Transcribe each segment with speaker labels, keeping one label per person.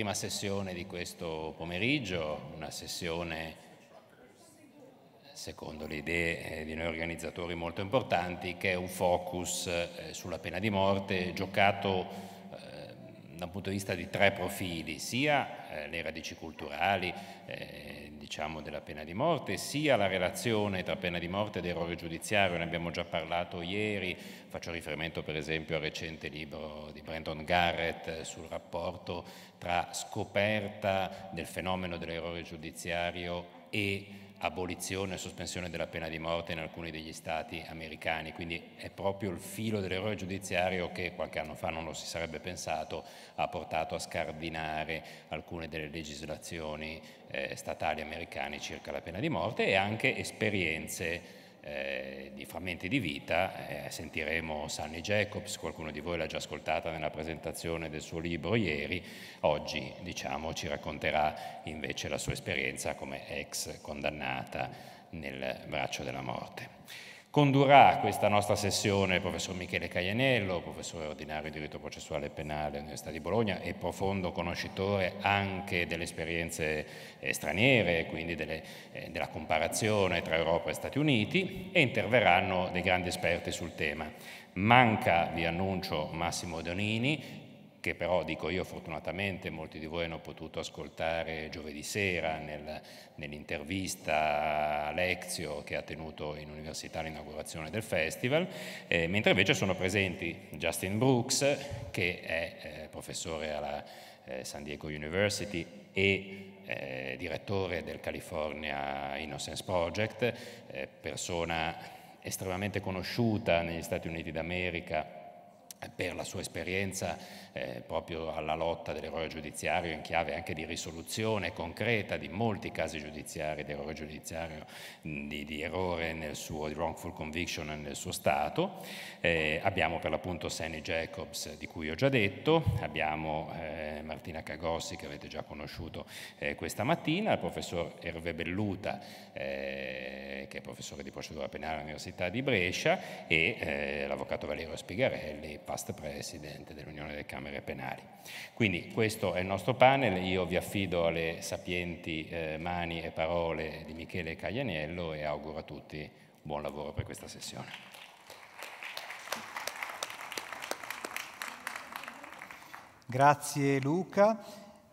Speaker 1: prima sessione di questo pomeriggio, una sessione secondo le idee eh, di noi organizzatori molto importanti, che è un focus eh, sulla pena di morte giocato eh, da un punto di vista di tre profili, sia le eh, radici culturali eh, diciamo della pena di morte, sia la relazione tra pena di morte ed errore giudiziario, ne abbiamo già parlato ieri, faccio riferimento per esempio al recente libro di Brandon Garrett sul rapporto tra scoperta del fenomeno dell'errore giudiziario e abolizione e sospensione della pena di morte in alcuni degli stati americani, quindi è proprio il filo dell'errore giudiziario che qualche anno fa non lo si sarebbe pensato, ha portato a scardinare alcune delle legislazioni eh, statali americane circa la pena di morte e anche esperienze eh, di frammenti di vita, eh, sentiremo Sunny Jacobs, qualcuno di voi l'ha già ascoltata nella presentazione del suo libro ieri, oggi diciamo, ci racconterà invece la sua esperienza come ex condannata nel braccio della morte. Condurrà questa nostra sessione il professor Michele Caianello, professore ordinario di diritto processuale e penale all'Università di Bologna e profondo conoscitore anche delle esperienze eh, straniere, quindi delle, eh, della comparazione tra Europa e Stati Uniti, e interverranno dei grandi esperti sul tema. Manca, vi annuncio, Massimo Donini, che però dico io fortunatamente molti di voi hanno potuto ascoltare giovedì sera nel, nell'intervista a Lezio che ha tenuto in università l'inaugurazione del festival, eh, mentre invece sono presenti Justin Brooks che è eh, professore alla eh, San Diego University e eh, direttore del California Innocence Project, eh, persona estremamente conosciuta negli Stati Uniti d'America eh, per la sua esperienza eh, proprio alla lotta dell'errore giudiziario in chiave anche di risoluzione concreta di molti casi giudiziari di errore giudiziario, di, di errore nel suo di wrongful conviction nel suo stato. Eh, abbiamo per l'appunto Sani Jacobs di cui ho già detto, abbiamo eh, Martina Cagossi che avete già conosciuto eh, questa mattina, il professor Erve Belluta eh, che è professore di procedura penale all'Università di Brescia e l'avvocato Valerio Spigarelli past presidente dell'Unione delle Camere Penali. Quindi questo è il nostro panel, io vi affido alle sapienti eh, mani e parole di Michele Caglianiello e auguro a tutti buon lavoro per questa sessione.
Speaker 2: Grazie Luca,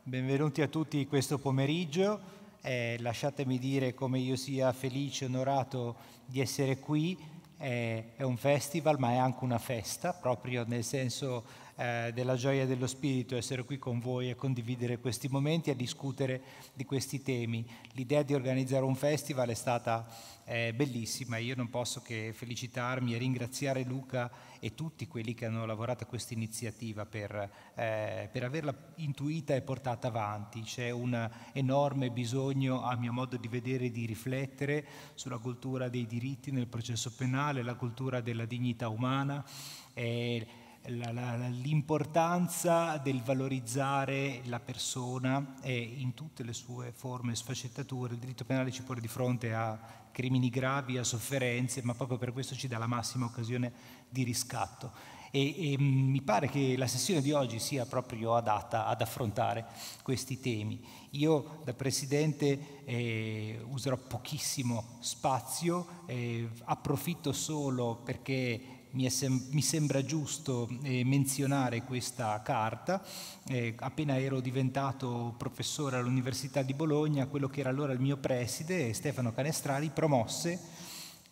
Speaker 2: benvenuti a tutti questo pomeriggio. Eh, lasciatemi dire come io sia felice e onorato di essere qui è, è un festival ma è anche una festa, proprio nel senso eh, della gioia dello Spirito essere qui con voi a condividere questi momenti e discutere di questi temi. L'idea di organizzare un festival è stata eh, bellissima, io non posso che felicitarmi e ringraziare Luca e tutti quelli che hanno lavorato a questa iniziativa per, eh, per averla intuita e portata avanti. C'è un enorme bisogno, a mio modo di vedere, di riflettere sulla cultura dei diritti nel processo penale, la cultura della dignità umana. Eh, l'importanza del valorizzare la persona in tutte le sue forme e sfaccettature. Il diritto penale ci pone di fronte a crimini gravi, a sofferenze, ma proprio per questo ci dà la massima occasione di riscatto. E, e mm, mi pare che la sessione di oggi sia proprio adatta ad affrontare questi temi. Io da Presidente eh, userò pochissimo spazio, eh, approfitto solo perché mi, sem- mi sembra giusto eh, menzionare questa carta. Eh, appena ero diventato professore all'Università di Bologna, quello che era allora il mio preside, Stefano Canestrali, promosse,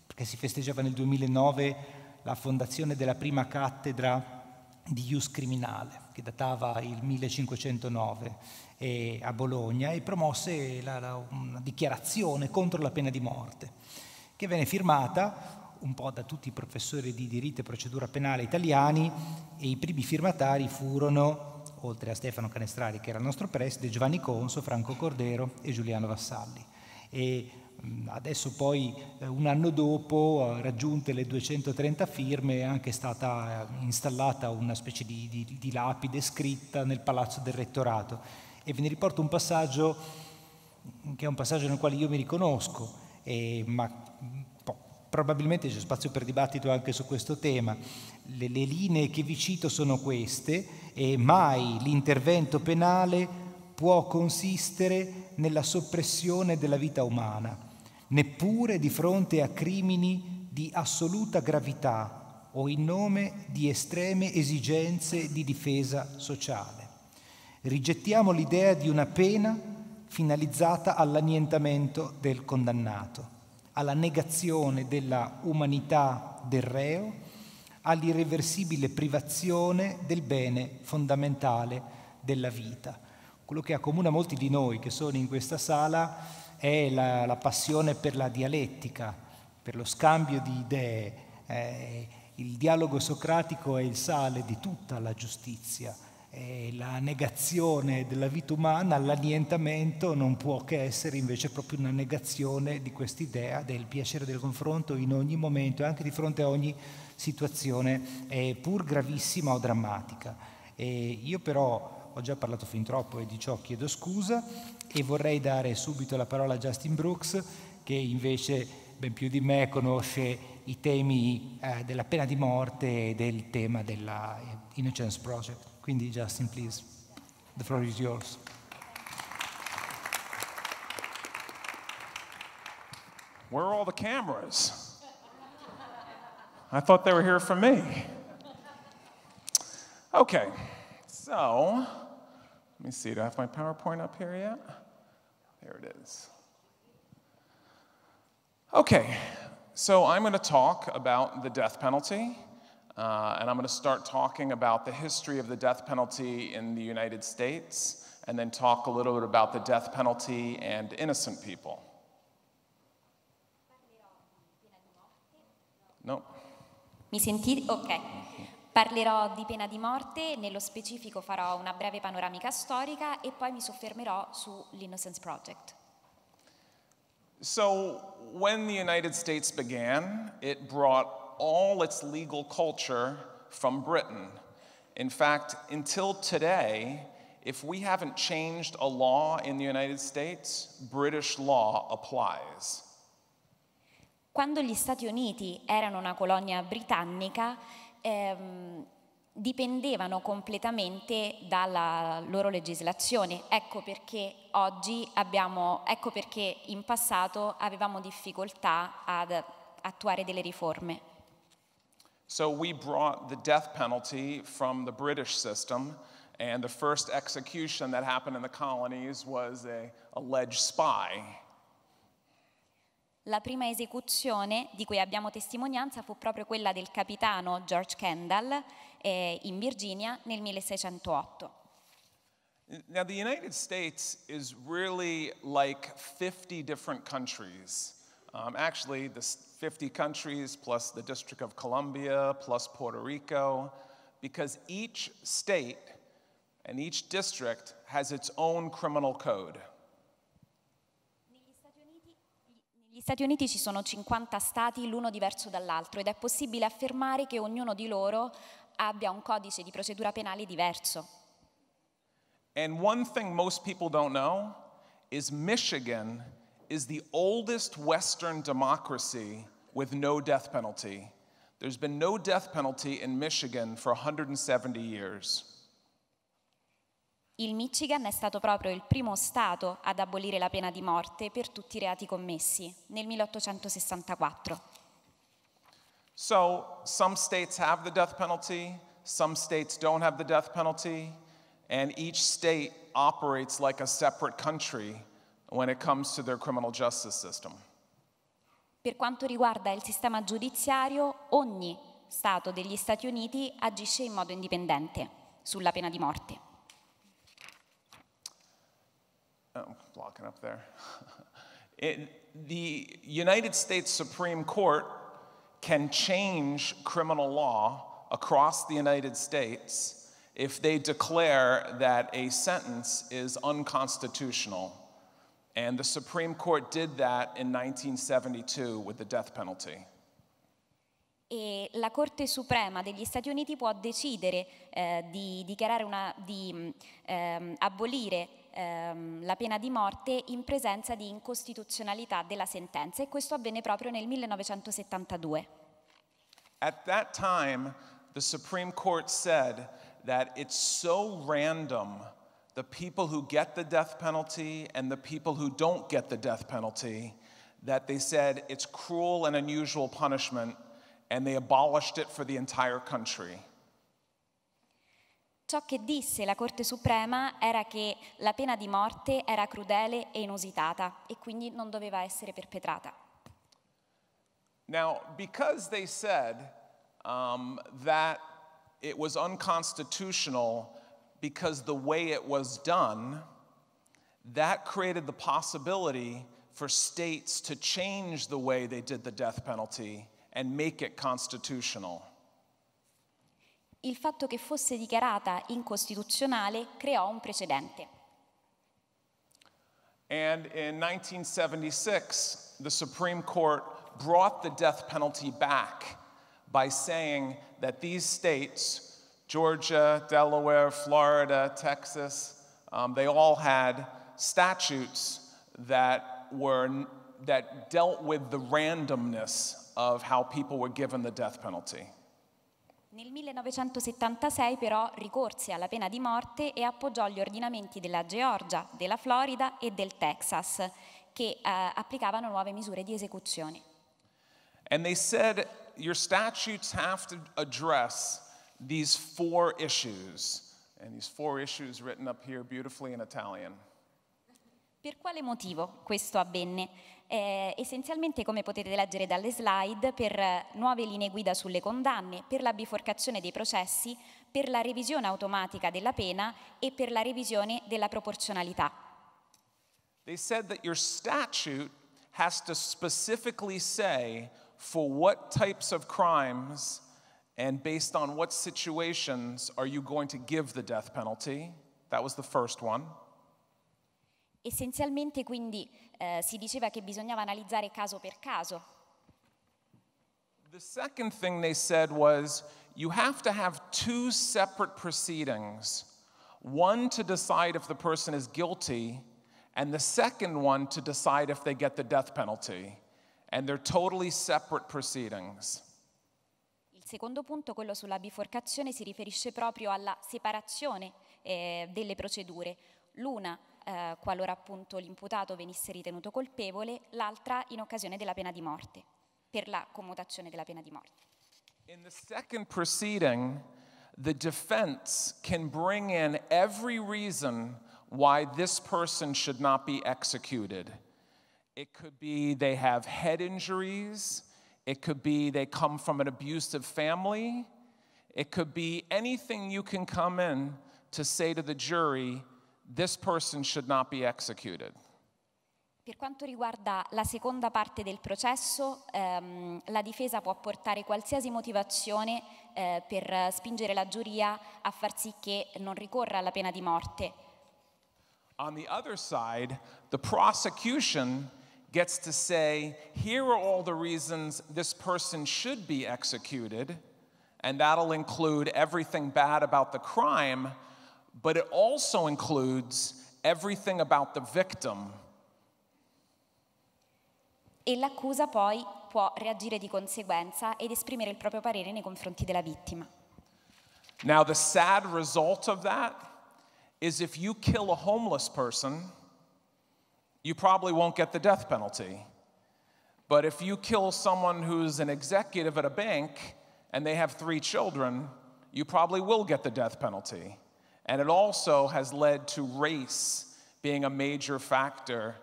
Speaker 2: perché si festeggiava nel 2009 la fondazione della prima cattedra di Ius Criminale, che datava il 1509 eh, a Bologna, e promosse la, la, una dichiarazione contro la pena di morte, che venne firmata un po' da tutti i professori di diritto e procedura penale italiani e i primi firmatari furono, oltre a Stefano Canestrari che era il nostro preside, Giovanni Conso, Franco Cordero e Giuliano Vassalli. E adesso poi eh, un anno dopo, raggiunte le 230 firme, è anche stata eh, installata una specie di, di, di lapide scritta nel Palazzo del Rettorato. E ve ne riporto un passaggio che è un passaggio nel quale io mi riconosco, eh, ma Probabilmente c'è spazio per dibattito anche su questo tema. Le, le linee che vi cito sono queste e mai l'intervento penale può consistere nella soppressione della vita umana, neppure di fronte a crimini di assoluta gravità o in nome di estreme esigenze di difesa sociale. Rigettiamo l'idea di una pena finalizzata all'annientamento del condannato alla negazione della umanità del reo, all'irreversibile privazione del bene fondamentale della vita. Quello che accomuna molti di noi che sono in questa sala è la, la passione per la dialettica, per lo scambio di idee. Eh, il dialogo socratico è il sale di tutta la giustizia eh, la negazione della vita umana, l'annientamento non può che essere invece proprio una negazione di quest'idea del piacere del confronto in ogni momento e anche di fronte a ogni situazione eh, pur gravissima o drammatica. E io però ho già parlato fin troppo e di ciò chiedo scusa e vorrei dare subito la parola a Justin Brooks che invece ben più di me conosce i temi eh, della pena di morte e del tema della Innocence Project. Quindi Justin, please,
Speaker 3: the floor is yours. Where are all the cameras? I thought they were here for me. Okay, so let me see. Do I have my PowerPoint up here yet? There it is. Okay, so I'm going to talk about the death penalty uh, and I'm going to start talking about the history of the death penalty in the United States and then talk a little bit about the death penalty and innocent people. No.
Speaker 4: Mi sentite? Ok. Parlerò di pena di morte, nello specifico farò una breve panoramica storica e poi mi soffermerò sull'Innocence Project.
Speaker 3: So, when the United States began, it brought all its legal culture from Britain. In fact, until today, if we haven't changed a law in the United States, British law applies.
Speaker 4: Quando gli Stati Uniti erano una colonia britannica, ehm, dipendevano completamente dalla loro legislazione. Ecco perché oggi abbiamo, ecco perché in passato avevamo difficoltà ad attuare delle riforme.
Speaker 3: So we brought the death penalty from the British system, and the first execution that happened in the colonies was a alleged spy.
Speaker 4: La prima esecuzione di cui abbiamo testimonianza fu proprio quella del capitano George Kendall eh, in Virginia nel 1608.
Speaker 3: Now the United States is really like 50 different countries. Um, actually, the 50 countries plus the District of Columbia plus Puerto Rico, because each state and each district has its own criminal code.
Speaker 4: Gli Stati Uniti ci sono 50 stati, l'uno diverso dall'altro, ed è possibile affermare che ognuno di loro abbia un codice di procedura penale diverso.
Speaker 3: And one thing most people don't know is Michigan is the oldest Western democracy with no death penalty. There's been no death penalty in Michigan for 170 years.
Speaker 4: Il Michigan è stato proprio il primo Stato ad abolire la pena di morte per tutti i reati commessi nel 1864.
Speaker 3: So, some states have the death penalty, some states don't have the death penalty, and each state operates like a separate country when it comes to their criminal justice system.
Speaker 4: Per quanto riguarda il sistema giudiziario, ogni Stato degli Stati Uniti agisce in modo indipendente sulla pena di morte.
Speaker 3: Oh, blocking up there. It, the United States Supreme Court can change criminal law across the United States if they declare that a sentence is unconstitutional And the Supreme Court did that in 1972 with the death penalty.
Speaker 4: E la Corte Suprema degli Stati Uniti può decidere eh, di, una, di mm, ehm, abolire ehm, la pena di morte in presenza di incostituzionalità della sentenza e questo avvenne proprio nel 1972.
Speaker 3: At that time the Supreme Court said that it's so random the people who get the death penalty and the people who don't get the death penalty that they said it's cruel and unusual punishment and they abolished it for the entire country.
Speaker 4: Ciò che disse la Corte Suprema era che la pena di morte era crudele e inusitata e quindi non doveva essere perpetrata.
Speaker 3: Now, because they said um, that it was unconstitutional, because the way it was done, that created the possibility for states to change the way they did the death penalty and make it constitutional.
Speaker 4: Il fatto che fosse dichiarata incostituzionale creò un precedente.
Speaker 3: And in 1976, the Supreme Court brought the death penalty back by saying that these states Georgia, Delaware, Florida, Texas, um, they all had statutes that, were, that dealt with the randomness of how people were given the death penalty.
Speaker 4: Nel 1976 però ricorse alla pena di morte e appoggiò gli ordinamenti della Georgia, della Florida e del Texas che eh, applicavano nuove misure di esecuzione.
Speaker 3: And they said your statutes have to address these four issues. And these four issues written up here beautifully in Italian.
Speaker 4: Per quale motivo questo avvenne? Eh, essenzialmente, come potete leggere dalle slide, per nuove linee guida sulle condanne, per la biforcazione dei processi, per la revisione automatica della pena e per la revisione della proporzionalità.
Speaker 3: They said that your statute has to specifically say for what types of crimes and based on what situations are you going to give the death penalty? That was the first one.
Speaker 4: Essenzialmente quindi eh, si diceva che bisognava analizzare caso per caso.
Speaker 3: The second thing they said was you have to have two separate proceedings one to decide if the person is guilty, and the second one to decide if they get the death penalty. And they're totally separate proceedings.
Speaker 4: secondo punto, quello sulla biforcazione, si riferisce proprio alla separazione eh, delle procedure. L'una eh, qualora appunto l'imputato venisse ritenuto colpevole, l'altra in occasione della pena di morte, per la commutazione della pena di morte.
Speaker 3: In the second proceeding, the defense can bring in every reason why this person should not be executed. It could be they have head injuries, It could be they come from an abusive family. It could be anything you can come in to say to the jury, this person should not be executed.
Speaker 4: Per quanto riguarda la seconda parte del processo, ehm, la difesa può portare qualsiasi motivazione eh, per spingere la giuria a far sì che non ricorra alla pena di morte.
Speaker 3: On the other side, the prosecution gets to say, here are all the reasons this person should be executed, and that'll include everything bad about the crime, but it also includes everything about the victim.
Speaker 4: E l'accusa poi può reagire di conseguenza ed esprimere il proprio parere nei confronti della vittima.
Speaker 3: Now the sad result of that is if you kill a homeless person, you probably won't get the death penalty. But if you kill someone who's an executive at a bank and they have three children, you probably will get the death penalty. And it also has led to race being a major factor.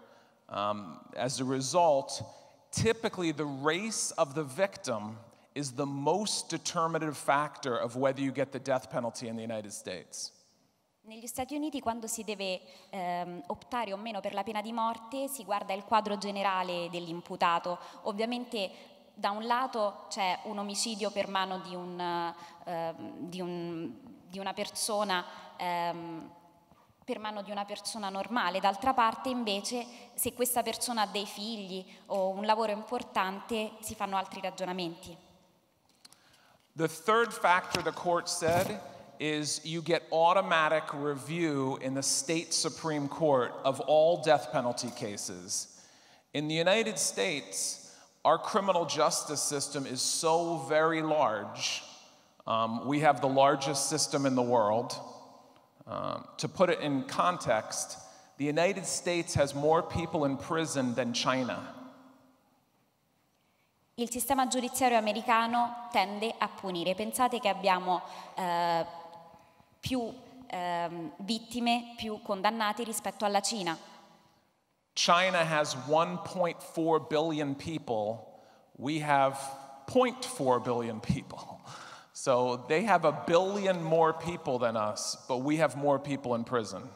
Speaker 3: Um, as a result, typically the race of the victim is the most determinative factor of whether you get the death penalty in the United States.
Speaker 4: Negli Stati Uniti quando si deve ehm, optare o meno per la pena di morte si guarda il quadro generale dell'imputato. Ovviamente da un lato c'è un omicidio per mano di, un, ehm, di, un, di una persona ehm, per mano di una persona normale, d'altra parte invece se questa persona ha dei figli o un lavoro importante si fanno altri ragionamenti.
Speaker 3: The third factor the court said is you get automatic review in the state Supreme Court of all death penalty cases. In the United States, our criminal justice system is so very large. Um, we have the largest system in the world. Um, to put it in context, the United States has more people in prison than China.
Speaker 4: Il sistema giudiziario americano tende a punire. Pensate che abbiamo eh, più ehm, vittime, più condannati rispetto alla Cina.
Speaker 3: China has 1.4 billion people, we have 0.4 billion people. So they have a billion more people than us, but we have more people in prison.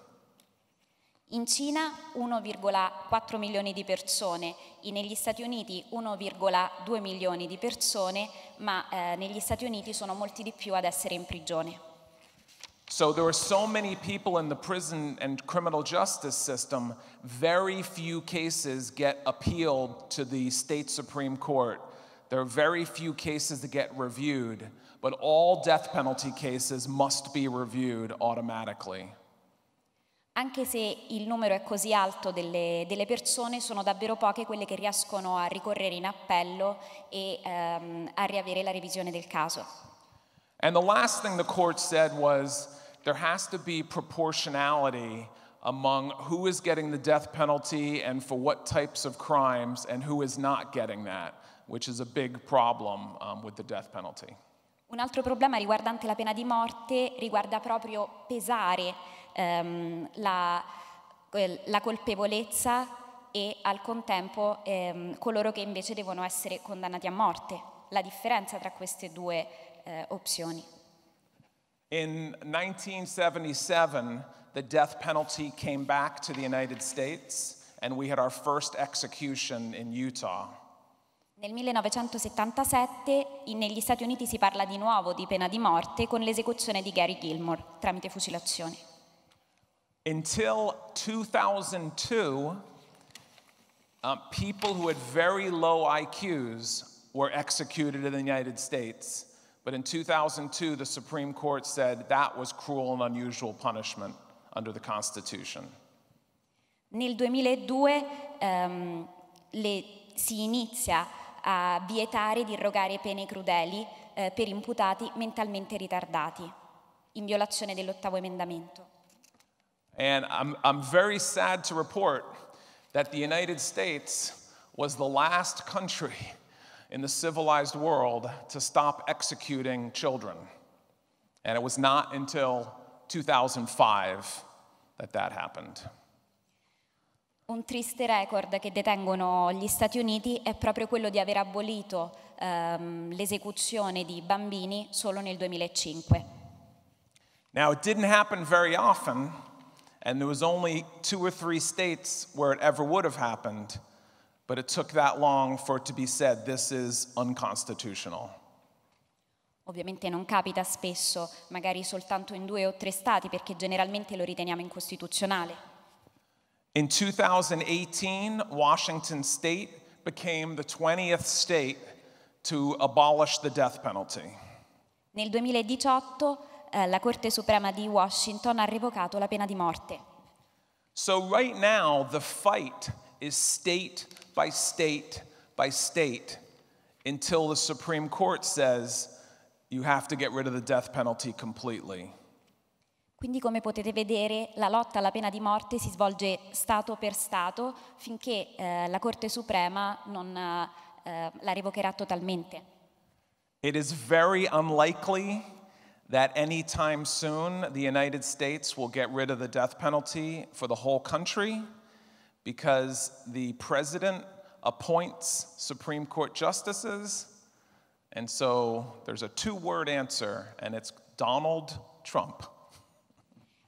Speaker 4: In Cina 1,4 milioni di persone, negli Stati Uniti 1,2 milioni di persone, ma eh, negli Stati Uniti sono molti di più ad essere in prigione.
Speaker 3: So there were so many people in the prison and criminal justice system, very few cases get appealed to the state Supreme Court. There are very few cases that get reviewed, but all death penalty cases must be reviewed automatically.
Speaker 4: Anche se il numero è così alto delle, delle, persone, sono davvero poche quelle che riescono a ricorrere in appello e um, a riavere la revisione del caso.
Speaker 3: And the last thing the court said was there has to be proportionality among who is getting the death penalty and for what types of crimes and who is not getting that, which is a big problem um, with the death penalty.
Speaker 4: Un altro problema riguardante la pena di morte riguarda proprio pesare um, la, la, colpevolezza e al contempo um, coloro che invece devono essere condannati a morte, la differenza tra queste due uh,
Speaker 3: opzioni. In 1977, the death penalty came back to the United States, and we had our first execution in Utah.
Speaker 4: Nel 1977 negli Stati Uniti si parla di nuovo di pena di morte con l'esecuzione di Gary Gilmore tramite fucilazione.
Speaker 3: Until 2002, uh, people who had very low IQs were executed in the United States. But in 2002, the Supreme Court said that was cruel and unusual punishment under the Constitution.
Speaker 4: Nel 2002 um, le, si inizia a vietare di irrogare pene crudeli eh, per imputati mentalmente ritardati, in violazione dell'ottavo emendamento.
Speaker 3: And I'm, I'm very sad to report that the United States was the last country in the civilized world to stop executing children. And it was not until 2005 that that happened.
Speaker 4: Un triste record che detengono gli Stati Uniti è proprio quello di aver abolito um, l'esecuzione di bambini solo nel 2005.
Speaker 3: Now it didn't happen very often and there was only two or three states where it ever would have happened. But it took that long for it to be said, this is unconstitutional.
Speaker 4: Ovviamente non capita spesso, magari soltanto in due o tre stati, perché generalmente lo riteniamo incostituzionale.
Speaker 3: In 2018, Washington State became the 20th state to abolish the death penalty.
Speaker 4: Nel 2018 eh, la Corte Suprema di Washington ha revocato la pena di morte.
Speaker 3: So right now the fight is state by state by state until the Supreme Court says you have to get rid of the death penalty completely.
Speaker 4: Quindi come potete vedere la lotta alla pena di morte si svolge Stato per Stato finché eh, la Corte Suprema non eh, la revocherà totalmente.
Speaker 3: It is very unlikely that anytime soon the United States will get rid of the death penalty for the whole country because the president appoints Supreme Court justices. And so there's a two word answer, and it's Donald Trump.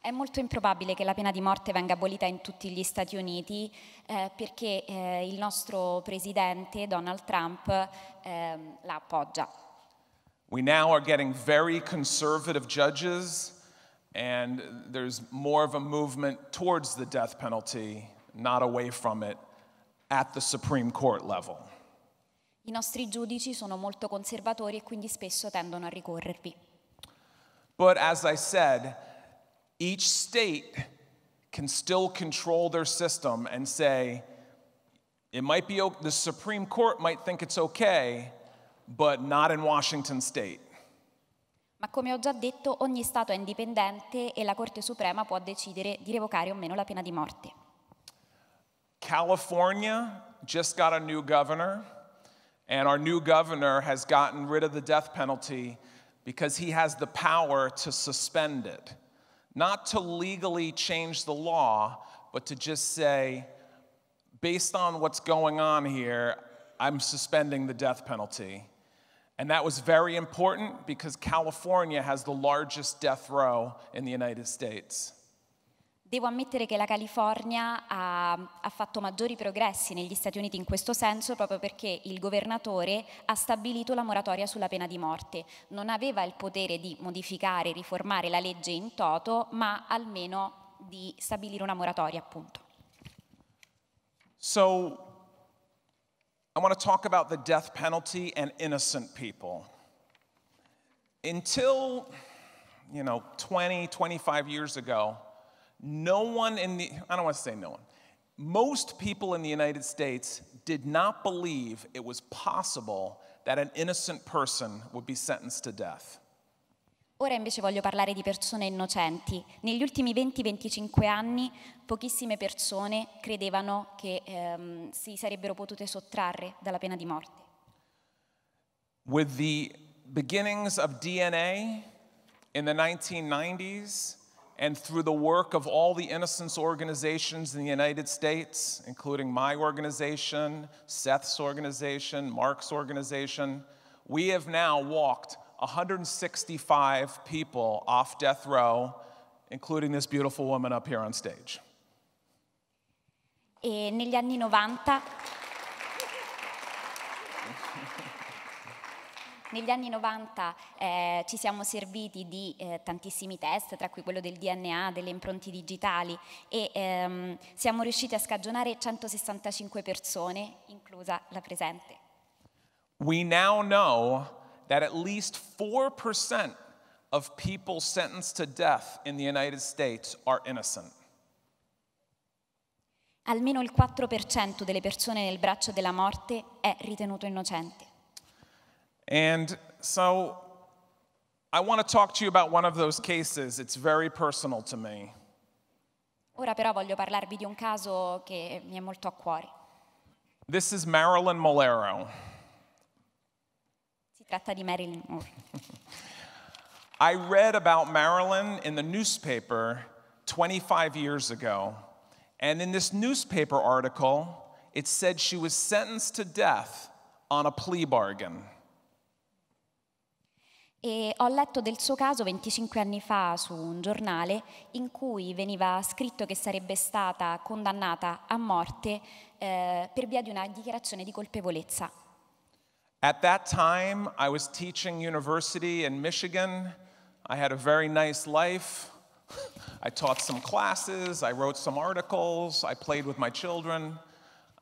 Speaker 4: È molto improbabile che la pena di morte venga abolita in tutti gli Stati Uniti eh, perché eh, il nostro presidente Donald Trump eh, la appoggia.
Speaker 3: We now are getting very conservative judges and there's more of a movement towards the death penalty not away from it, at the Supreme Court level.
Speaker 4: I nostri giudici sono molto conservatori e quindi spesso tendono a ricorrervi.
Speaker 3: But as I said, each state can still control their system and say, it might be, the Supreme Court might think it's okay, but not in Washington state.
Speaker 4: Ma come ho già detto, ogni Stato è indipendente e la Corte Suprema può decidere di revocare o meno la pena di morte.
Speaker 3: California just got a new governor, and our new governor has gotten rid of the death penalty because he has the power to suspend it. Not to legally change the law, but to just say, based on what's going on here, I'm suspending the death penalty. And that was very important because California has the largest death row in the United States.
Speaker 4: Devo ammettere che la California ha, ha, fatto maggiori progressi negli Stati Uniti in questo senso proprio perché il governatore ha stabilito la moratoria sulla pena di morte. Non aveva il potere di modificare, riformare la legge in toto, ma almeno di stabilire una moratoria, appunto.
Speaker 3: So I want to talk about the death penalty and innocent people. Until, you know, 20, 25 years ago, No one in the, I don't want to say no one, most people in the United States did not believe it was possible that an innocent person would be sentenced to death.
Speaker 4: Ora invece voglio parlare di persone innocenti. Negli ultimi 20-25 anni pochissime persone credevano che ehm, si sarebbero potute sottrarre dalla pena di morte.
Speaker 3: With the beginnings of DNA in the 1990s, and through the work of all the innocence organizations in the United States, including my organization, Seth's organization, Mark's organization, we have now walked 165 people off death row, including this beautiful woman up here on stage.
Speaker 4: E negli anni 90 Negli anni 90 eh, ci siamo serviti di eh, tantissimi test, tra cui quello del DNA, delle impronte digitali e ehm, siamo riusciti a scagionare 165 persone, inclusa la presente.
Speaker 3: We now know that at least 4% of people sentenced to death in the United States are innocent.
Speaker 4: Almeno il 4% delle persone nel braccio della morte è ritenuto innocente.
Speaker 3: And so I want to talk to you about one of those cases. It's very personal to me.
Speaker 4: Ora però voglio parlarvi di un caso che mi è molto a cuore.
Speaker 3: This is Marilyn Molero.
Speaker 4: Si tratta di Marilyn
Speaker 3: I read about Marilyn in the newspaper 25 years ago. And in this newspaper article, it said she was sentenced to death on a plea bargain.
Speaker 4: E ho letto del suo caso 25 anni fa su un giornale in cui veniva scritto che sarebbe stata condannata a morte eh, per via di una dichiarazione di colpevolezza.
Speaker 3: At that time I was teaching university in Michigan. I had a very nice life. I taught some classes, I wrote some articles, I played with my children.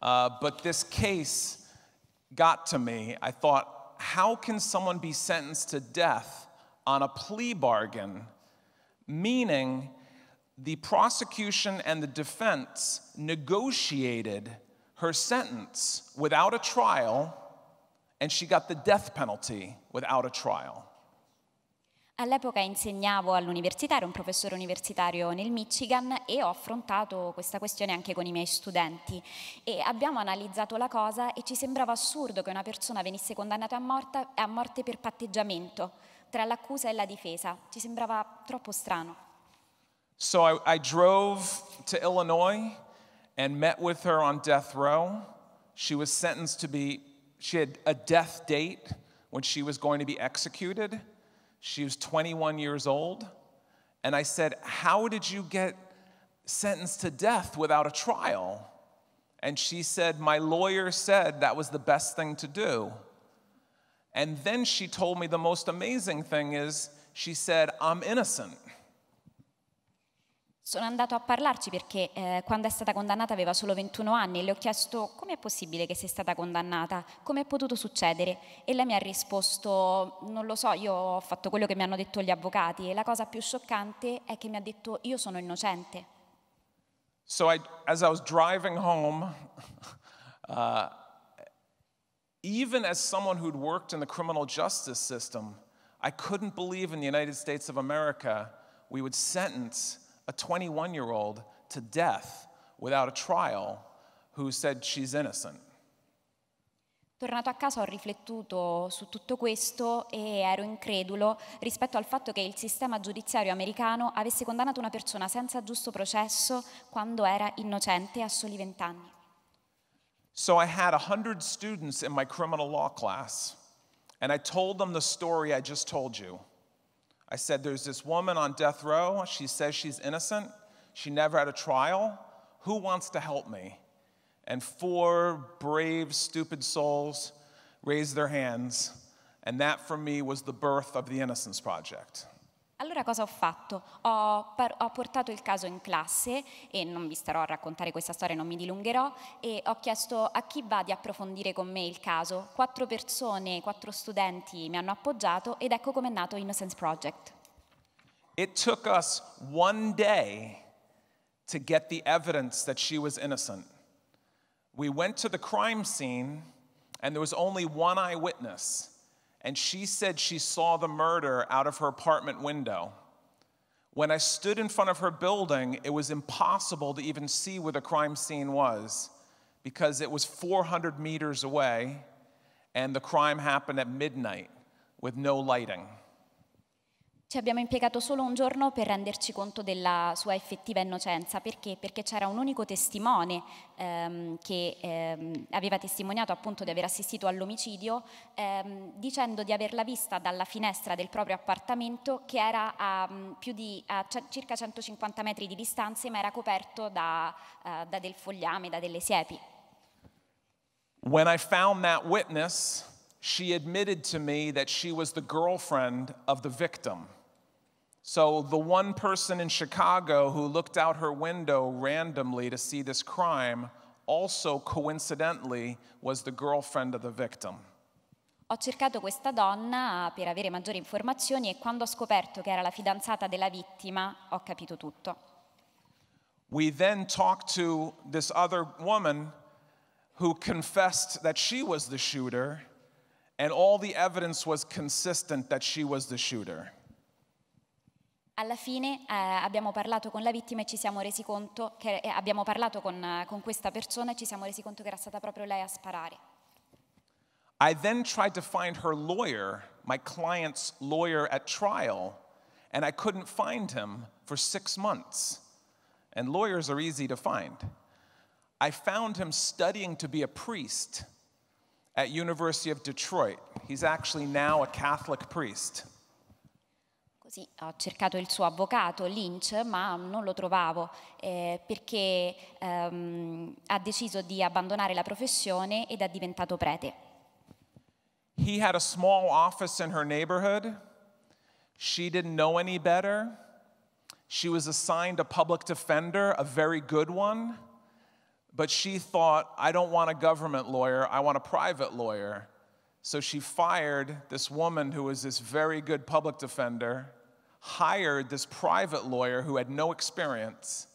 Speaker 3: Uh, but this case got to me. I thought how can someone be sentenced to death on a plea bargain? Meaning, the prosecution and the defense negotiated her sentence without a trial, and she got the death penalty without a trial.
Speaker 4: All'epoca insegnavo all'università, ero un professore universitario nel Michigan e ho affrontato questa questione anche con i miei studenti e abbiamo analizzato la cosa e ci sembrava assurdo che una persona venisse condannata a, morta, a morte per patteggiamento tra l'accusa e la difesa. Ci sembrava troppo strano.
Speaker 3: So I, I drove to Illinois and met with her on death row. She was sentenced to be, she had a death date when she was going to be executed. She was 21 years old. And I said, How did you get sentenced to death without a trial? And she said, My lawyer said that was the best thing to do. And then she told me the most amazing thing is she said, I'm innocent.
Speaker 4: sono andato a parlarci perché eh, quando è stata condannata aveva solo 21 anni e le ho chiesto come è possibile che sia stata condannata, come è potuto succedere e lei mi ha risposto non lo so, io ho fatto quello che mi hanno detto gli avvocati e la cosa più scioccante è che mi ha detto io sono innocente.
Speaker 3: So I, as I was driving home, uh, even as someone who'd worked in the criminal justice system, I couldn't believe in the United States of America we would sentence a 21 year old to death without a trial who said she's innocent.
Speaker 4: Tornato a casa ho riflettuto su tutto questo e ero incredulo rispetto al fatto che il sistema giudiziario americano avesse condannato una persona senza giusto processo quando era innocente a soli vent'anni.
Speaker 3: So I had a 100 students in my criminal law class and I told them the story I just told you. I said, There's this woman on death row. She says she's innocent. She never had a trial. Who wants to help me? And four brave, stupid souls raised their hands. And that for me was the birth of the Innocence Project.
Speaker 4: Allora cosa ho fatto? Ho, ho, portato il caso in classe e non vi starò a raccontare questa storia, non mi dilungherò, e ho chiesto a chi va di approfondire con me il caso. Quattro persone, quattro studenti mi hanno appoggiato ed ecco com'è nato Innocence
Speaker 3: Project. It took us one day to get the evidence that she was innocent. We went to the crime scene and there was only one eyewitness. and she said she saw the murder out of her apartment window. When I stood in front of her building, it was impossible to even see where the crime scene was because it was 400 meters away and the crime happened at midnight with no lighting.
Speaker 4: Ci abbiamo impiegato solo un giorno per renderci conto della sua effettiva innocenza, perché? Perché c'era un unico testimone ehm, che ehm, aveva testimoniato appunto di aver assistito all'omicidio, ehm, dicendo di averla vista dalla finestra del proprio appartamento che era a, mm, di, a circa 150 metri di distanza ma era coperto da, eh, da del fogliame, da delle siepi.
Speaker 3: When I found that witness, she admitted to me that she was the girlfriend of the victim. So the one person in Chicago who looked out her window randomly to see this crime also coincidentally was the girlfriend of the victim.
Speaker 4: Ho cercato questa donna per avere maggiori informazioni e quando ho scoperto che era la fidanzata della vittima ho capito tutto.
Speaker 3: We then talked to this other woman who confessed that she was the shooter and all the evidence was consistent that she was the shooter
Speaker 4: alla fine eh, abbiamo parlato con la vittima e ci siamo resi conto che eh, abbiamo parlato con, eh, con questa persona e ci siamo resi conto che era stata proprio lei a sparare.
Speaker 3: I then tried to find her lawyer, my client's lawyer at trial, and I couldn't find him for six months. And lawyers are easy to find. I found him studying to be a priest at University of Detroit. He's actually now a Catholic priest.
Speaker 4: Così ho cercato il suo avvocato Lynch, ma non lo trovavo eh, perché ehm, ha deciso di abbandonare la professione ed è diventato prete.
Speaker 3: He had a small office in her neighborhood. She didn't know any better. She was assigned a public defender, a very good one. But she thought, I don't want a government lawyer, I want a private lawyer. So she fired this woman who was this very good public defender hired this private lawyer who had no experience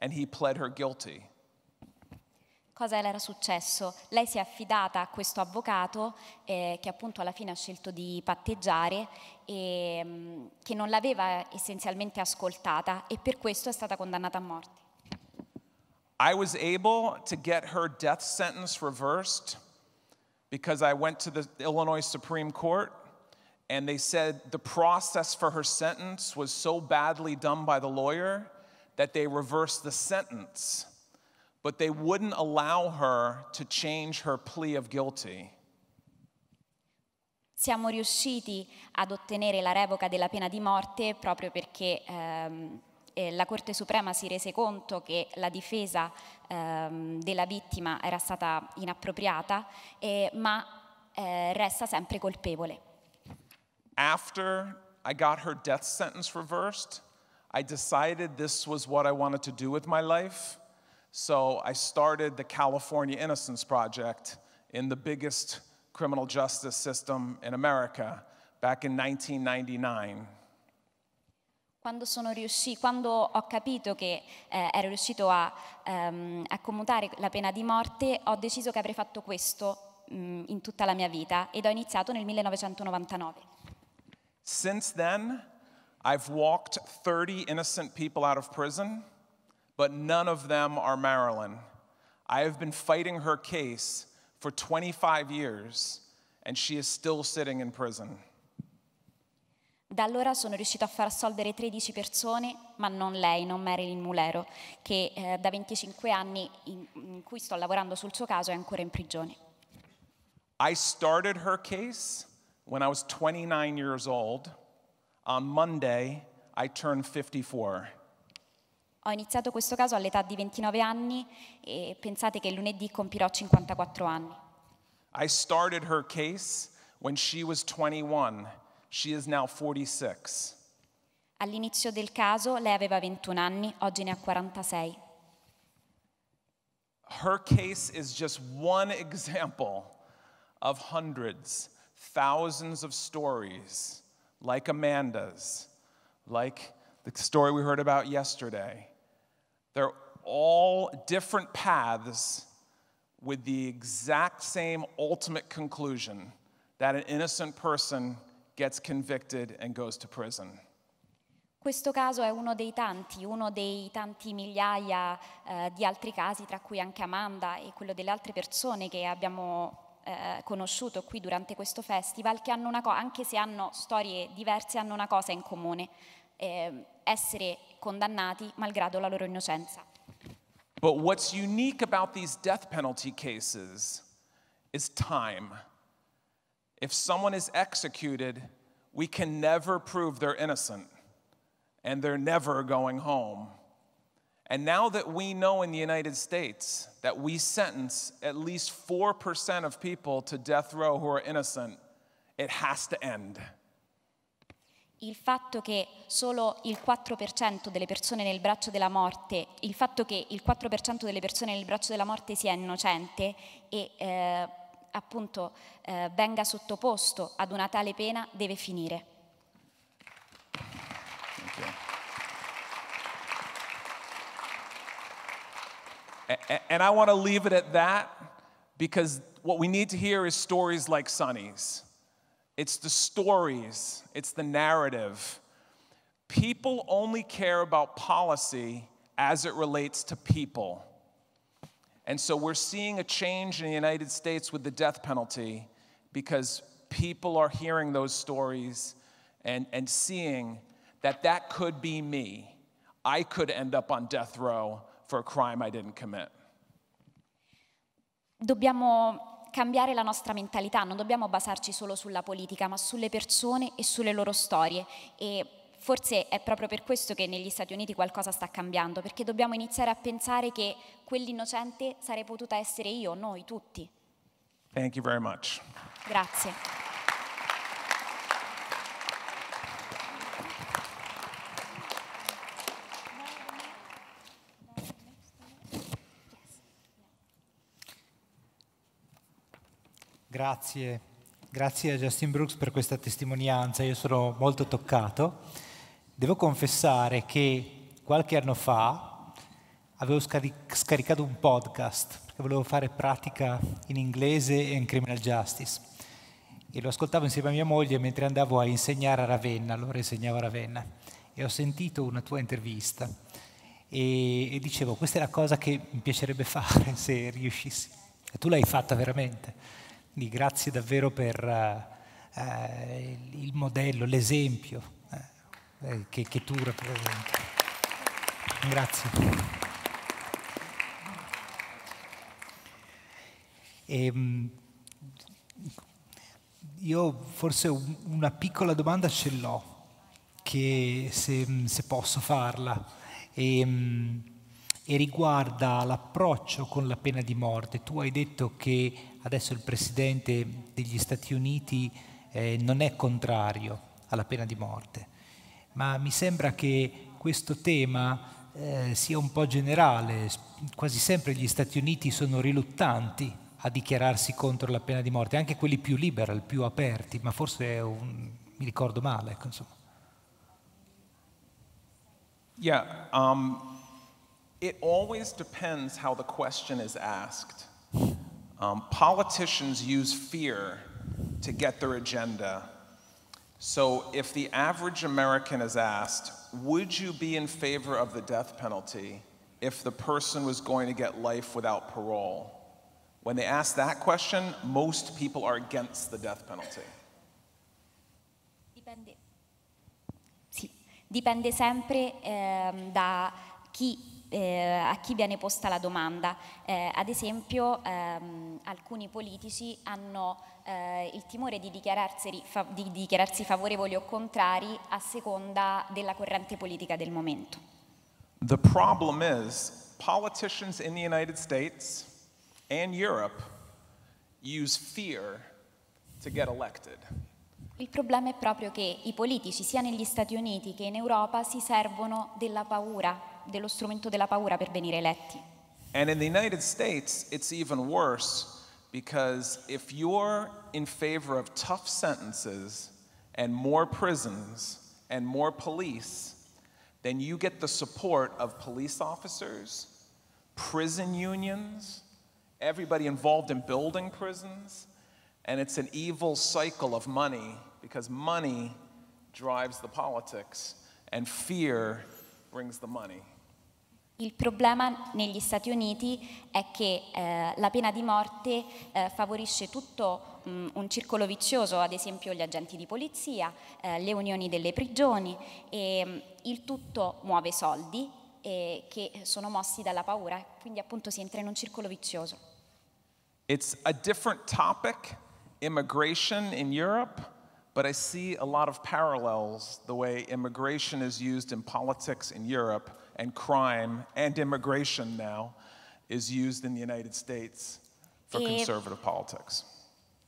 Speaker 3: and he pled her guilty.
Speaker 4: Cosa le era successo? Lei si è affidata a questo avvocato eh, che appunto alla fine ha scelto di patteggiare e ehm, che non l'aveva essenzialmente ascoltata e per questo è stata condannata a morte.
Speaker 3: I was able to get her death sentence reversed because I went to the Illinois Supreme Court And they said the process for her sentence was so badly done by the lawyer that they reversed the sentence, but they wouldn't allow her to change her plea of guilty.
Speaker 4: Siamo riusciti ad ottenere la revoca della pena di morte proprio perché ehm, eh, la Corte Suprema si rese conto che la difesa ehm, della vittima era stata inappropriata, eh, ma eh, resta sempre colpevole.
Speaker 3: After I got her death sentence reversed, I decided this was what I wanted to do with my life. So I started the California Innocence Project in the biggest criminal justice system in America back in 1999.
Speaker 4: Quando, sono riuscì, quando ho capito che eh, ero riuscito a, um, a, commutare la pena di morte, ho deciso che avrei fatto questo um, in tutta la mia vita ed ho iniziato nel 1999.
Speaker 3: Since then, I've walked 30 innocent people out of prison, but none of them are Marilyn. I have been fighting her case for 25 years, and she is still sitting in prison.
Speaker 4: Da allora sono riuscito a far assolvere 13 persone, ma non lei, non Marilyn Mulero, che eh, da 25 anni in, in cui sto lavorando sul suo caso è ancora in prigione.
Speaker 3: I started her case when I was 29 years old, on Monday, I turned 54.
Speaker 4: Ho iniziato questo caso all'età di 29 anni e pensate che lunedì compirò 54 anni.
Speaker 3: I started her case when she was 21. She is now 46.
Speaker 4: All'inizio del caso lei aveva 21 anni, oggi ne ha 46.
Speaker 3: Her case is just one example of hundreds thousands of stories like Amanda's, like the story we heard about yesterday. They're all different paths with the exact same ultimate conclusion that an innocent person gets convicted and goes to prison.
Speaker 4: Questo caso è uno dei tanti, uno dei tanti migliaia eh, di altri casi, tra cui anche Amanda e quello delle altre persone che abbiamo eh, conosciuto qui durante questo festival, che hanno una co- anche se hanno storie diverse, hanno una cosa in comune, eh, essere condannati malgrado la loro innocenza.
Speaker 3: But what's unique about these death penalty cases is time. If someone is executed, we can never prove they're innocent and they're never going home. And now that we know in the United States that we sentence at least 4% of people to death row who are innocent, it has to end.
Speaker 4: il fatto che solo il 4% delle persone nel braccio della morte, il fatto che il 4% delle persone nel braccio della morte sia innocente e eh, appunto eh, venga sottoposto ad una tale pena deve finire.
Speaker 3: And I want to leave it at that because what we need to hear is stories like Sonny's. It's the stories, it's the narrative. People only care about policy as it relates to people. And so we're seeing a change in the United States with the death penalty because people are hearing those stories and, and seeing that that could be me. I could end up on death row for a crime I didn't commit.
Speaker 4: Dobbiamo cambiare la nostra mentalità, non dobbiamo basarci solo sulla politica, ma sulle persone e sulle loro storie. E forse è proprio per questo che negli Stati Uniti qualcosa sta cambiando, perché dobbiamo iniziare a pensare che quell'innocente sarei potuta essere io, noi tutti.
Speaker 3: Thank you very much.
Speaker 4: Grazie.
Speaker 2: Grazie, grazie a Justin Brooks per questa testimonianza, io sono molto toccato. Devo confessare che qualche anno fa avevo scaricato un podcast perché volevo fare pratica in inglese e in criminal justice e lo ascoltavo insieme a mia moglie mentre andavo a insegnare a Ravenna, allora insegnavo a Ravenna e ho sentito una tua intervista e, e dicevo questa è la cosa che mi piacerebbe fare se riuscissi e tu l'hai fatta veramente. Quindi grazie davvero per uh, il modello, l'esempio uh, che, che tu rappresenti. Grazie. E, ehm, io forse una piccola domanda ce l'ho, che se, se posso farla. E, um, e riguarda l'approccio con la pena di morte. Tu hai detto che adesso il Presidente degli Stati Uniti eh, non è contrario alla pena di morte, ma mi sembra che questo tema eh, sia un po' generale. Quasi sempre gli Stati Uniti sono riluttanti a dichiararsi contro la pena di morte, anche quelli più liberal, più aperti, ma forse un... mi ricordo male. Ecco, insomma.
Speaker 3: Yeah, um... It always depends how the question is asked. Um, politicians use fear to get their agenda. So if the average American is asked, would you be in favor of the death penalty if the person was going to get life without parole? When they ask that question, most people are against the death penalty.
Speaker 4: Dipende, sì. Dipende sempre ehm, da chi eh, a chi viene posta la domanda. Eh, ad esempio ehm, alcuni politici hanno eh, il timore di dichiararsi, fa, di dichiararsi favorevoli o contrari a seconda della corrente politica del momento.
Speaker 3: The problem is politicians in the United States and Europe use fear to get elected.
Speaker 4: Il problema è proprio che i politici sia negli Stati Uniti che in Europa si servono della paura dello strumento della paura per venire eletti.
Speaker 3: And in the United States, it's even worse because if you're in favor of tough sentences and more prisons and more police, then you get the support of police officers, prison unions, everybody involved in building prisons, and it's an evil cycle of money because money drives the politics and fear brings the money.
Speaker 4: Il problema negli Stati Uniti è che eh, la pena di morte eh, favorisce tutto mh, mm, un circolo vizioso, ad esempio gli agenti di polizia, eh, le unioni delle prigioni e mh, mm, il tutto muove soldi eh, che sono mossi dalla paura, quindi appunto si entra in un circolo vizioso.
Speaker 3: It's a different topic, immigration in Europe, but I see a lot of parallels the way immigration is used in politics in Europe and crime and immigration now is used in the United States for e conservative politics.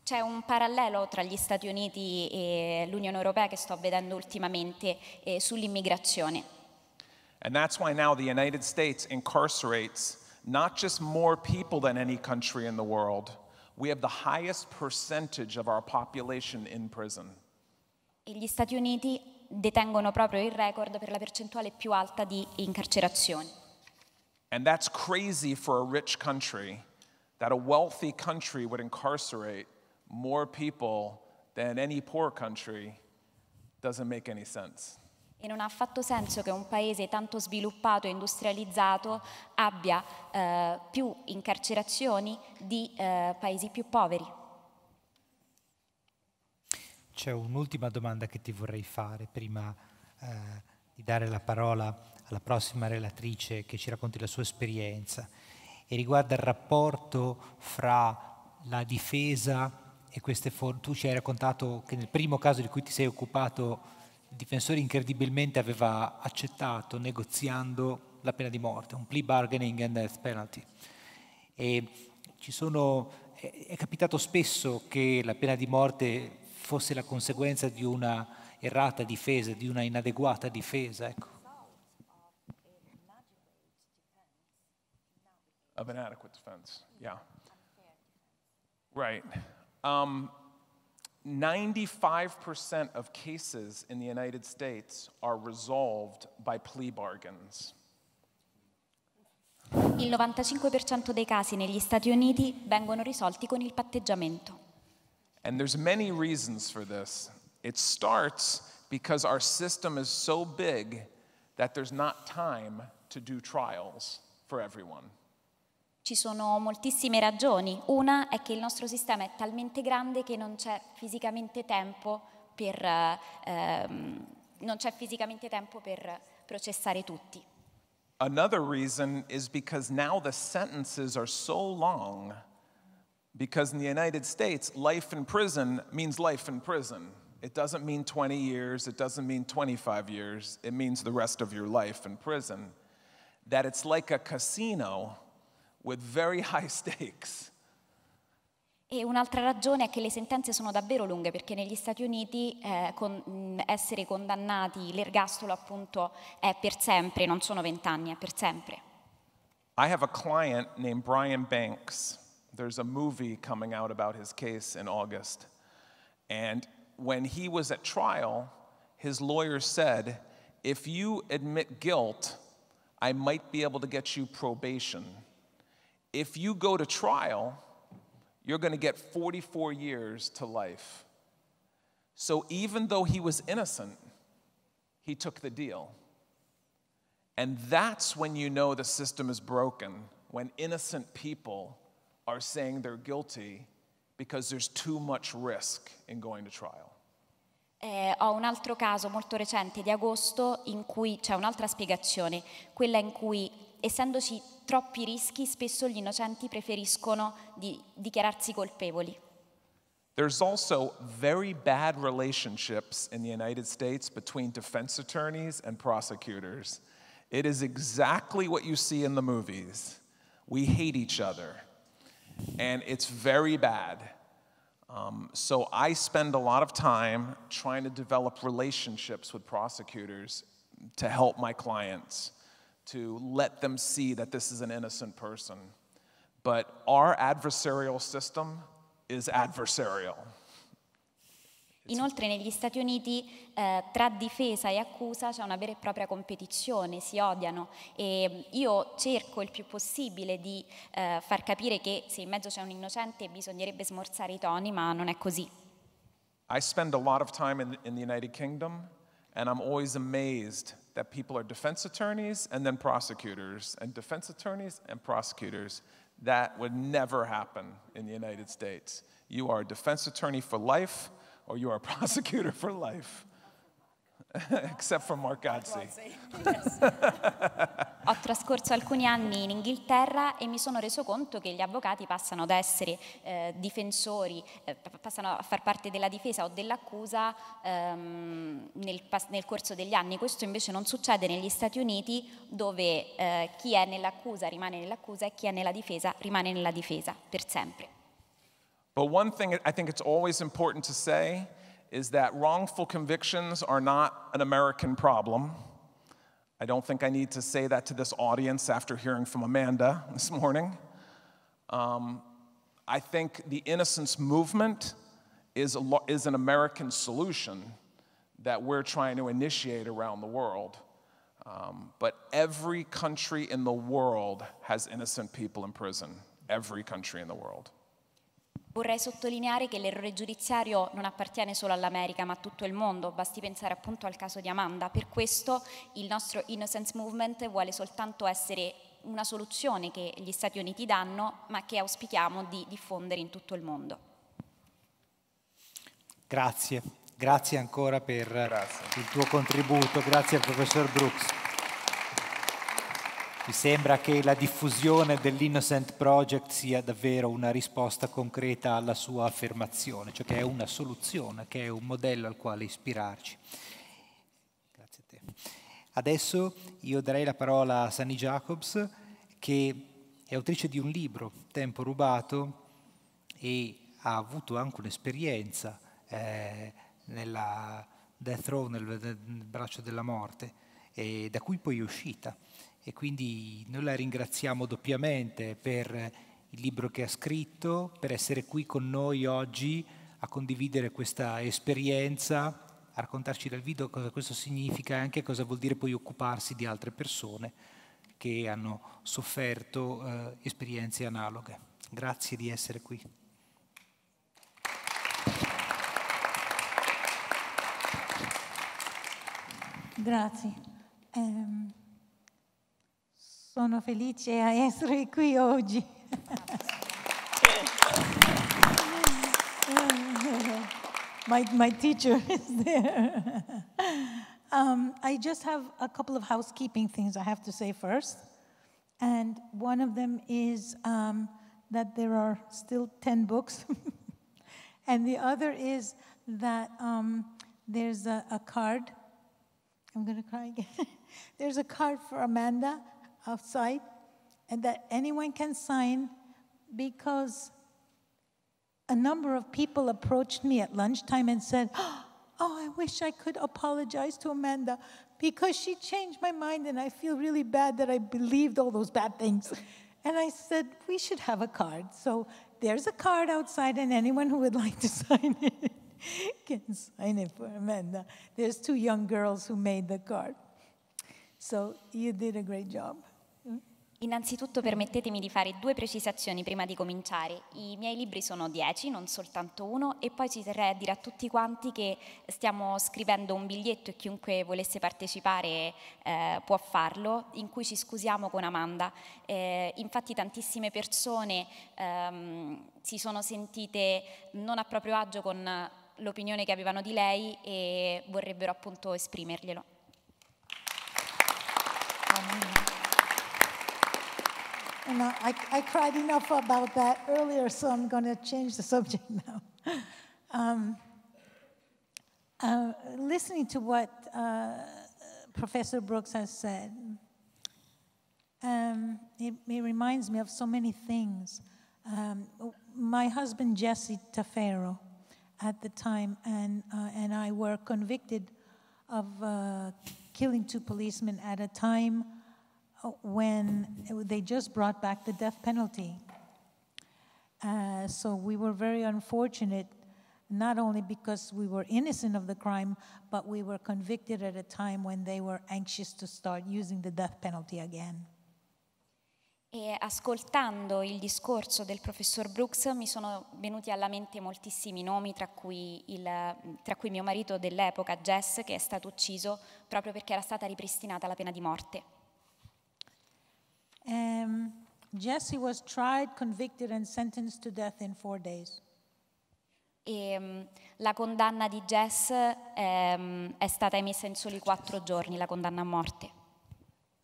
Speaker 4: C'è un parallelo tra gli Stati Uniti e l'Unione Europea che sto vedendo ultimamente eh, sull'immigrazione.
Speaker 3: And that's why now the United States incarcerates not just more people than any country in the world, we have the highest percentage of our population in prison.
Speaker 4: E gli Stati Uniti detengono proprio il record per la percentuale più alta di incarcerazioni.
Speaker 3: And that's crazy for a rich country that a wealthy country would incarcerate more people than any poor country doesn't make any sense.
Speaker 4: E non ha affatto senso che un paese tanto sviluppato e industrializzato abbia eh, più incarcerazioni di eh, paesi più poveri
Speaker 2: c'è un'ultima domanda che ti vorrei fare prima eh, di dare la parola alla prossima relatrice che ci racconti la sua esperienza e riguarda il rapporto fra la difesa e queste forze. Tu ci hai raccontato che nel primo caso di cui ti sei occupato il difensore incredibilmente aveva accettato negoziando la pena di morte, un plea bargaining and death penalty. E sono, è capitato spesso che la pena di morte fosse la conseguenza di una errata difesa, di una inadeguata difesa. Ecco.
Speaker 3: Of adequate defense, yeah. Right. Um, 95% of cases in the United States are resolved by plea bargains.
Speaker 4: Il 95% dei casi negli Stati Uniti vengono risolti con il patteggiamento.
Speaker 3: And there's many reasons for this. It starts because our system is so big that there's not time to do trials for everyone.
Speaker 4: Ci sono moltissime ragioni. Una è che il nostro sistema è talmente grande che non c'è fisicamente tempo per, ehm, non c'è fisicamente tempo per processare tutti.
Speaker 3: Another reason is because now the sentences are so long because in the United States, life in prison means life in prison. It doesn't mean 20 years, it doesn't mean 25 years, it means the rest of your life in prison. That it's like a casino with very high stakes.
Speaker 4: E un'altra ragione è che le sentenze sono davvero lunghe perché negli Stati Uniti eh, con, essere condannati l'ergastolo appunto è per sempre, non sono vent'anni, è per sempre.
Speaker 3: I have a client named Brian Banks. There's a movie coming out about his case in August. And when he was at trial, his lawyer said, If you admit guilt, I might be able to get you probation. If you go to trial, you're going to get 44 years to life. So even though he was innocent, he took the deal. And that's when you know the system is broken, when innocent people are saying they're guilty because there's too much risk in going to trial.
Speaker 4: Eh, ho un altro caso molto recente di agosto in cui c'è un'altra spiegazione, quella in cui essendoci troppi rischi spesso gli innocenti preferiscono di dichiararsi colpevoli.
Speaker 3: There's also very bad relationships in the United States between defense attorneys and prosecutors. It is exactly what you see in the movies. We hate each other and it's very bad. Um, so I spend a lot of time trying to develop relationships with prosecutors to help my clients, to let them see that this is an innocent person. But our adversarial system is adversarial.
Speaker 4: Inoltre negli Stati Uniti eh, tra difesa e accusa c'è una vera e propria competizione, si odiano e mm, io cerco il più possibile di eh, far capire che se in mezzo c'è un innocente bisognerebbe smorzare i toni, ma non è così.
Speaker 3: I spend a lot of time in, in the United Kingdom and I'm always amazed that people are defense attorneys and then prosecutors and defense attorneys and prosecutors. That would never happen in the United States. You are a defense attorney for life or oh, you are a prosecutor for life. Except for Mark Godsey.
Speaker 4: Ho trascorso alcuni anni in Inghilterra e mi sono reso conto che gli avvocati passano ad essere eh, difensori, eh, passano a far parte della difesa o dell'accusa ehm, nel, nel, corso degli anni. Questo invece non succede negli Stati Uniti dove eh, chi è nell'accusa rimane nell'accusa e chi è nella difesa rimane nella difesa per sempre.
Speaker 3: But one thing I think it's always important to say is that wrongful convictions are not an American problem. I don't think I need to say that to this audience after hearing from Amanda this morning. Um, I think the innocence movement is, is an American solution that we're trying to initiate around the world. Um, but every country in the world has innocent people in prison, every country in the world.
Speaker 4: Vorrei sottolineare che l'errore giudiziario non appartiene solo all'America ma a tutto il mondo, basti pensare appunto al caso di Amanda, per questo il nostro Innocence Movement vuole soltanto essere una soluzione che gli Stati Uniti danno ma che auspichiamo di diffondere in tutto il mondo.
Speaker 2: Grazie, grazie ancora per grazie. il tuo contributo, grazie al professor Brooks. Mi sembra che la diffusione dell'Innocent Project sia davvero una risposta concreta alla sua affermazione, cioè che è una soluzione, che è un modello al quale ispirarci. Grazie a te. Adesso io darei la parola a Sani Jacobs, che è autrice di un libro, Tempo rubato, e ha avuto anche un'esperienza eh, nella Death Row, nel, nel braccio della morte, da cui poi è uscita e quindi noi la ringraziamo doppiamente per il libro che ha scritto, per essere qui con noi oggi a condividere questa esperienza, a raccontarci dal video cosa questo significa e anche cosa vuol dire poi occuparsi di altre persone che hanno sofferto eh, esperienze analoghe. Grazie di essere qui.
Speaker 5: Grazie. Um... Sono felice a essere qui oggi. my, my teacher is there. um, I just have a couple of housekeeping things I have to say first. And one of them is um, that there are still 10 books. and the other is that um, there's a, a card. I'm going to cry again. there's a card for Amanda outside and that anyone can sign because a number of people approached me at lunchtime and said, Oh, I wish I could apologize to Amanda because she changed my mind and I feel really bad that I believed all those bad things. And I said, We should have a card. So there's a card outside, and anyone who would like to sign it can sign it for Amanda. There's two young girls who made the card. So you did a great job. Innanzitutto permettetemi
Speaker 4: di fare due precisazioni prima di cominciare. I miei libri sono dieci, non soltanto uno, e poi ci terrei a dire a tutti quanti che stiamo scrivendo un biglietto e chiunque volesse partecipare eh, può farlo, in cui ci scusiamo con Amanda. Eh, infatti tantissime persone ehm, si sono sentite non a proprio agio con l'opinione che avevano di lei e vorrebbero appunto esprimerglielo.
Speaker 5: Amen. And I, I cried enough about that earlier, so I'm going to change the subject now. Um, uh, listening to what uh, Professor Brooks has said, um, it, it, reminds me of so many things. Um, my husband, Jesse Tafero, at the time, and, uh, and I were convicted of uh, killing two policemen at a time when they just brought back the death penalty. Uh, so we were very unfortunate, not only because we were innocent of the crime, but we were convicted at a time when they were anxious to start using the death penalty again.
Speaker 4: E ascoltando il discorso del professor Brooks mi sono venuti alla mente moltissimi nomi, tra cui, il, tra cui mio marito dell'epoca, Jess, che è stato ucciso proprio perché era
Speaker 5: stata ripristinata la pena di morte. Um, Jesse was tried, convicted and sentenced to death in four days.
Speaker 4: E, um, la condanna di Jess um, è stata emessa in soli quattro giorni, la condanna a morte.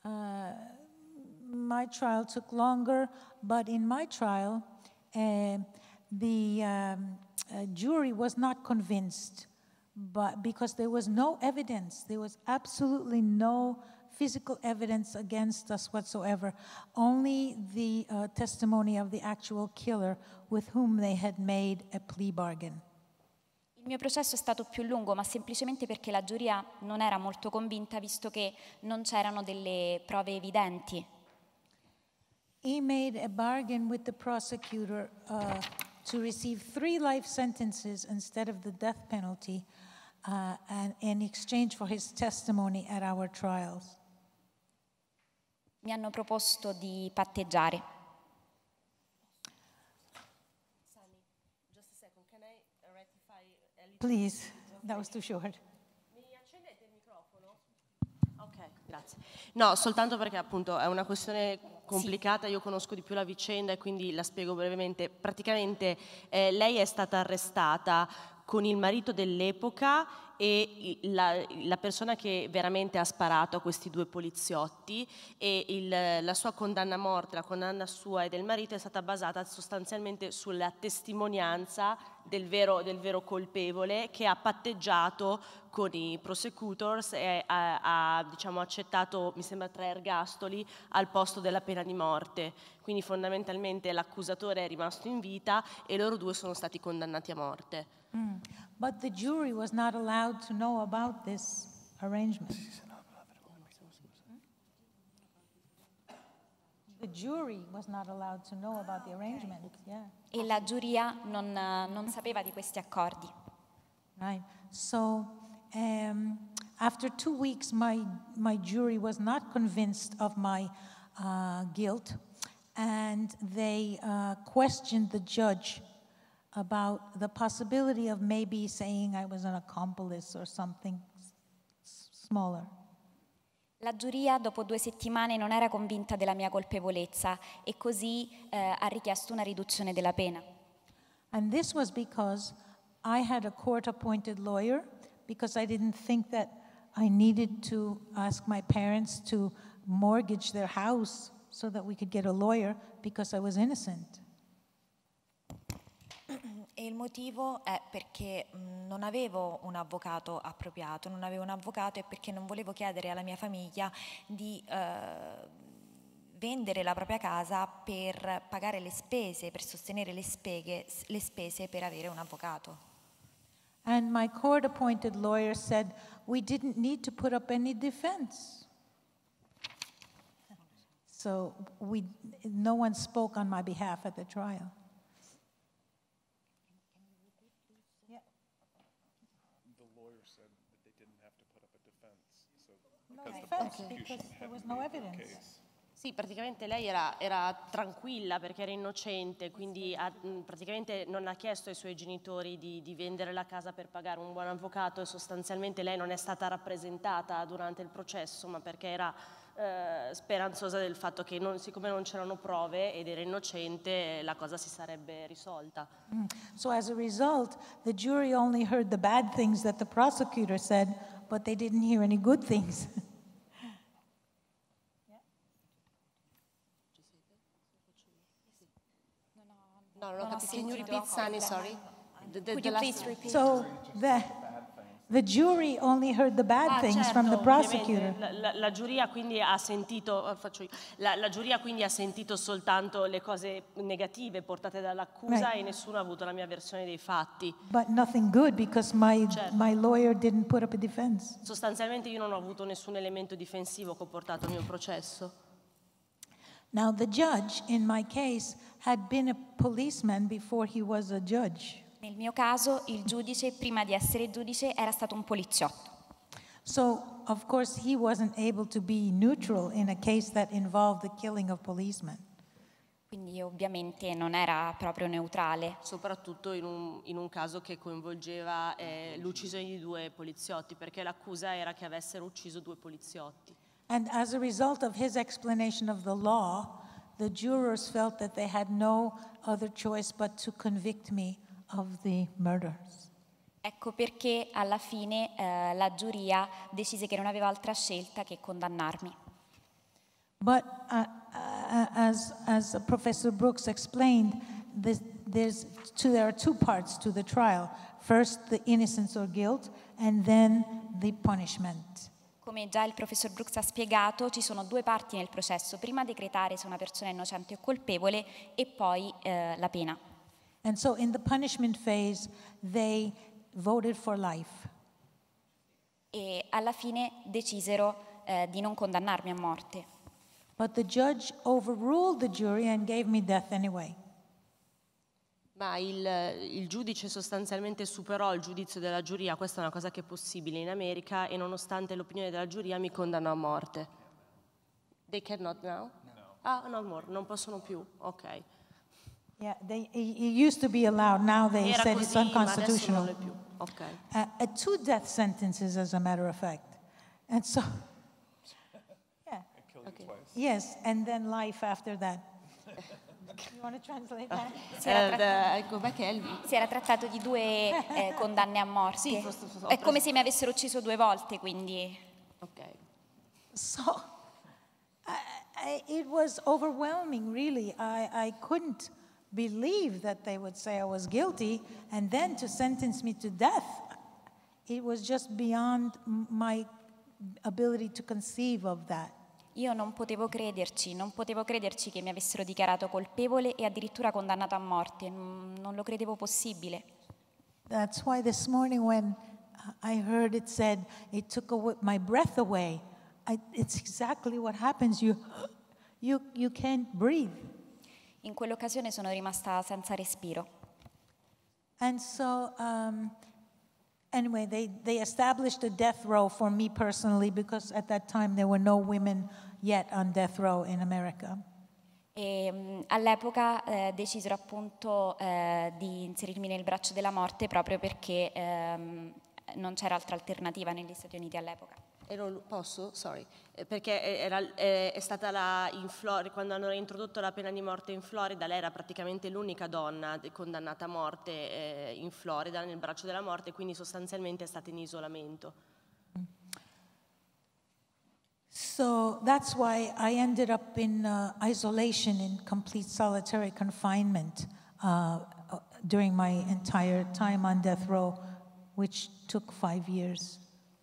Speaker 5: Uh, my trial took longer, but in my trial, uh, the um, uh, jury was not convinced, but because there was no evidence, there was absolutely no physical evidence against us whatsoever, only the uh, testimony of the actual killer with whom they had made a plea bargain.
Speaker 4: Il mio processo è stato più lungo, ma semplicemente perché la giuria non era molto convinta visto che non c'erano delle prove evidenti.
Speaker 5: He made a bargain with the prosecutor uh, to receive three life sentences instead of the death penalty uh, and in exchange for his testimony at our trials.
Speaker 4: mi hanno proposto di patteggiare.
Speaker 6: Please, that
Speaker 5: was too short.
Speaker 6: No, soltanto perché appunto è una questione complicata, io conosco di più la vicenda e quindi la spiego brevemente. Praticamente eh, lei è stata arrestata con il marito dell'epoca e la, la, persona che veramente ha sparato a questi due poliziotti e il, la sua condanna a morte, la condanna sua e del marito è stata basata sostanzialmente sulla testimonianza del vero, del vero colpevole che ha patteggiato con i prosecutors e ha, ha diciamo, accettato, mi sembra, tre ergastoli al posto della pena di morte. Quindi fondamentalmente l'accusatore è rimasto in vita e loro due sono stati condannati a morte.
Speaker 5: Mm. But the jury was not allowed to know about this arrangement. The jury was not allowed to know about the arrangement, yeah.
Speaker 4: E la giuria non, non sapeva di questi accordi.
Speaker 5: Right. So, um, after two weeks, my, my jury was not convinced of my uh, guilt, and they uh, questioned the judge about the possibility of maybe saying I was an accomplice or something smaller.
Speaker 4: La giuria dopo due settimane non era convinta della mia colpevolezza e così
Speaker 5: eh, ha richiesto una riduzione della pena. And this was because I had a court appointed lawyer because I didn't think that I needed to ask my parents to mortgage their house so that we could get a lawyer because I was innocent.
Speaker 7: il motivo è perché mm, non avevo un avvocato appropriato, non avevo un avvocato e perché non volevo chiedere alla mia famiglia di eh, vendere la propria casa per pagare le spese, per sostenere le, speghe, le spese per avere un avvocato.
Speaker 5: And my court appointed lawyer said, We didn't need to put up any defense. So we, no one spoke on my behalf at the trial.
Speaker 3: defense okay. because there was no evidence.
Speaker 6: Sì, praticamente lei era, era, tranquilla perché era innocente, quindi ha, praticamente non ha chiesto ai suoi genitori di, di, vendere la casa per pagare un buon avvocato e sostanzialmente lei non è stata rappresentata durante il processo, ma perché era eh, speranzosa del fatto che non, siccome non c'erano prove ed era innocente, la cosa si sarebbe risolta.
Speaker 5: Mm. So as a result, the jury only heard the bad things that the prosecutor said, but they didn't hear any good things.
Speaker 8: No, non ho capito. Can you repeat, Sunny, sorry? The, the, Could you please
Speaker 5: repeat? So, the, the jury only heard the bad ah, certo, from the prosecutor.
Speaker 6: La, la, giuria quindi ha sentito, eh, io, la, la, giuria quindi ha sentito soltanto le cose negative portate dall'accusa right. e nessuno ha avuto la mia versione dei fatti.
Speaker 5: But nothing good because my, certo. my lawyer didn't put up a defense.
Speaker 6: Sostanzialmente io non ho avuto nessun elemento difensivo che ho portato al mio processo.
Speaker 5: Now, the judge in my case had been a policeman before he was a judge. Nel mio caso, il giudice, prima di essere giudice, era stato un poliziotto. So, of course, he wasn't able to be neutral in a case that involved the killing of policemen.
Speaker 6: Quindi ovviamente non era proprio neutrale. Soprattutto in un, in un caso che coinvolgeva eh, l'uccisione di due poliziotti, perché l'accusa era che avessero ucciso due poliziotti.
Speaker 5: And as a result of his explanation of the law, the jurors felt that they had no other choice but to convict me of the murders.
Speaker 4: Ecco perché alla fine eh, la giuria decise che non aveva altra scelta
Speaker 5: che condannarmi. But uh, uh, as, as Professor Brooks explained, this, two, there are two parts to the trial. First, the innocence or guilt, and then the punishment.
Speaker 4: Come già il professor Brooks ha spiegato, ci sono due parti nel processo, prima decretare se una persona è innocente o colpevole e poi eh, la pena.
Speaker 5: And so in the punishment phase they voted for life.
Speaker 4: E alla fine decisero eh, di non condannarmi a morte.
Speaker 5: But the judge overruled the jury and gave me death anyway.
Speaker 6: Ma il, il, giudice sostanzialmente superò il giudizio della giuria, questa è una cosa che è possibile in America e nonostante l'opinione della giuria mi condannò a morte. They cannot now? No. Ah, no more, non possono più, ok.
Speaker 5: Yeah, they, it used to be allowed, now they Era said così, it's unconstitutional. Ma più. Okay. Uh, uh, two death sentences as a matter of fact. And so, yeah. Okay. Yes, and then life after that. Ah, eh, ecco, si era, trattato, di due eh,
Speaker 4: condanne a morte. Sì, posso, posso, È come se mi avessero ucciso due volte, quindi. Ok.
Speaker 5: So, I, I, it was overwhelming, really. I, I couldn't believe that they would say I was guilty and then to sentence me to death. It was just beyond my ability to conceive of that.
Speaker 4: Io non potevo crederci, non potevo crederci che mi avessero dichiarato colpevole e addirittura condannato a morte, mm, non lo credevo possibile.
Speaker 5: That's why this morning when I heard it said it took away, my breath away, I, it's exactly what happens, you, you, you can't breathe. In quell'occasione sono rimasta senza respiro. And so, um, anyway, they, they established a death row for me personally because at that time there were no women yet on death row in America.
Speaker 4: E um, all'epoca eh, decisero appunto eh, di inserirmi nel braccio della morte proprio perché ehm, non c'era
Speaker 6: altra alternativa negli Stati Uniti all'epoca. Ero, posso? Sorry. Eh, perché era, eh, è stata la, in Florida, quando hanno reintrodotto la pena di morte in Florida, lei era praticamente l'unica donna condannata a morte eh, in Florida nel braccio della morte, quindi sostanzialmente è stata in isolamento.
Speaker 5: So that's why I ended up in uh, isolation, in complete solitary confinement uh, uh, during my entire time on death row, which took five years.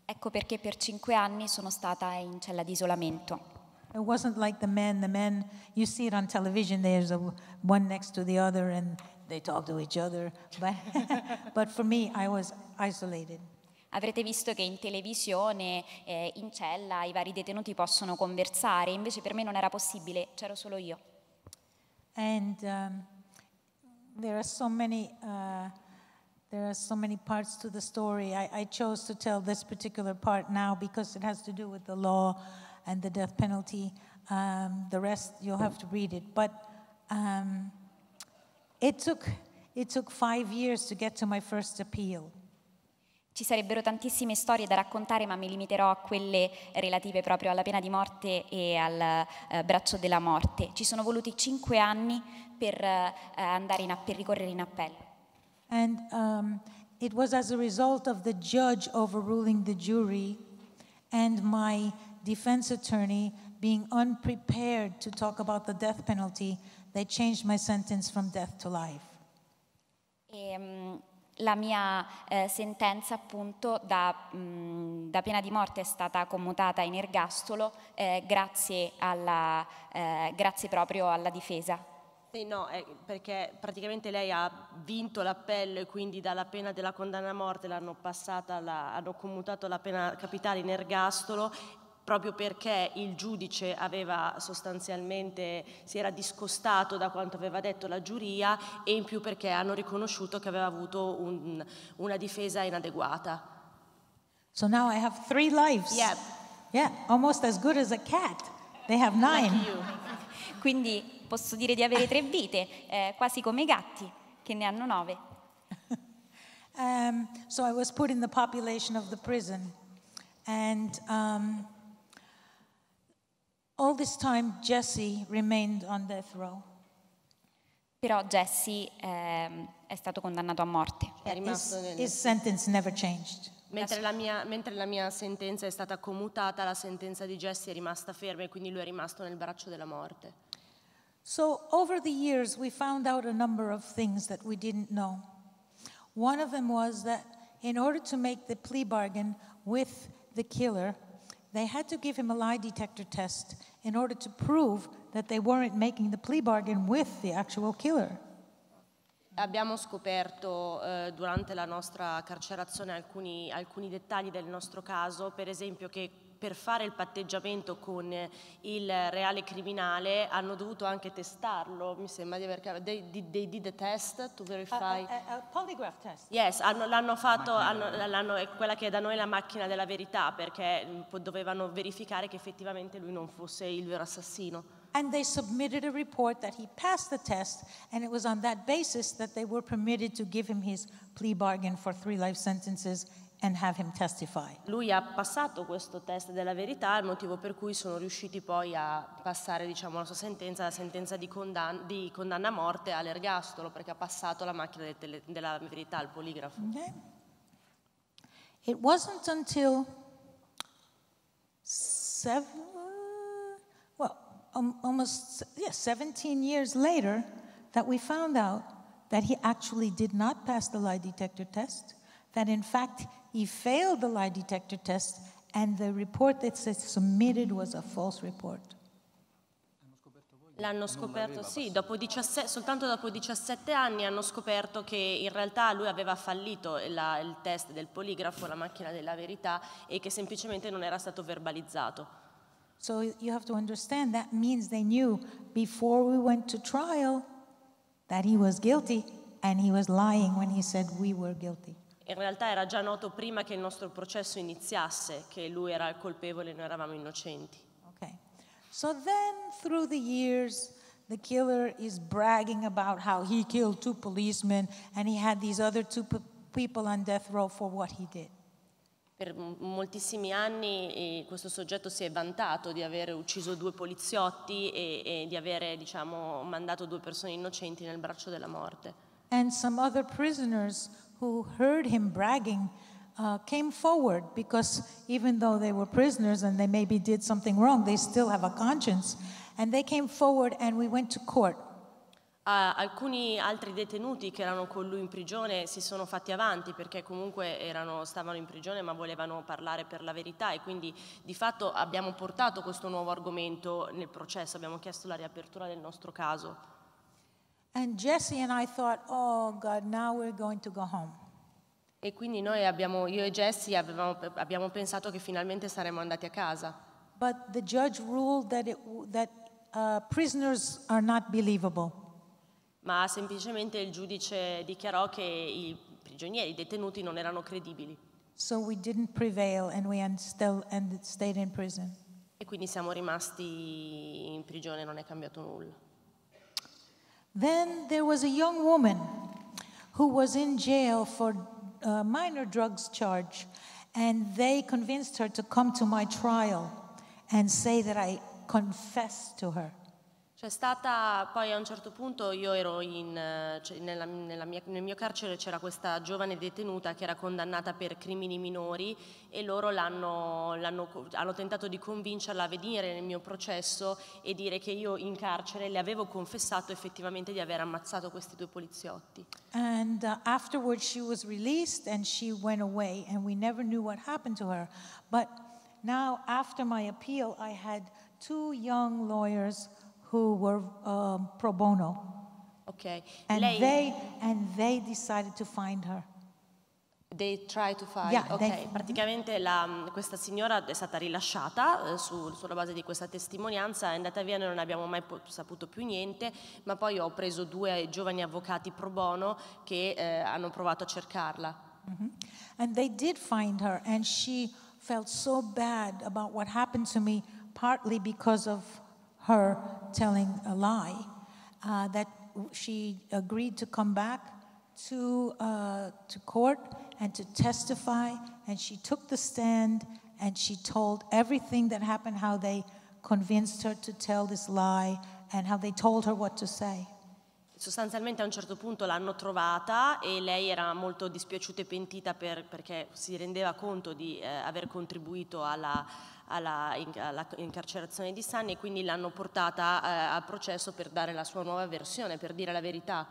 Speaker 4: Ecco perché per cinque anni sono stata in
Speaker 5: cella di isolamento. It wasn't like the men. The men, you see it on television. There's a, one next to the other, and they talk to each other. But, but for me, I was isolated.
Speaker 4: Avrete visto che in televisione, eh, in cella, i vari detenuti possono conversare, invece per me non era possibile, c'ero solo io.
Speaker 5: And um, there are so many, uh, there are so many parts to the story. I, I chose to tell this particular part now because it has to do with the law and the death penalty. Um, the rest you'll have to read it. But um, it took it took five years to get to my first appeal.
Speaker 4: Ci sarebbero tantissime storie da raccontare, ma mi limiterò a quelle relative proprio alla pena di morte e al eh, braccio della morte. Ci sono voluti cinque anni per, eh, andare in, per ricorrere in appello.
Speaker 5: And um, it was as a result of the judge overruling the jury and my defense attorney being unprepared to talk about the death penalty, they changed my sentence from death to life.
Speaker 4: E, um, la mia eh, sentenza appunto da, mh, da, pena di morte è stata commutata in ergastolo eh, grazie, alla, eh, grazie, proprio alla difesa.
Speaker 6: Sì, no, perché praticamente lei ha vinto l'appello e quindi dalla pena della condanna a morte l'hanno passata, la, hanno commutato la pena capitale in ergastolo proprio perché il giudice aveva sostanzialmente, si era discostato da quanto aveva detto la giuria e in più perché hanno riconosciuto che aveva avuto un, una difesa inadeguata.
Speaker 5: So now I have three lives. Yeah. Yeah, almost as good as a cat. They have nine.
Speaker 6: Like Quindi posso dire di avere tre
Speaker 5: vite, eh, quasi come i
Speaker 4: gatti, che ne hanno nove.
Speaker 5: um, so I was put in the population of the prison. And um, All this time Jesse remained on death row.
Speaker 4: Però Jesse eh, è stato condannato a morte. È rimasto his, nel... his
Speaker 5: sentence never changed.
Speaker 6: Mentre la, mia, mentre la, mia, sentenza è stata commutata, la sentenza di Jesse è rimasta ferma e quindi lui è rimasto nel braccio della morte.
Speaker 5: So over the years we found out a number of things that we didn't know. One of them was that in order to make the plea bargain with the killer, they had to give him a lie detector test in order to prove that they weren't making the plea bargain with the actual killer.
Speaker 6: Abbiamo scoperto eh, durante la nostra carcerazione alcuni, alcuni dettagli del nostro caso, per esempio che per fare il patteggiamento con il reale criminale hanno dovuto anche testarlo, mi sembra di aver capito, they, they, they did a test to verify. A, a,
Speaker 5: a polygraph test. Yes,
Speaker 6: l'hanno fatto, hanno, è quella che è da noi la macchina della verità, perché mm, dovevano verificare che
Speaker 5: effettivamente
Speaker 6: lui non fosse il vero assassino.
Speaker 5: and they submitted a report that he passed the test, and it was on that basis that they were permitted to give him his plea bargain for three life sentences
Speaker 6: lui ha passato questo test della verità, il motivo per cui sono riusciti poi a passare diciamo, la sua sentenza, la sentenza di, condann di condanna a morte all'ergastolo, perché ha passato la macchina del della verità, al poligrafo. Okay.
Speaker 5: It wasn't until seven, well, um, almost yeah, 17 years later that we found out that he actually did not pass the lie detector test, that in fact He failed the lie detector test, and the report that said submitted was a false report.
Speaker 6: L'hanno scoperto, sì, dopo 17, soltanto dopo 17 anni hanno scoperto che in realtà lui aveva fallito la, il test del poligrafo, la macchina della verità, e che semplicemente non era stato verbalizzato.
Speaker 5: So you have to understand that means they knew before we went to trial that he was guilty and he was lying when he said we were guilty.
Speaker 6: in realtà era già noto prima che il nostro processo iniziasse che lui era il colpevole e noi eravamo innocenti. Ok.
Speaker 5: So then through the years the killer is bragging about how he killed two policemen and he had these other two people on death row for what he did.
Speaker 6: Per moltissimi anni eh, questo soggetto si è vantato di aver ucciso due poliziotti e, e di aver diciamo, mandato due persone innocenti nel braccio della morte.
Speaker 5: And some other prisoners who heard him bragging uh, came forward because even though they were prisoners and they maybe did something wrong, they still have a conscience. And they came forward and we went to court.
Speaker 6: Uh, alcuni altri detenuti che erano con lui in prigione si sono fatti avanti perché comunque erano, stavano in prigione ma volevano parlare per la verità e quindi di fatto abbiamo portato questo nuovo argomento nel processo, abbiamo chiesto la riapertura del nostro caso.
Speaker 5: And Jesse and I thought, oh God, now we're going to go home. E
Speaker 6: quindi noi abbiamo, io e Jesse avevamo, abbiamo pensato che finalmente saremmo andati a casa.
Speaker 5: But the judge ruled that, it, that uh, prisoners are not believable.
Speaker 6: Ma semplicemente il giudice dichiarò che i prigionieri, i detenuti non erano credibili.
Speaker 5: So we didn't prevail and we still stayed in prison.
Speaker 6: E quindi siamo rimasti in prigione, non è cambiato nulla.
Speaker 5: Then there was a young woman who was in jail for a minor drugs charge, and they convinced her to come to my trial and say that I confessed to her.
Speaker 6: C'è stata poi a un certo punto, io ero in, cioè, nella, nella mia, nel mio carcere c'era questa giovane detenuta che era condannata per crimini minori e loro l'hanno, l'hanno, hanno tentato di convincerla a venire nel mio processo e dire che io in carcere le avevo confessato effettivamente di aver ammazzato questi due poliziotti.
Speaker 5: And uh, afterwards she was released and she went away and we never knew what happened to her. But now after my appeal I had two young lawyers who were um, pro bono. Okay. And Lei, they and they decided to find her. They try to find. Yeah, okay.
Speaker 6: Praticamente la, mm, questa signora è stata rilasciata eh, su, sulla base di questa testimonianza, è andata via, noi non abbiamo mai saputo più niente, ma poi ho preso due giovani avvocati pro bono che eh, hanno provato a cercarla.
Speaker 8: Mm-hmm.
Speaker 5: And they did find her and she felt so bad about what happened to me partly because of her telling a lie, uh, that she agreed to come back to, uh, to court and to testify, and she took the stand and she told everything that happened, how they convinced her to tell this lie, and how they told her what to say.
Speaker 6: sostanzialmente a un certo punto l'hanno trovata e lei era molto dispiaciuta e pentita per, perché si rendeva conto di eh, aver contribuito alla, alla, in, alla, incarcerazione di Sani e quindi l'hanno portata eh, a processo per dare la sua nuova versione, per dire la verità.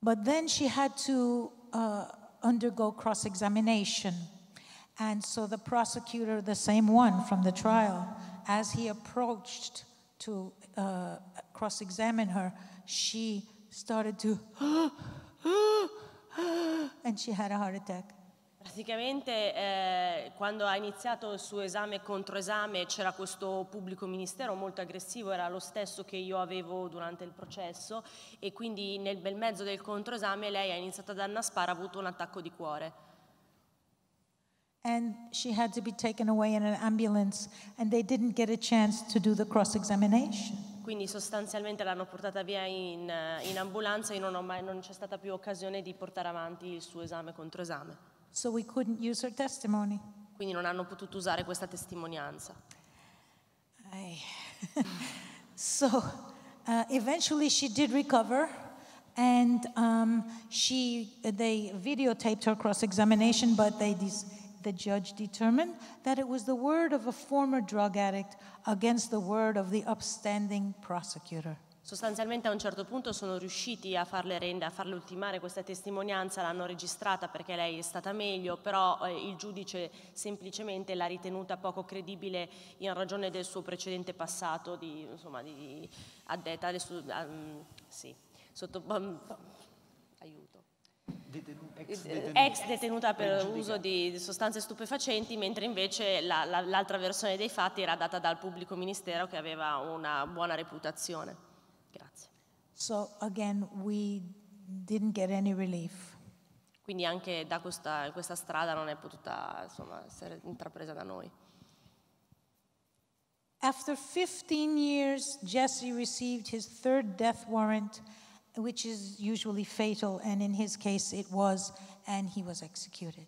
Speaker 5: But then she had to uh, undergo cross-examination and so the prosecutor, the same one from the trial, as he approached to uh, cross examine her, she started to. and she had a heart attack.
Speaker 6: Praticamente eh, quando ha iniziato il suo esame contro esame c'era questo pubblico ministero molto aggressivo, era lo stesso che io avevo durante il processo e quindi nel bel mezzo del contro esame lei ha iniziato ad annaspare, ha avuto un attacco di cuore.
Speaker 5: And she had to be taken away in an ambulance and they didn't get a chance to do the cross examination
Speaker 6: quindi sostanzialmente l'hanno portata via in, eh, in ambulanza e non, mai, non c'è stata più occasione di portare avanti il suo esame contro esame.
Speaker 5: So quindi non
Speaker 6: hanno potuto usare questa testimonianza. I...
Speaker 5: so uh, eventually she did recover and um, she, they videotaped her cross-examination but they the judge determined that it was the word of a former drug addict against the word of the upstanding prosecutor.
Speaker 6: Sostanzialmente a un certo punto sono riusciti a farle, rendere, a farle ultimare questa testimonianza, l'hanno registrata perché lei è stata meglio, però eh, il giudice semplicemente l'ha ritenuta poco credibile in ragione del suo precedente passato di, insomma, di addetta adesso, Um, sì, sotto, um,
Speaker 9: ex, detenuta. ex,
Speaker 6: detenuta per uso di sostanze stupefacenti, mentre invece l'altra la, la, versione dei fatti era data dal pubblico ministero che aveva una buona reputazione.
Speaker 5: Grazie. So again we didn't get any relief.
Speaker 6: Quindi anche da questa, questa strada non è potuta insomma, essere intrapresa da
Speaker 5: noi. After 15 years Jesse received his third death warrant which is usually fatal, and in his case it was, and he was executed.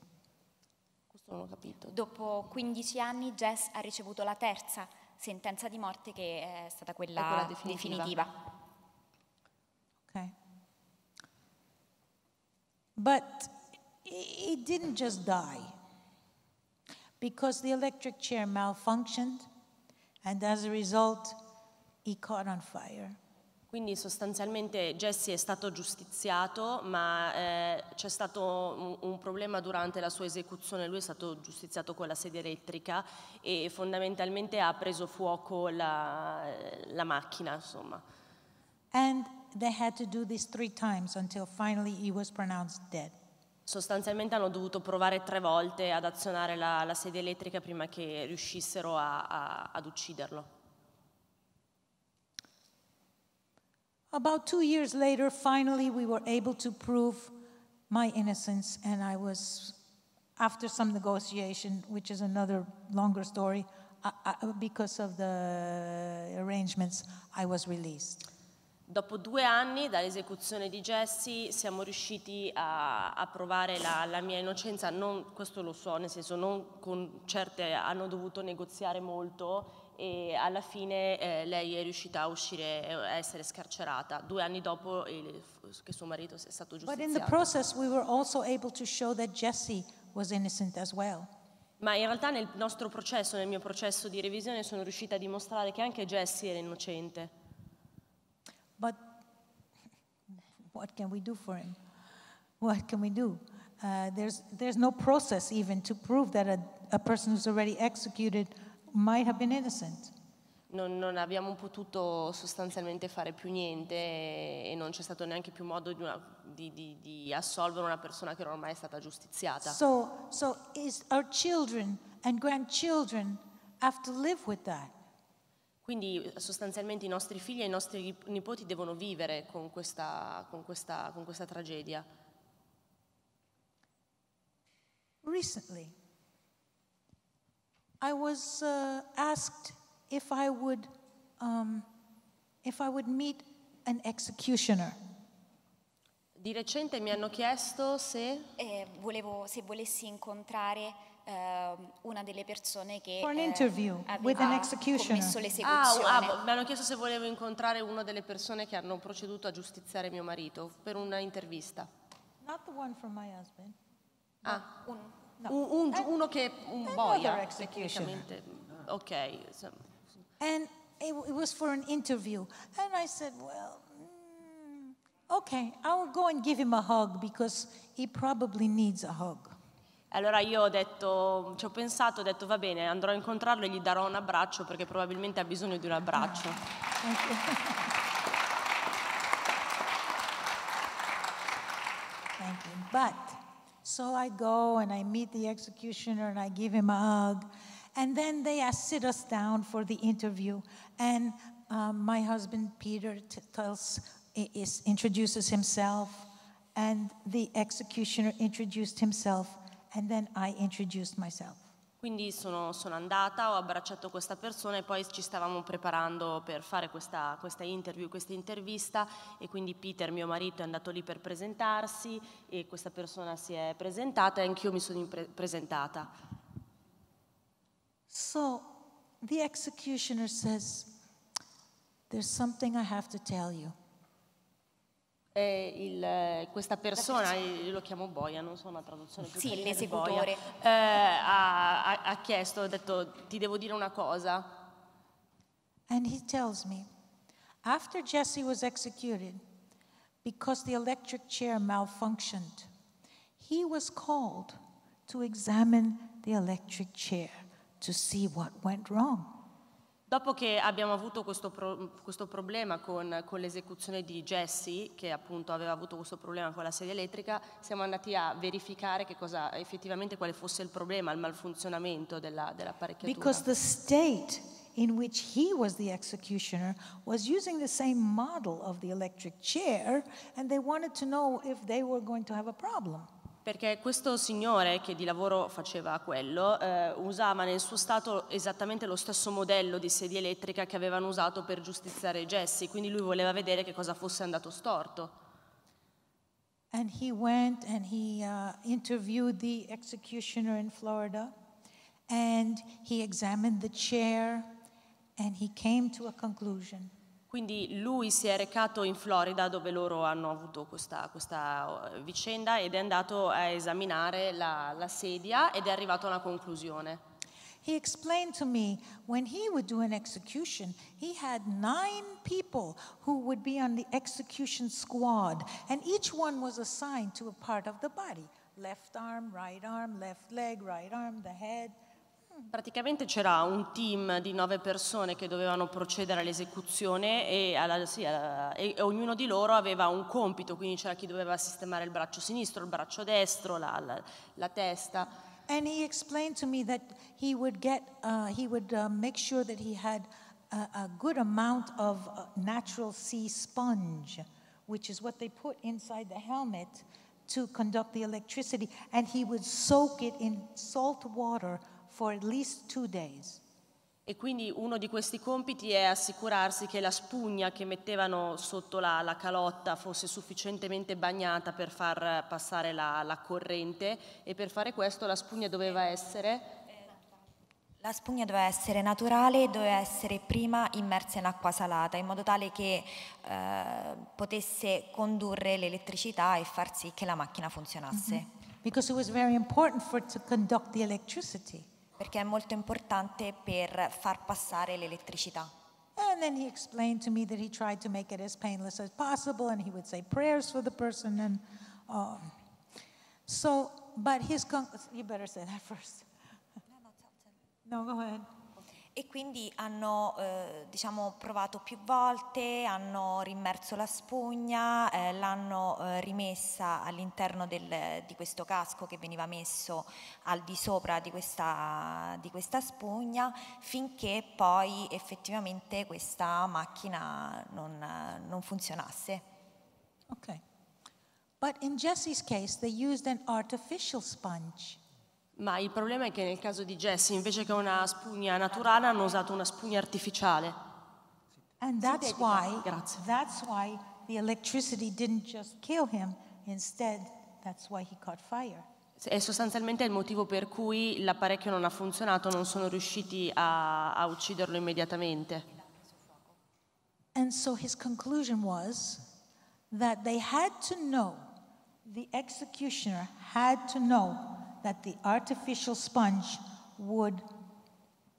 Speaker 4: Dopo 15 anni Jess ha ricevuto la terza sentenza di morte che è stata quella, definitiva.
Speaker 8: definitiva. Okay.
Speaker 5: But he didn't just die because the electric chair malfunctioned and as a result he caught on fire.
Speaker 6: Quindi sostanzialmente Jesse è stato giustiziato, ma eh, c'è stato un, un, problema durante la sua esecuzione, lui è stato giustiziato con la sedia elettrica e fondamentalmente ha preso fuoco la, la macchina, insomma.
Speaker 5: And they had to do this three times until finally he was pronounced dead.
Speaker 6: Sostanzialmente hanno dovuto provare tre volte ad azionare la, la sedia elettrica prima che riuscissero a, a, ad ucciderlo.
Speaker 5: About two years later, finally, we were able to prove my innocence, and I was, after some negotiation, which is another longer story, I, I, because of the arrangements, I was released.
Speaker 6: Dopo due anni dall'esecuzione di Jesse siamo riusciti a, a provare la, la, mia innocenza, non, questo lo so, nel senso non con certe hanno dovuto negoziare molto e alla fine eh, lei è riuscita a uscire, eh, a essere scarcerata due anni dopo il, che suo marito è stato giustiziato. But in the process
Speaker 5: we were also able to show that Ma in realtà nel nostro
Speaker 6: processo, nel mio processo di revisione, sono riuscita a dimostrare che anche Jesse era innocente.
Speaker 5: ma what possiamo fare per lui? cosa possiamo fare? we do? Uh, there's, there's no process even to prove that a, a person who's already executed might have been innocent.
Speaker 6: Non, non, abbiamo potuto sostanzialmente fare più niente e non c'è stato neanche più modo di, una, di, di, di assolvere una persona che era è stata giustiziata. So, so Quindi sostanzialmente i nostri figli e i nostri nipoti devono vivere con questa, con questa, con questa tragedia.
Speaker 5: Recentemente, i was uh, asked if I would um, if I would meet an executioner. Di recente mi hanno chiesto
Speaker 4: se eh, volevo, se volessi incontrare eh, una delle persone
Speaker 5: che For eh, interview with Ah, ah,
Speaker 6: mi hanno chiesto se volevo incontrare una delle persone che hanno proceduto a giustiziare mio marito per una intervista.
Speaker 5: Not the one from my husband. Ah, un No. Un, un, and, eh, uno che un boia tecnicamente.
Speaker 6: Ok. So.
Speaker 5: And it, it, was for an interview. And I said, well, mm, I will go and give him a hug because he probably needs a hug.
Speaker 6: Allora io ho detto, ci ho pensato, ho detto va bene, andrò a incontrarlo e gli darò un abbraccio perché probabilmente ha bisogno di un abbraccio. Thank
Speaker 8: you. Thank
Speaker 5: you. But So I go and I meet the executioner and I give him a hug. And then they sit us down for the interview. And um, my husband, Peter, tells, is, introduces himself. And the executioner introduced himself. And then I introduced myself.
Speaker 6: Quindi sono, sono, andata, ho abbracciato questa persona e poi ci stavamo preparando per fare questa, questa, interview, questa intervista e quindi Peter, mio marito, è andato lì per presentarsi e questa persona si è presentata e anch'io mi sono pre- presentata.
Speaker 5: So the executioner says, there's something I have to tell you.
Speaker 6: Il, questa persona, io lo chiamo Boia, non so una traduzione più Sì, l'esecutore. Boia,
Speaker 5: eh, ha, ha, ha, chiesto, ha
Speaker 6: detto ti devo dire una cosa.
Speaker 5: And he tells me, after Jesse was executed, because the electric chair malfunctioned, he was called to examine the electric chair to see what went wrong.
Speaker 6: Dopo che abbiamo avuto questo, pro, questo problema con, con l'esecuzione di Jesse, che appunto aveva avuto questo problema con la sedia elettrica, siamo andati a verificare che cosa, effettivamente quale fosse il problema, il malfunzionamento della, dell'apparecchiatura.
Speaker 5: Because the state in which he was the executioner was using the same model of the electric chair and they wanted to know if they were going to have a problem.
Speaker 6: Perché questo signore che di lavoro faceva quello eh, usava nel suo stato esattamente lo stesso modello di sedia elettrica che avevano usato per giustiziare Jesse, quindi lui voleva vedere che cosa fosse andato storto.
Speaker 5: And he went and he uh, interviewed the executioner in Florida and he examined the chair and he came to a conclusion.
Speaker 6: Quindi lui si è recato in Florida dove loro hanno avuto questa, questa eh, vicenda ed è andato a esaminare la, la sedia ed è arrivato a una conclusione.
Speaker 5: He explained to me when he would do an execution, he had nine people who would be on the execution squad, and each one was assigned to a part of the body left arm, right arm, left leg, right arm, the head. Praticamente
Speaker 6: c'era un team di nove persone che dovevano procedere all'esecuzione e, alla, sì, alla, e, ognuno di loro aveva un compito, quindi c'era chi doveva sistemare il braccio sinistro, il
Speaker 5: braccio destro, la, la, la testa. And he explained to me that he would get, uh, he would uh, make sure that he had a, a good amount of uh, natural sea sponge, which is what they put inside the helmet to conduct the electricity, and he would soak it in salt water for at least two days.
Speaker 6: E quindi uno di questi compiti è assicurarsi che la spugna che mettevano sotto la, la calotta fosse sufficientemente bagnata per far passare la, la, corrente e per fare questo la spugna doveva essere...
Speaker 7: La spugna doveva essere naturale e doveva essere prima immersa in acqua salata in modo tale che eh, potesse condurre l'elettricità e far sì che la macchina funzionasse.
Speaker 5: Mm-hmm. Because it was very important to conduct the electricity.
Speaker 7: perché è molto importante per far passare l'elettricità.
Speaker 5: And then he explained to me that he tried to make it as painless as possible, and he would say prayers for the person. And uh, so, but his con- you better say that first. No,
Speaker 7: go ahead. e quindi hanno eh, diciamo, provato più volte, hanno rimerso la spugna, eh, l'hanno eh, rimessa all'interno di questo casco che veniva messo al di sopra di questa, di questa spugna finché poi effettivamente questa macchina non,
Speaker 5: non funzionasse. Ok. ma in Jesse's case they used an artificial sponge
Speaker 6: ma il problema è che nel caso di Jesse, invece che una spugna naturale, hanno usato una spugna artificiale.
Speaker 5: And that's why, that's why the electricity didn't just kill him, instead that's why he caught fire.
Speaker 6: È sostanzialmente il motivo per cui l'apparecchio non ha funzionato, non sono riusciti a, a ucciderlo immediatamente.
Speaker 5: And so his conclusion was that they had to know, the executioner had to know that the artificial sponge would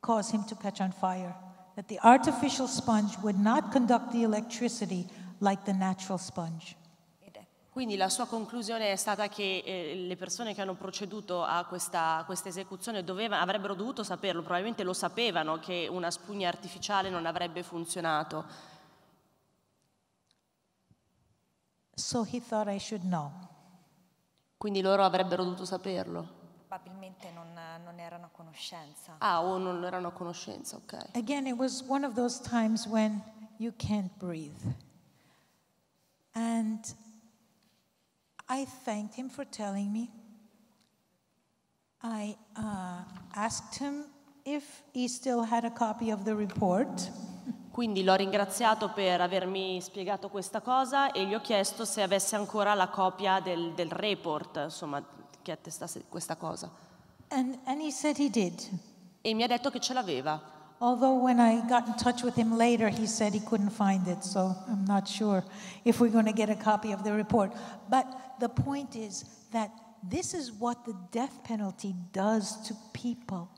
Speaker 5: cause him to catch on fire, that the artificial sponge would not conduct the electricity like the natural sponge.
Speaker 6: Quindi la sua conclusione è stata che eh, le persone che hanno proceduto a questa, questa esecuzione doveva, avrebbero dovuto saperlo, probabilmente lo sapevano che una spugna artificiale non avrebbe funzionato.
Speaker 5: So he thought I should know. Quindi loro avrebbero dovuto saperlo.
Speaker 7: Probabilmente non, non erano a conoscenza.
Speaker 6: Ah, o
Speaker 5: non erano a conoscenza, ok. Again, it was one of those times when you can't breathe. And I thanked him for telling me. I uh, asked him if he still had a copy of the report. Quindi l'ho
Speaker 6: ringraziato per avermi spiegato questa cosa e gli ho chiesto se avesse ancora la copia del, del report, insomma, che attestasse questa cosa.
Speaker 5: And, and he said he did. E mi ha detto
Speaker 6: che ce l'aveva.
Speaker 5: Although when I got in touch with him later, he said he couldn't find it, so I'm not sure if we're going to get a copy of the report. But the point is that this is what the death penalty does to people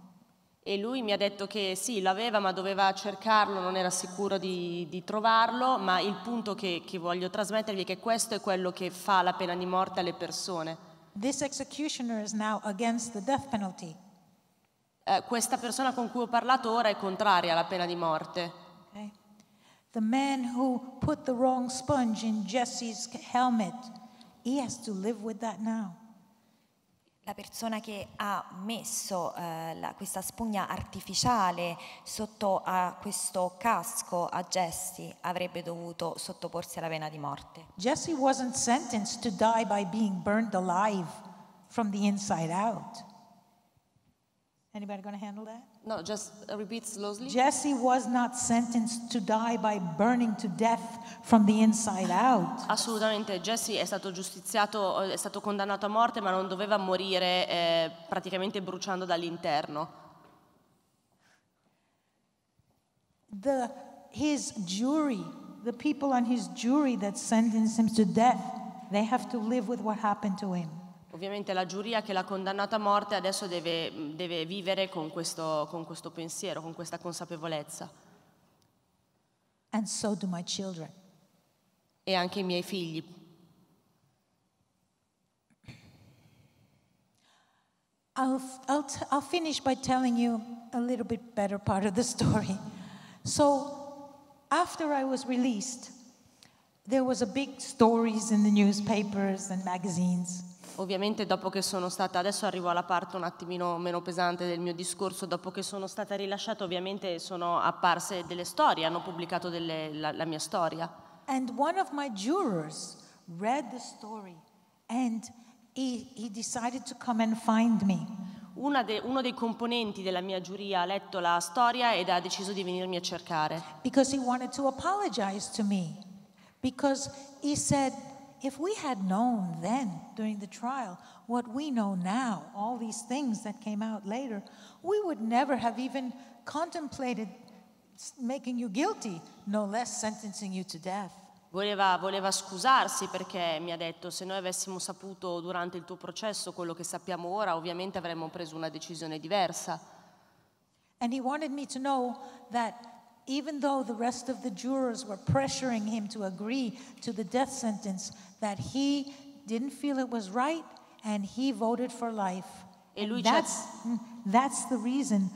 Speaker 6: e lui mi ha detto che sì, l'aveva ma doveva cercarlo, non era sicuro di, di trovarlo, ma il punto che, che, voglio trasmettervi è che questo è quello che fa la pena di morte alle persone.
Speaker 5: Eh, questa persona con
Speaker 6: cui ho parlato ora è contraria alla pena di morte.
Speaker 5: Okay. The man who put the wrong sponge in Jesse's helmet, he has to live with that now
Speaker 7: la persona che ha messo eh, la, questa spugna artificiale sotto a questo casco a Jesse avrebbe dovuto
Speaker 5: sottoporsi alla pena di morte. Jesse wasn't sentenced to die by being burned alive from the inside out. Anybody going to handle that? No, just uh, repeat slowly. Jesse was not sentenced to die by burning to death from the inside out.
Speaker 6: Assolutamente, Jesse è stato giustiziato, eh, è stato condannato a morte, ma non doveva morire eh, praticamente bruciando dall'interno.
Speaker 5: The, his jury, the people on his jury that sentenced him to death, they have to live with what happened to him.
Speaker 6: Ovviamente la giuria che l'ha condannata a morte adesso deve, deve vivere con questo, con questo pensiero, con questa consapevolezza.
Speaker 5: And so do my children. E anche i miei figli. I'll, I'll, t- I'll finish by telling you a little bit better part of the story. So, after I was released, there was a big stories in the newspapers and magazines ovviamente
Speaker 6: dopo che sono stata, adesso arrivo alla parte un attimino meno pesante del mio discorso, dopo che sono stata rilasciata ovviamente sono apparse delle storie, hanno pubblicato delle, la, la, mia storia.
Speaker 5: And one of my jurors read the story and he, he decided to come and find me.
Speaker 6: De, uno dei componenti della mia giuria ha letto la storia ed ha deciso di venirmi a cercare.
Speaker 5: Because he wanted to apologize to me. Because he said if we had known then during the trial what we know now, all these things that came out later, we would never have even contemplated making you guilty, no less sentencing you to death.
Speaker 6: Voleva, voleva scusarsi perché mi ha detto se noi avessimo saputo durante il tuo processo quello che sappiamo ora ovviamente avremmo preso una decisione diversa.
Speaker 5: And he wanted me to know that even though the rest of the jurors were pressuring him to agree to the death sentence, that he didn't feel it was right and he voted for life. That's, hmm, that's the reason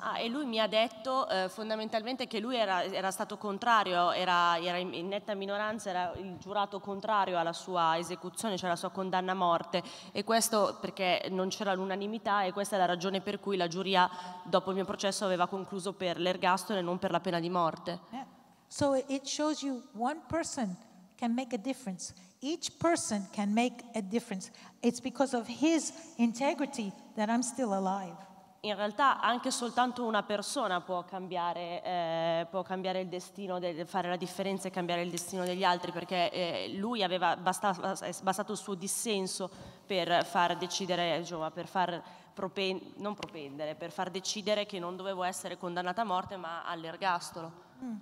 Speaker 6: Ah, e lui mi ha detto eh, fondamentalmente che lui era, era stato contrario, era, era, in netta minoranza, era il giurato contrario alla sua esecuzione, cioè alla sua condanna a morte. E questo perché non c'era l'unanimità e questa è la ragione per cui la giuria dopo il mio processo aveva concluso per l'ergastolo e non per la pena di morte.
Speaker 5: Yeah. So it shows you one person can make a difference. Each person can make a difference. It's because of his integrity that I'm still alive.
Speaker 6: In realtà anche soltanto una persona può cambiare, eh, può cambiare il destino, de- fare la differenza e cambiare il destino degli altri, perché eh, lui aveva bastato, basato il suo dissenso per far decidere, insomma, per far propen- non propendere, per far decidere che non dovevo essere condannata a morte ma all'ergastolo.
Speaker 5: Mm.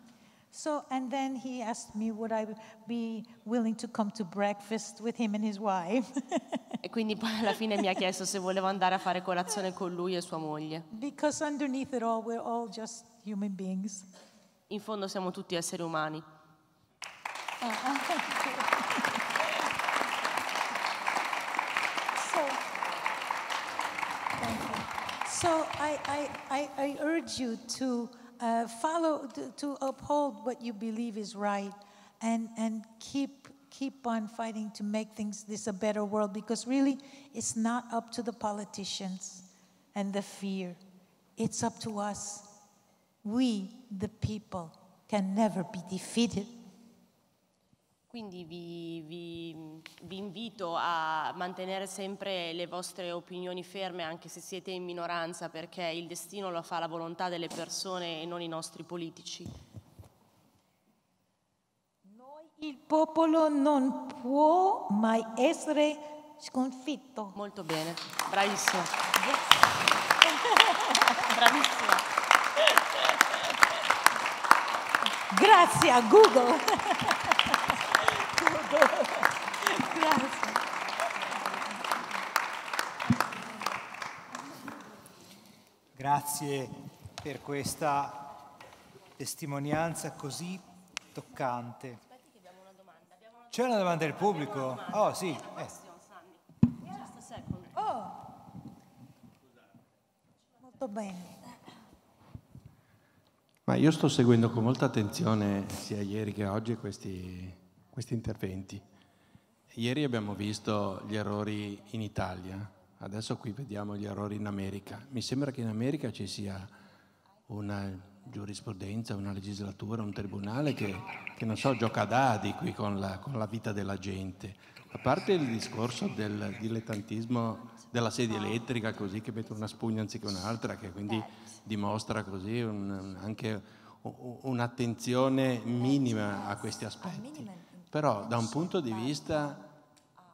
Speaker 5: So, and then he asked me would I be willing to come to breakfast with him and his wife. e quindi poi
Speaker 6: alla fine mi ha chiesto se volevo andare a fare colazione con lui e sua moglie.
Speaker 5: Because underneath it all we're all just human beings.
Speaker 6: In fondo siamo tutti esseri umani.
Speaker 5: Oh, so, thank you. so I, I, I, I urge you to uh, follow, to, to uphold what you believe is right and, and keep, keep on fighting to make things this a better world because really it's not up to the politicians and the fear. It's up to us. We, the people, can never be defeated.
Speaker 6: Quindi vi, vi, vi, invito a mantenere sempre le vostre opinioni ferme anche se siete in minoranza perché il destino lo fa la volontà delle persone e non i nostri politici.
Speaker 5: Noi il popolo non può mai essere sconfitto. Molto bene, bravissima. bravissima. Grazie a Google. Grazie.
Speaker 2: Grazie per questa testimonianza così toccante. C'è una domanda del pubblico? Oh sì. Eh.
Speaker 5: bene.
Speaker 10: Ma io sto seguendo con molta attenzione sia ieri che oggi questi questi interventi. Ieri abbiamo visto gli errori in Italia, adesso qui vediamo gli errori in America. Mi sembra che in America ci sia una giurisprudenza, una legislatura, un tribunale che, che non so, gioca ad adi qui con la, con la, vita della gente. A parte il discorso del dilettantismo della sedia elettrica, così che mette una spugna anziché un'altra, che quindi dimostra così un, anche un'attenzione minima a questi aspetti però da un punto di vista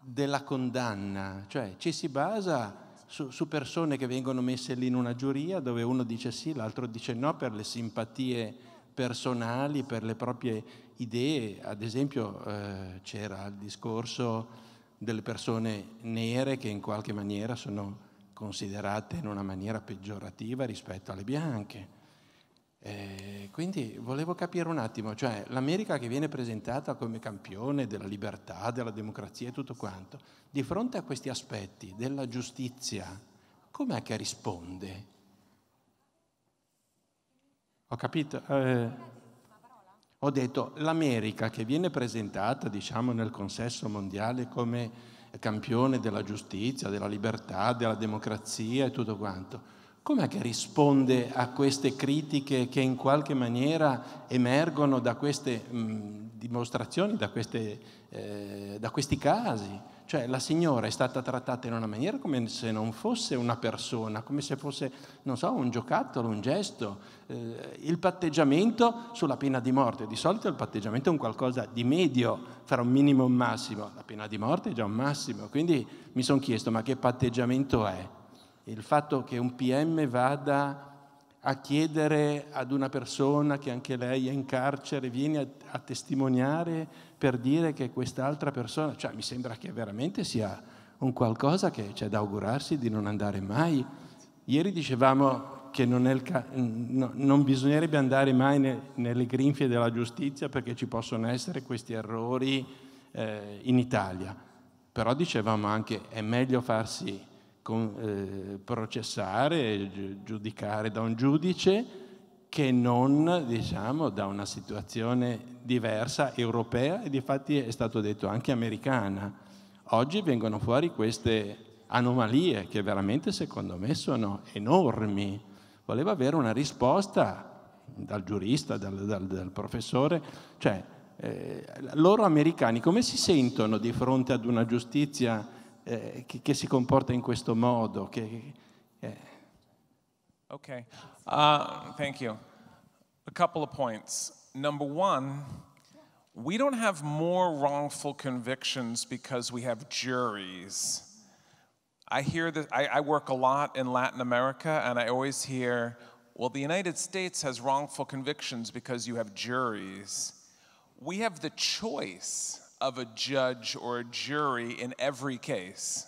Speaker 10: della condanna, cioè ci si basa su, su, persone che vengono messe lì in una giuria dove uno dice sì, l'altro dice no per le simpatie personali, per le proprie idee. Ad esempio eh, c'era il discorso delle persone nere che in qualche maniera sono considerate in una maniera peggiorativa rispetto alle bianche. Eh, quindi volevo capire un attimo, cioè l'America che viene presentata come campione della libertà, della democrazia e tutto quanto, di fronte a questi aspetti della giustizia, com'è che risponde? Ho capito? Eh, ho detto l'America che viene presentata, diciamo, nel consesso mondiale come campione della giustizia, della libertà, della democrazia e tutto quanto Com'è che risponde a queste critiche che in qualche maniera emergono da queste mh, mm, dimostrazioni, da, queste, eh, da questi casi? Cioè la signora è stata trattata in una maniera come se non fosse una persona, come se fosse, non so, un giocattolo, un gesto. Eh, il patteggiamento sulla pena di morte, di solito il patteggiamento è un qualcosa di medio fra un minimo e un massimo, la pena di morte è già un massimo, quindi mi sono chiesto ma che patteggiamento è? il fatto che un PM vada a chiedere ad una persona che anche lei è in carcere, vieni a, a testimoniare per dire che quest'altra persona, cioè mi sembra che veramente sia un qualcosa che c'è da augurarsi di non andare mai. Ieri dicevamo che non, il, no, non, bisognerebbe andare mai ne, nelle grinfie della giustizia perché ci possono essere questi errori eh, in Italia. Però dicevamo anche che è meglio farsi con, eh, processare, giudicare da un giudice che non diciamo, da una situazione diversa europea e di fatti è stato detto anche americana. Oggi vengono fuori queste anomalie che veramente secondo me sono enormi. Voleva avere una risposta dal giurista, dal, dal, dal professore, cioè eh, loro americani come si sentono di fronte ad una giustizia eh, che, che, si comporta in questo modo. Che, eh.
Speaker 3: Ok, uh, thank you. A couple of points. Number one, we don't have more wrongful convictions because we have juries. I hear that I, I, work a lot in Latin America, and I always hear, well, the United States has wrongful convictions because you have juries. We have the choice of a judge or a jury in every case.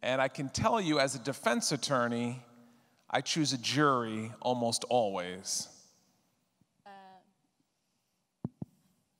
Speaker 3: And I can tell you, as a defense attorney, I choose a jury almost always. Eh,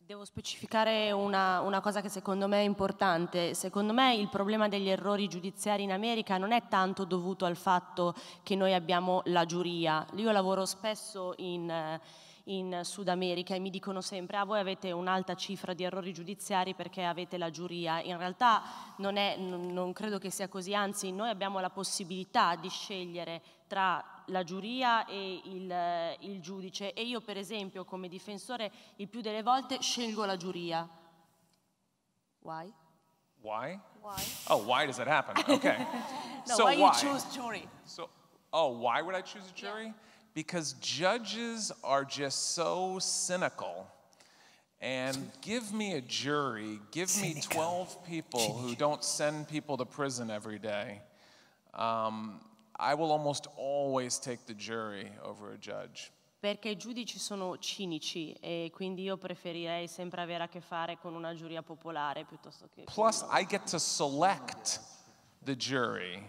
Speaker 6: devo specificare una, una, cosa che secondo me è importante. Secondo me il problema degli errori giudiziari in America non è tanto dovuto al fatto che noi abbiamo la giuria. Io lavoro spesso in... Eh, in Sud America e mi dicono sempre ah voi avete un'alta cifra di errori giudiziari perché avete la giuria. In realtà non, è, non credo che sia così, anzi noi abbiamo la possibilità di scegliere tra la giuria e il, il, giudice e io per esempio come difensore il più delle volte scelgo la giuria. Why?
Speaker 3: Why? Why? Oh, why does that happen? Okay. no, so why, why, you choose jury? So, oh, why would I choose a jury? Yeah. because judges are just so cynical. And give me a jury, give me 12 people who don't send people to prison every day. Um, I will almost always take the jury over a judge. Perché i giudici
Speaker 6: sono cinici e quindi io preferirei sempre avere a che fare con una giuria popolare piuttosto che
Speaker 3: Plus I get to select the jury.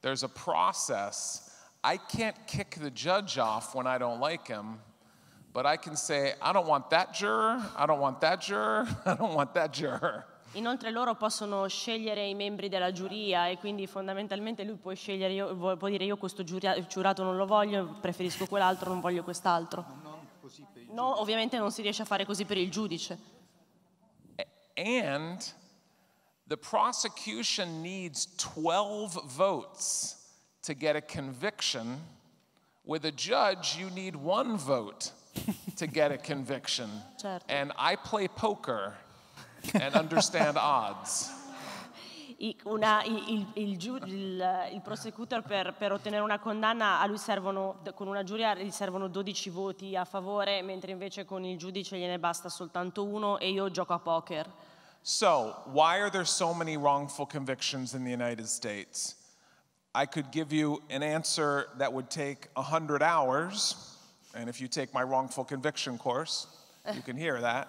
Speaker 3: There's a process I can't kick the judge off when I don't like him, but I can say, I don't want that juror, I don't want that juror, I don't want that juror.
Speaker 6: Inoltre loro possono scegliere i membri della giuria e quindi fondamentalmente lui può scegliere, io, può dire io questo giurato non lo voglio, preferisco quell'altro, non voglio quest'altro. No, ovviamente non si riesce a fare così per il giudice.
Speaker 3: And the prosecution needs 12 votes. to get a conviction. With a judge, you need one vote to get a conviction. And I play poker and understand odds.
Speaker 6: Una, il, il, il, il, prosecutor per, per, ottenere una condanna a lui servono, con una giuria gli servono 12 voti a favore, mentre invece con il giudice gliene basta soltanto uno e io gioco a poker.
Speaker 3: So, why are there so many wrongful convictions in the United States? I could give you an answer that would take 100 hours, and if you take my wrongful conviction course, you can hear that.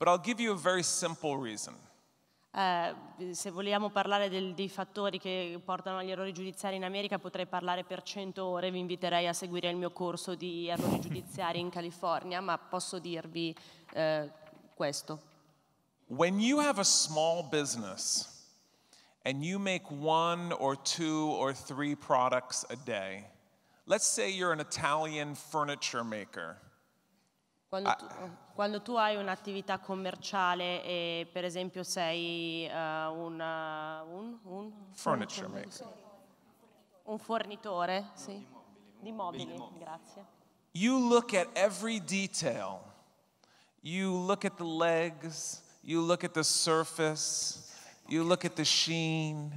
Speaker 3: But I'll give you a very simple reason.
Speaker 6: Uh, se vogliamo parlare del, dei fattori che portano agli errori giudiziari in America, potrei parlare per 100 ore, vi inviterei a seguire il mio corso di errori giudiziari in California, ma posso dirvi uh, questo.
Speaker 3: When you have a small business, and you make one or two or three products a day. Let's say you're an Italian furniture maker.
Speaker 6: Quando ah. tu, quando tu, hai un'attività commerciale e per esempio sei uh, eh, una, eh, un, un, furniture un, maker. Un fornitore, sì. Di mobili, grazie.
Speaker 3: You look at every detail. You look at the legs, you look at the surface. You look at the sheen,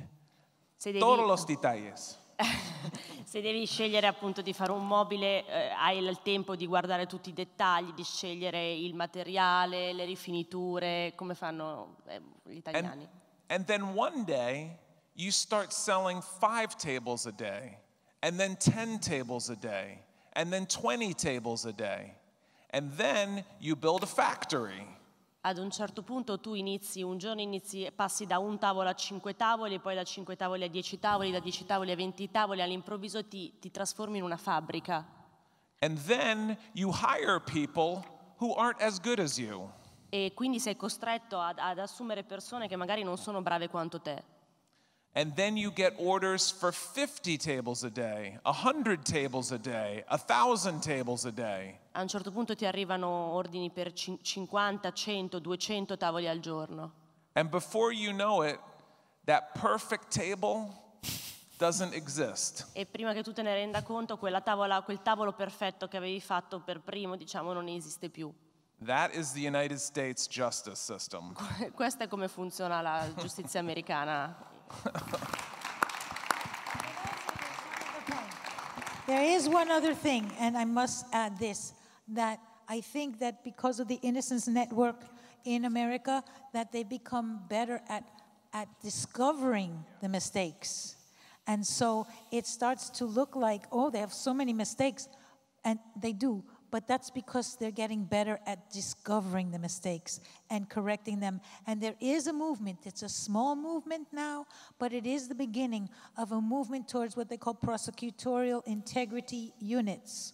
Speaker 3: se devi, todos los detalles.
Speaker 6: se devi scegliere appunto di fare un mobile, eh, hai il tempo di guardare tutti i dettagli, di scegliere il materiale, le rifiniture, come fanno eh, gli italiani.
Speaker 3: And, and then one day you start selling five tables a day, and then 10 tables a day, and then 20 tables a day. And then you build a factory.
Speaker 6: ad un certo punto tu inizi, un giorno inizi, passi da un tavolo a cinque tavoli, poi da cinque tavoli a dieci tavoli, da dieci tavoli a venti tavoli, all'improvviso ti, ti trasformi in una fabbrica.
Speaker 3: As as
Speaker 6: e quindi sei costretto ad, ad assumere persone che magari non sono brave quanto te.
Speaker 3: And then you get orders for 50 tables a day, 100 tables a day, 1000 tables a day. A un certo
Speaker 6: punto ti arrivano ordini per 50, 100, 200 tavoli al giorno.
Speaker 3: And before you know it, that perfect table doesn't exist.
Speaker 6: E prima che tu te ne renda conto, quella tavola, quel tavolo perfetto che avevi fatto per primo, diciamo, non esiste più.
Speaker 3: That is the United States justice system.
Speaker 6: Questa è come
Speaker 5: funziona la giustizia americana. there is one other thing, and I must add this that I think that because of the Innocence Network in America, that they become better at, at discovering the mistakes. And so it starts to look like, oh, they have so many mistakes. And they do, but that's because they're getting better at discovering the mistakes and correcting them. And there is a movement. It's a small movement now, but it is the beginning of a movement towards what they call prosecutorial integrity units.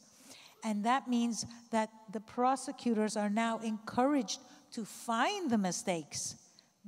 Speaker 5: And that means that the prosecutors are now encouraged to find the mistakes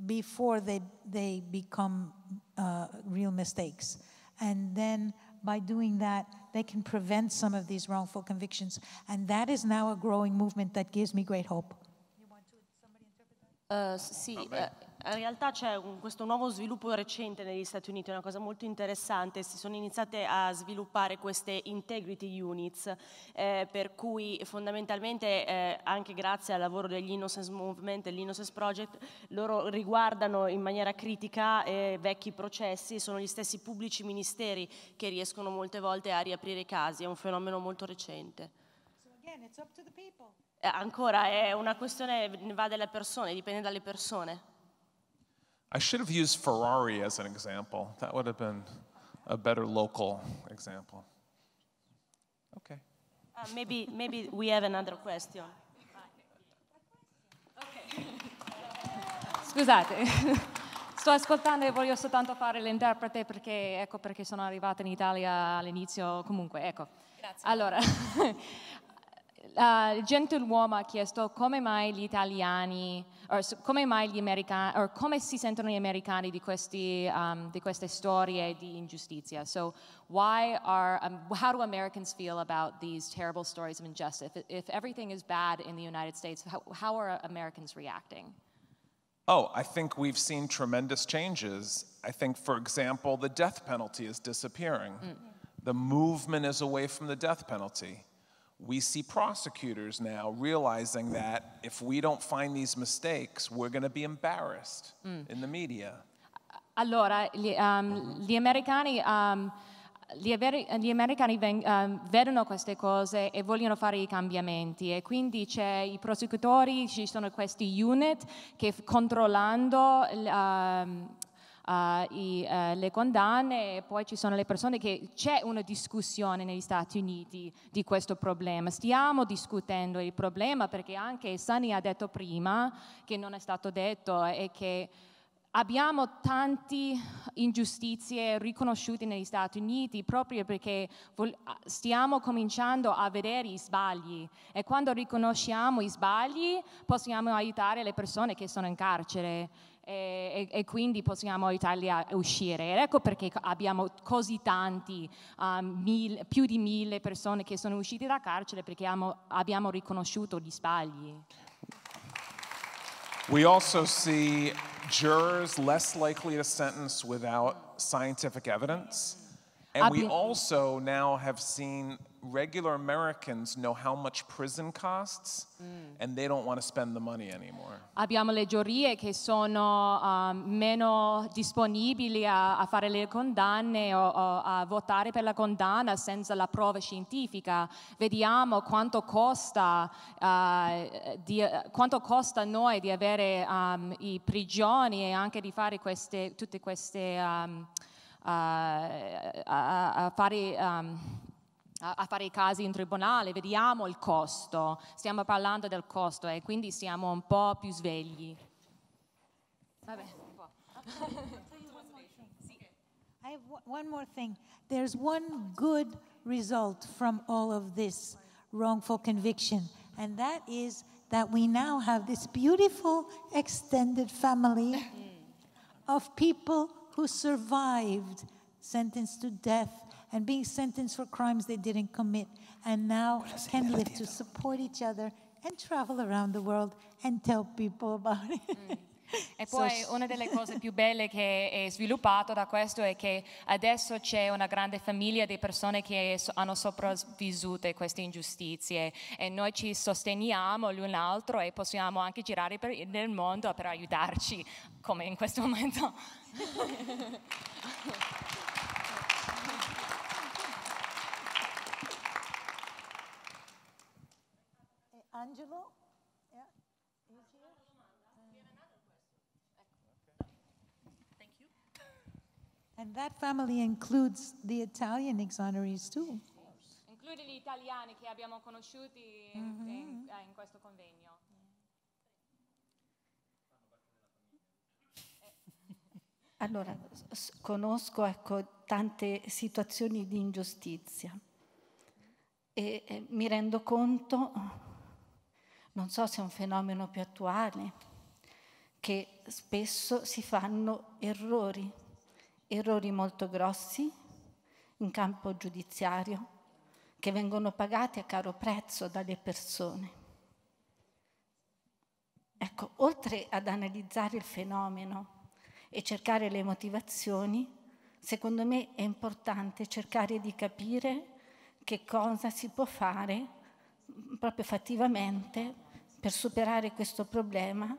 Speaker 5: before they, they become uh, real mistakes. And then by doing that, they can prevent some of these wrongful convictions. And that is now a growing movement that gives me great hope. You want to,
Speaker 6: somebody interpret that? Uh, see, uh, Eh, in realtà c'è un, questo nuovo sviluppo recente negli Stati Uniti, è una cosa molto interessante, si sono iniziate a sviluppare queste integrity units, eh, per cui fondamentalmente eh, anche grazie al lavoro degli Innocence Movement e l'Innocence Project, loro riguardano in maniera critica eh, vecchi processi, sono gli stessi pubblici ministeri che riescono molte volte a riaprire i casi, è un fenomeno molto recente.
Speaker 5: So again, it's up to the
Speaker 6: eh, Ancora è una questione, va dalle persone, dipende dalle persone.
Speaker 3: I should have used Ferrari as an example. That would have been a better local example. Okay.
Speaker 6: Uh, maybe, maybe we have another question.
Speaker 11: Scusate, sto ascoltando e voglio soltanto fare l'interprete perché, ecco perché sono arrivata in Italia all'inizio, comunque, ecco. Grazie. Allora, la gente ha chiesto come mai gli italiani, come mai gli americani, o come si sentono gli americani di, questi, um, di queste storie di ingiustizia. So, why are, um, how do Americans feel about these terrible stories of injustice? If, if everything is bad in the United States, how, how are Americans reacting?
Speaker 3: Oh, I think we've seen tremendous changes. I think, for example, the death penalty is disappearing. Mm. The movement is away from the death penalty we see prosecutors now realizing that if we don't find these mistakes, we're going to be embarrassed mm. in the media.
Speaker 11: Allora, gli, um, mm-hmm. gli americani, um, gli, americani veng, um, vedono queste cose e vogliono fare i cambiamenti e quindi c'è i prosecutori, ci sono questi unit che controllando um, uh, i, uh, le condanne e poi ci sono le persone che c'è una discussione negli Stati Uniti di questo problema. Stiamo discutendo il problema perché anche Sani ha detto prima che non è stato detto eh, e che abbiamo tante ingiustizie riconosciute negli Stati Uniti proprio perché stiamo cominciando a vedere i sbagli e quando riconosciamo i sbagli possiamo aiutare le persone che sono in carcere e, e, e quindi possiamo Italia uscire. Ed ecco perché abbiamo così tanti, uh, ah, mille, più di mille persone che sono uscite da carcere perché abbiamo, abbiamo riconosciuto gli sbagli.
Speaker 3: We also see jurors less likely to sentence without scientific evidence. And we also now have seen regular Americans know how much prison costs mm. and they don't want to spend the money anymore.
Speaker 11: Abbiamo le giurie che sono um, meno disponibili a, fare le condanne o, a votare per la condanna senza la prova scientifica. Vediamo quanto costa, uh, quanto costa noi di avere um, i prigioni e anche di fare queste, tutte queste... Um, a, a, fare, um, a, fare... i casi in tribunale, vediamo il costo, stiamo parlando del costo e eh, quindi siamo un po' più svegli.
Speaker 5: Vabbè. I have one more thing. There's one good result from all of this wrongful conviction, and that is that we now have this beautiful extended family of people who survived sentenced to death and being sentenced for crimes they didn't commit and now can live to support each other and travel around the world and tell people about it. Mm. E poi una
Speaker 11: delle cose più belle che è sviluppato da questo è che adesso c'è una grande famiglia di persone che hanno sopravvissute queste ingiustizie e noi ci sosteniamo l'un l'altro e possiamo anche girare per, nel mondo per aiutarci come in questo momento.
Speaker 5: And that family includes the Italian exonerees too.
Speaker 11: Include gli italiani che abbiamo conosciuti in, mm-hmm. eh, questo convegno.
Speaker 8: Allora, conosco ecco, tante situazioni di ingiustizia e, e mi rendo conto, non so se è un fenomeno più attuale, che spesso si fanno errori errori molto grossi in campo giudiziario che vengono pagati a caro prezzo dalle persone. Ecco, oltre ad analizzare il fenomeno e cercare le motivazioni, secondo me è importante cercare di capire che cosa si può fare proprio fattivamente per superare questo problema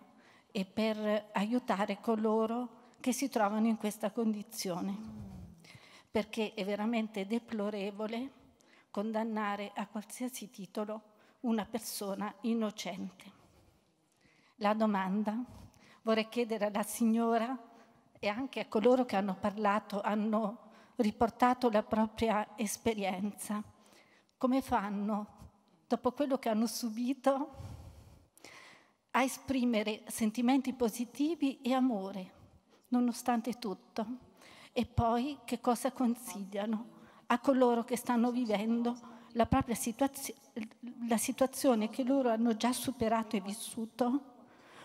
Speaker 8: e per aiutare coloro che che si trovano in questa condizione perché è veramente deplorevole condannare a qualsiasi titolo una persona innocente. La domanda vorrei chiedere alla signora e anche a coloro che hanno parlato, hanno riportato la propria esperienza, come fanno dopo quello che hanno subito a esprimere sentimenti positivi e amore nonostante tutto. E poi che cosa consigliano a coloro che stanno vivendo la propria situazione, la situazione che loro hanno già superato e vissuto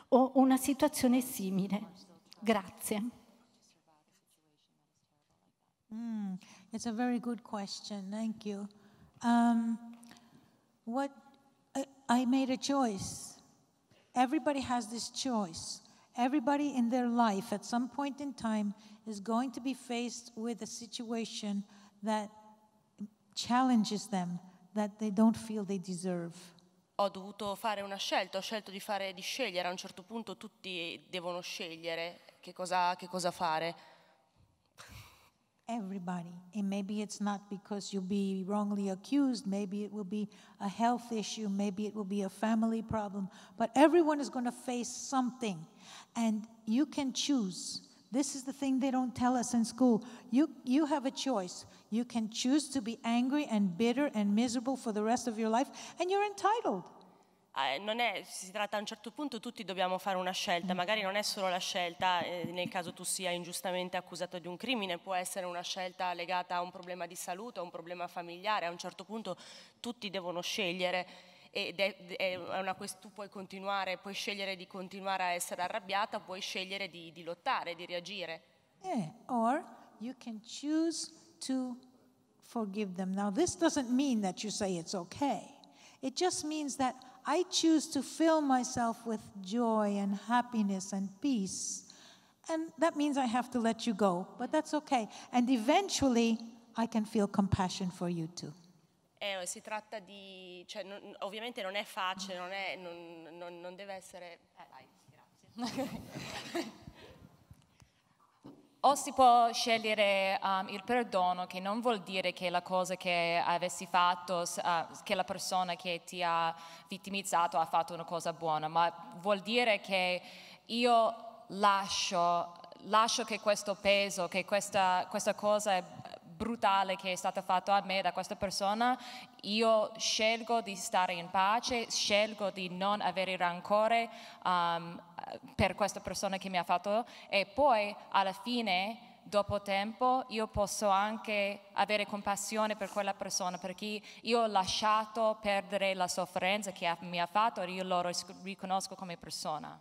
Speaker 8: o una situazione simile. Grazie.
Speaker 5: Mm, it's a very good question. Thank you. Um, what I, I made a choice. Everybody has this choice. Everybody in their life at some point in time is going to be faced with a situation that challenges them, that they don't feel they deserve. Ho dovuto
Speaker 6: fare una scelta, ho scelto di, fare, di scegliere, a un certo punto tutti devono scegliere che cosa, che cosa fare
Speaker 5: everybody. And maybe it's not because you'll be wrongly accused, maybe it will be a health issue, maybe it will be a family problem, but everyone is going to face something. And you can choose. This is the thing they don't tell us in school. You, you have a choice. You can choose to be angry and bitter and miserable for the rest of your life, and you're entitled.
Speaker 6: Eh, non è, si tratta a un certo punto tutti dobbiamo fare una scelta, mm. magari non è solo la scelta eh, nel caso tu sia ingiustamente accusato di un crimine, può essere una scelta legata a un problema di salute, a un problema familiare, a un certo punto tutti devono scegliere ed è, è una, tu puoi continuare, puoi scegliere di continuare a essere arrabbiata, puoi scegliere di, di lottare, di reagire.
Speaker 5: Yeah, or you can choose to forgive them. Now this doesn't mean that you say it's okay. It just means that I choose to fill myself with joy and happiness and peace. And that means I have to let you go, but that's okay. And eventually, I can feel compassion for you too.
Speaker 6: Eh, si tratta di, cioè, non, ovviamente non è facile, non, è, non, non deve essere. Eh, vai, grazie.
Speaker 11: O si può scegliere um, il perdono, che non vuol dire che la cosa che avessi fatto, uh, che la persona che ti ha vittimizzato ha fatto una cosa buona, ma vuol dire che io lascio, lascio che questo peso, che questa, questa cosa è brutale che è stato fatto a me da questa persona, io scelgo di stare in pace, scelgo di non avere rancore um, per questa persona che mi ha fatto e poi alla fine dopo tempo io posso anche avere compassione per quella persona perché io ho lasciato perdere la sofferenza che mi ha fatto e io lo riconosco come persona.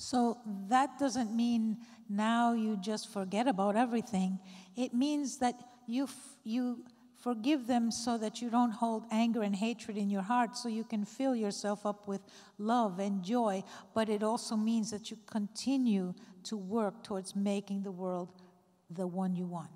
Speaker 5: So that doesn't mean now you just forget about everything. It means that you, you forgive them so that you don't hold anger and hatred in your heart, so you can fill yourself up with love and joy. But it also means that you continue to work towards making the world the one you want.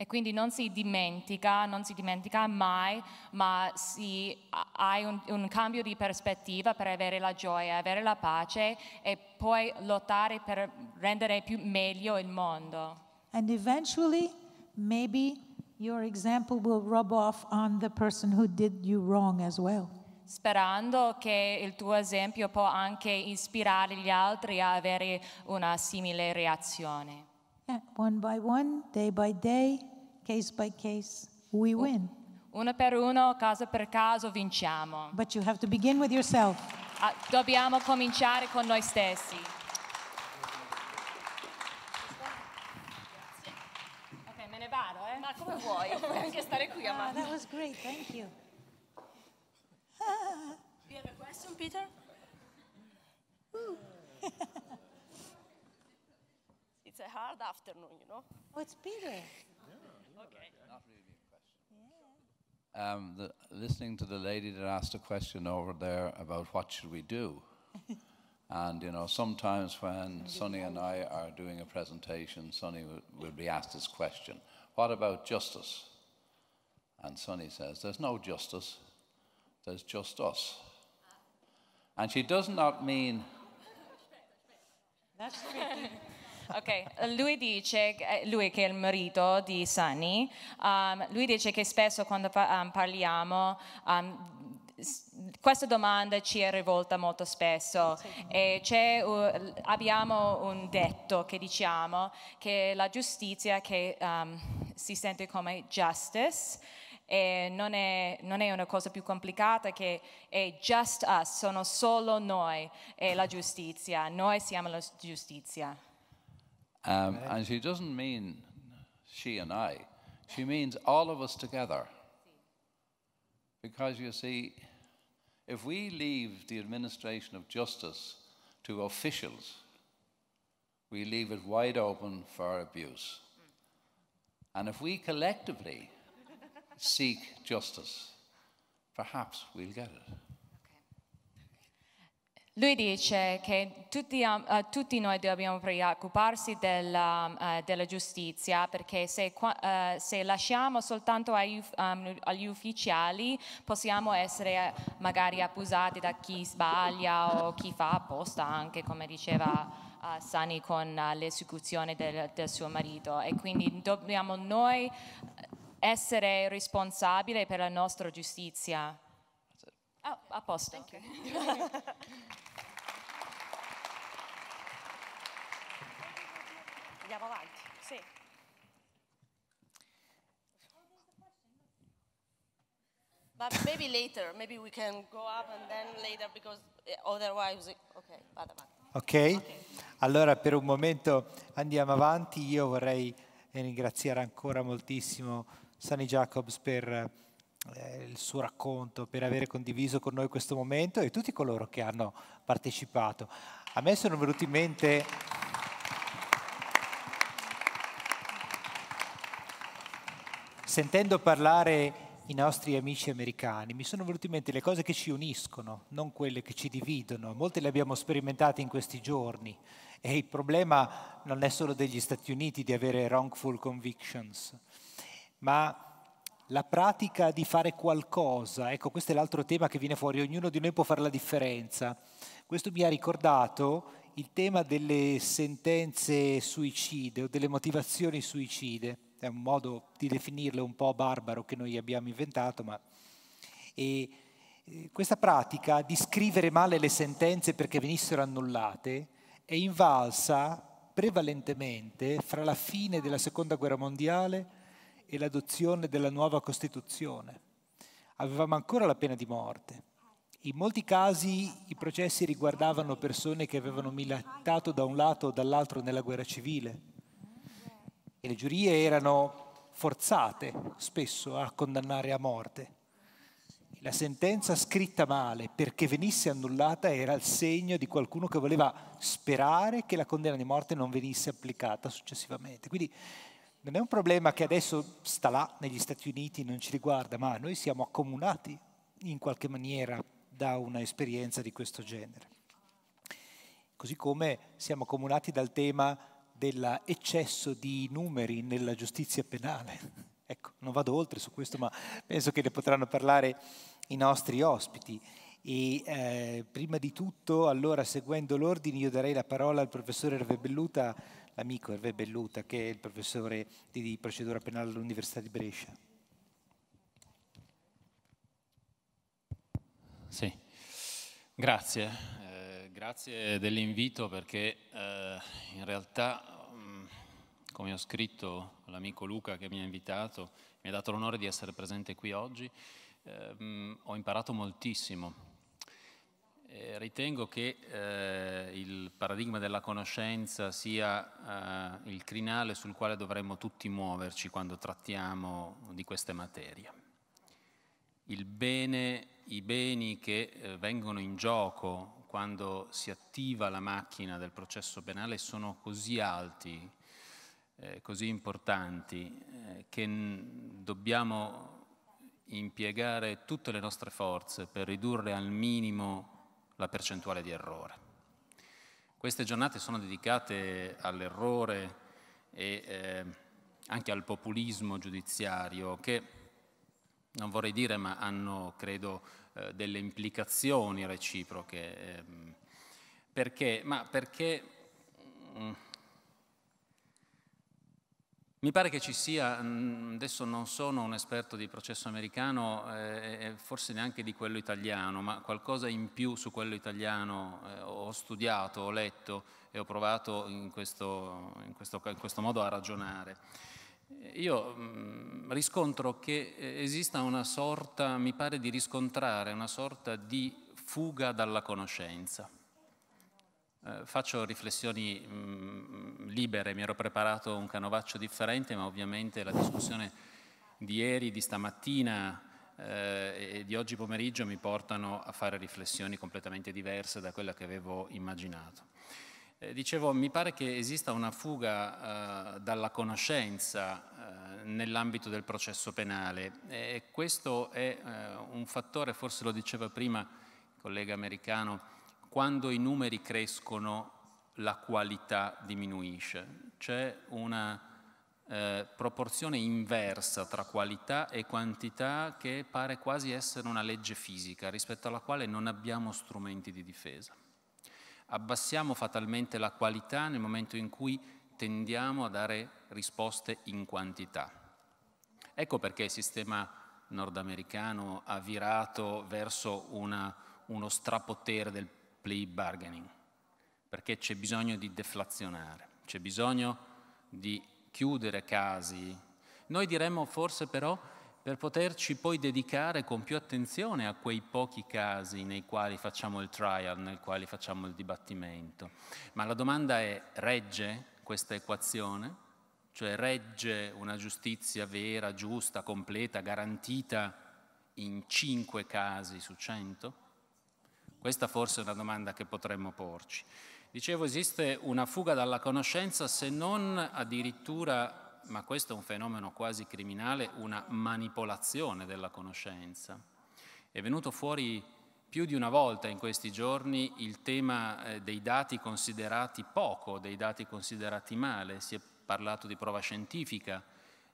Speaker 8: E
Speaker 11: quindi non si dimentica, non si dimentica mai, ma si, hai un, un cambio di prospettiva per avere la gioia, avere la pace e poi lottare per rendere più meglio il mondo.
Speaker 5: And eventually, maybe Your example will rub off on the person who did you wrong as well.
Speaker 11: Sperando che il tuo esempio può anche ispirare gli altri a avere una simile reazione.
Speaker 5: Yeah, one by one, day by day, case by case, we win.
Speaker 11: Uno per uno, caso per caso, vinciamo.
Speaker 5: But you have to begin with yourself.
Speaker 11: Ah, dobbiamo cominciare con noi stessi.
Speaker 6: vuoi, puoi anche stare qui, Ah, that was great,
Speaker 5: thank you. Do
Speaker 6: you have a question, Peter? it's a hard afternoon, you know. Oh, it's Peter. Yeah,
Speaker 8: okay. Not really a question. Yeah. Um, the, listening to the lady that asked a question over there about what should we do, and you know sometimes when Sonny and I are doing a presentation, Sonny will, will be asked this question. What about justice? And Sonny says, There's no justice, there's just us. And she does not mean.
Speaker 5: That's tricky. Ok,
Speaker 11: lui dice, eh, lui che è il marito di Sunny, um, lui dice che spesso quando pa- um, parliamo um, questa domanda ci è rivolta molto spesso sì. uh, abbiamo un detto che diciamo che la giustizia che um, si sente come justice non è, non, è, una cosa più complicata che è just us, sono solo noi e la giustizia, noi siamo la giustizia.
Speaker 8: Um, and she doesn't mean she and I, she means all of us together. Because you see, If we leave the administration of justice to officials, we leave it wide open for abuse. And if we collectively seek justice, perhaps we'll get it.
Speaker 11: Lui dice che tutti, uh, tutti, noi dobbiamo preoccuparsi della, uh, della giustizia perché se, uh, se lasciamo soltanto ai, um, agli ufficiali possiamo essere magari accusati da chi sbaglia o chi fa apposta anche come diceva Sani con l'esecuzione del, del, suo marito e quindi dobbiamo noi essere responsabili per la nostra giustizia. Oh, a posto.
Speaker 5: andiamo avanti. Sì.
Speaker 6: But maybe later, maybe we can go up and then later because eh, otherwise, ok, vado avanti.
Speaker 2: Okay. ok, allora per un momento andiamo avanti, io vorrei ringraziare ancora moltissimo Sunny Jacobs per eh, il suo racconto, per aver condiviso con noi questo momento e tutti coloro che hanno partecipato. A me sono venuti in mente sentendo parlare i nostri amici americani, mi sono venute in mente le cose che ci uniscono, non quelle che ci dividono. Molte le abbiamo sperimentate in questi giorni e il problema non è solo degli Stati Uniti di avere wrongful convictions, ma la pratica di fare qualcosa. Ecco, questo è l'altro tema che viene fuori, ognuno di noi può fare la differenza. Questo mi ha ricordato il tema delle sentenze suicide o delle motivazioni suicide è un modo di definirlo un po' barbaro che noi abbiamo inventato, ma e questa pratica di scrivere male le sentenze perché venissero annullate è invalsa prevalentemente fra la fine della seconda guerra mondiale e l'adozione della nuova Costituzione. Avevamo ancora la pena di morte. In molti casi i processi riguardavano persone che avevano militato da un lato o dall'altro nella guerra civile e le giurie erano forzate spesso a condannare a morte. La sentenza scritta male perché venisse annullata era il segno di qualcuno che voleva sperare che la condanna di morte non venisse applicata successivamente. Quindi non è un problema che adesso sta là negli Stati Uniti, non ci riguarda, ma noi siamo accomunati in qualche maniera da un'esperienza di questo genere. Così come siamo accomunati dal tema dell'eccesso di numeri nella giustizia penale. Ecco, non vado oltre su questo, ma penso che ne potranno parlare i nostri ospiti. E eh, prima di tutto, allora, seguendo l'ordine, io darei la parola al professore Erve Belluta, l'amico Erve Belluta, che è il professore di, di procedura penale all'Università di Brescia.
Speaker 12: Sì, grazie grazie dell'invito perché eh, in realtà, mm, come ho scritto l'amico Luca che mi ha invitato, mi ha dato l'onore di essere presente qui oggi, eh, ho imparato moltissimo. E ritengo che eh, il paradigma della conoscenza sia eh, il crinale sul quale dovremmo tutti muoverci quando trattiamo di queste materie il bene, i beni che eh, vengono in gioco quando si attiva la macchina del processo penale sono così alti, eh, così importanti, eh, che dobbiamo impiegare tutte le nostre forze per ridurre al minimo la percentuale di errore. Queste giornate sono dedicate all'errore e eh, anche al populismo giudiziario che, non vorrei dire, ma hanno, credo, eh, delle implicazioni reciproche. Ehm, perché? Ma perché mm, mi pare che ci sia, mm, adesso non sono un esperto di processo americano eh, e forse neanche di quello italiano, ma qualcosa in più su quello italiano eh, ho studiato, ho letto e ho provato in questo, in questo, in questo modo a ragionare. Io mh, mm, riscontro che eh, esista una sorta, mi pare di riscontrare, una sorta di fuga dalla conoscenza. Eh, faccio riflessioni mh, mm, libere, mi ero preparato un canovaccio differente, ma ovviamente la discussione di ieri, di stamattina eh, e di oggi pomeriggio mi portano a fare riflessioni completamente diverse da quella che avevo immaginato. Eh, dicevo, mi pare che esista una fuga eh, dalla conoscenza eh, nell'ambito del processo penale e questo è eh, un fattore, forse lo diceva prima il collega americano, quando i numeri crescono la qualità diminuisce, c'è una eh, proporzione inversa tra qualità e quantità che pare quasi essere una legge fisica rispetto alla quale non abbiamo strumenti di difesa abbassiamo fatalmente la qualità nel momento in cui tendiamo a dare risposte in quantità. Ecco perché il sistema nordamericano ha virato verso una, uno strapotere del plea bargaining, perché c'è bisogno di deflazionare, c'è bisogno di chiudere casi. Noi diremmo forse però per poterci poi dedicare con più attenzione a quei pochi casi nei quali facciamo il trial, nei quali facciamo il dibattimento. Ma la domanda è, regge questa equazione? Cioè regge una giustizia vera, giusta, completa, garantita in cinque casi su cento? Questa forse è una domanda che potremmo porci. Dicevo, esiste una fuga dalla conoscenza se non addirittura ma questo è un fenomeno quasi criminale, una manipolazione della conoscenza. È venuto fuori più di una volta in questi giorni il tema eh, dei dati considerati poco, dei dati considerati male, si è parlato di prova scientifica.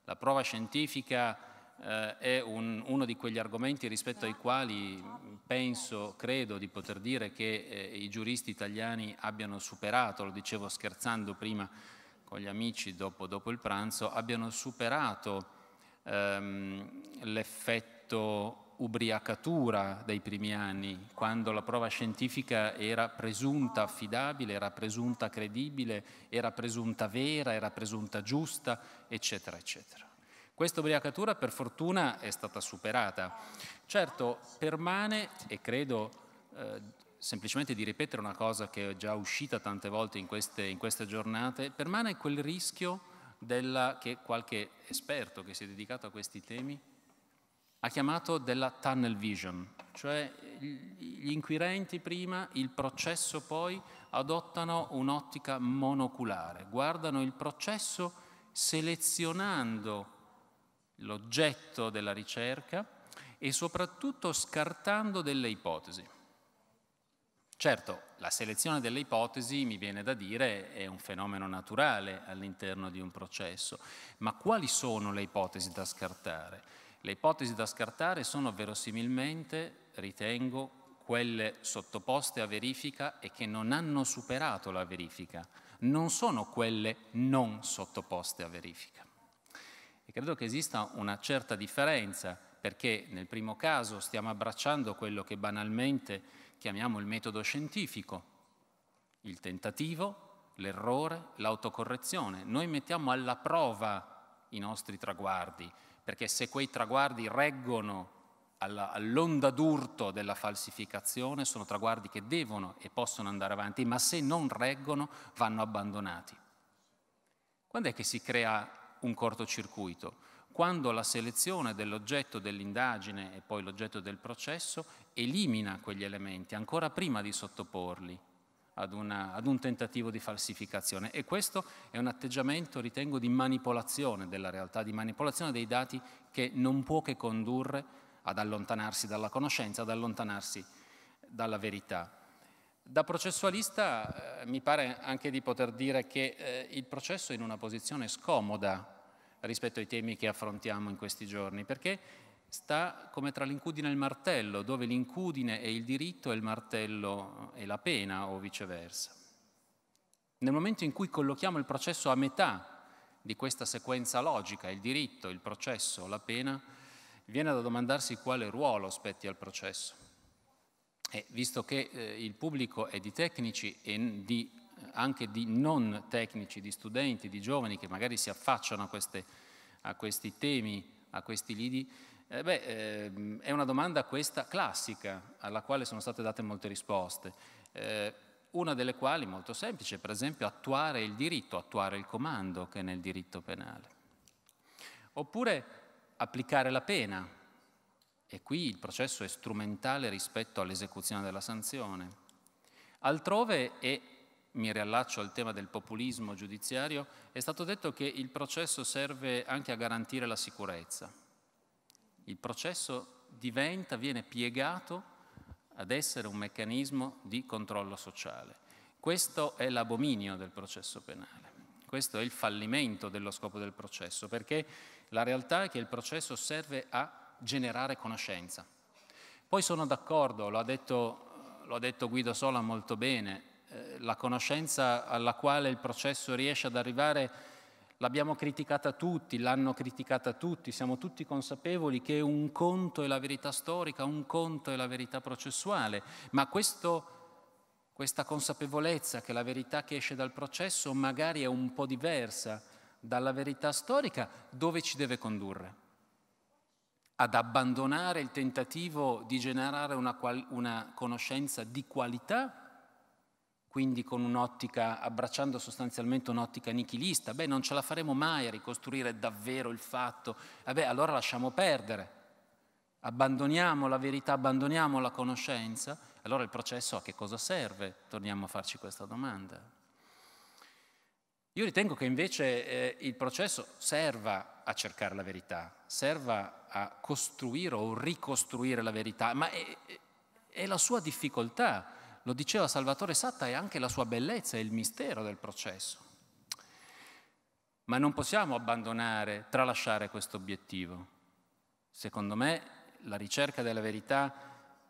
Speaker 12: La prova scientifica eh, è un, uno di quegli argomenti rispetto ai quali penso, credo di poter dire che eh, i giuristi italiani abbiano superato, lo dicevo scherzando prima, con gli amici dopo, dopo il pranzo abbiano superato ehm, l'effetto ubriacatura dei primi anni, quando la prova scientifica era presunta affidabile, era presunta credibile, era presunta vera, era presunta giusta, eccetera, eccetera. Questa ubriacatura per fortuna è stata superata. Certo, permane, e credo eh, semplicemente di ripetere una cosa che è già uscita tante volte in queste, in queste giornate, permane quel rischio della, che qualche esperto che si è dedicato a questi temi ha chiamato della tunnel vision, cioè gli inquirenti prima, il processo poi adottano un'ottica monoculare, guardano il processo selezionando l'oggetto della ricerca e soprattutto scartando delle ipotesi. Certo, la selezione delle ipotesi, mi viene da dire, è un fenomeno naturale all'interno di un processo, ma quali sono le ipotesi da scartare? Le ipotesi da scartare sono verosimilmente, ritengo, quelle sottoposte a verifica e che non hanno superato la verifica, non sono quelle non sottoposte a verifica. E credo che esista una certa differenza, perché nel primo caso stiamo abbracciando quello che banalmente chiamiamo il metodo scientifico, il tentativo, l'errore, l'autocorrezione. Noi mettiamo alla prova i nostri traguardi, perché se quei traguardi reggono all'onda d'urto della falsificazione, sono traguardi che devono e possono andare avanti, ma se non reggono vanno abbandonati. Quando è che si crea un cortocircuito? quando la selezione dell'oggetto dell'indagine e poi l'oggetto del processo elimina quegli elementi ancora prima di sottoporli ad, una, ad, un tentativo di falsificazione. E questo è un atteggiamento, ritengo, di manipolazione della realtà, di manipolazione dei dati che non può che condurre ad allontanarsi dalla conoscenza, ad allontanarsi dalla verità. Da processualista eh, mi pare anche di poter dire che eh, il processo è in una posizione scomoda rispetto ai temi che affrontiamo in questi giorni, perché sta come tra l'incudine e il martello, dove l'incudine è il diritto e il martello è eh, la pena o viceversa. Nel momento in cui collochiamo il processo a metà di questa sequenza logica, il diritto, il processo, la pena, viene da domandarsi quale ruolo spetti al processo. E visto che eh, il pubblico è di tecnici e di anche di non tecnici, di studenti, di giovani che magari si affacciano a, queste, a questi temi, a questi lidi, eh beh, eh, è una domanda questa classica, alla quale sono state date molte risposte, eh, una delle quali molto semplice, per esempio attuare il diritto, attuare il comando che è nel diritto penale. Oppure applicare la pena, e qui il processo è strumentale rispetto all'esecuzione della sanzione. Altrove è mi riallaccio al tema del populismo giudiziario, è stato detto che il processo serve anche a garantire la sicurezza. Il processo diventa, viene piegato ad essere un meccanismo di controllo sociale. Questo è l'abominio del processo penale, questo è il fallimento dello scopo del processo, perché la realtà è che il processo serve a generare conoscenza. Poi sono d'accordo, lo, lo ha detto Guido Sola molto bene, la conoscenza alla quale il processo riesce ad arrivare l'abbiamo criticata tutti, l'hanno criticata tutti, siamo tutti consapevoli che un conto è la verità storica, un conto è la verità processuale, ma questo, questa consapevolezza che la verità che esce dal processo magari è un po' diversa dalla verità storica, dove ci deve condurre? Ad abbandonare il tentativo di generare una, qual- una conoscenza di qualità quindi con un'ottica, abbracciando sostanzialmente un'ottica nichilista, beh non ce la faremo mai a ricostruire davvero il fatto, vabbè eh allora lasciamo perdere, abbandoniamo la verità, abbandoniamo la conoscenza, allora il processo a che cosa serve? Torniamo a farci questa domanda. Io ritengo che invece eh, il processo serva a cercare la verità, serva a costruire o ricostruire la verità, ma è, è la sua difficoltà lo diceva Salvatore Satta, è anche la sua bellezza, e il mistero del processo. Ma non possiamo abbandonare, tralasciare questo obiettivo. Secondo me la ricerca della verità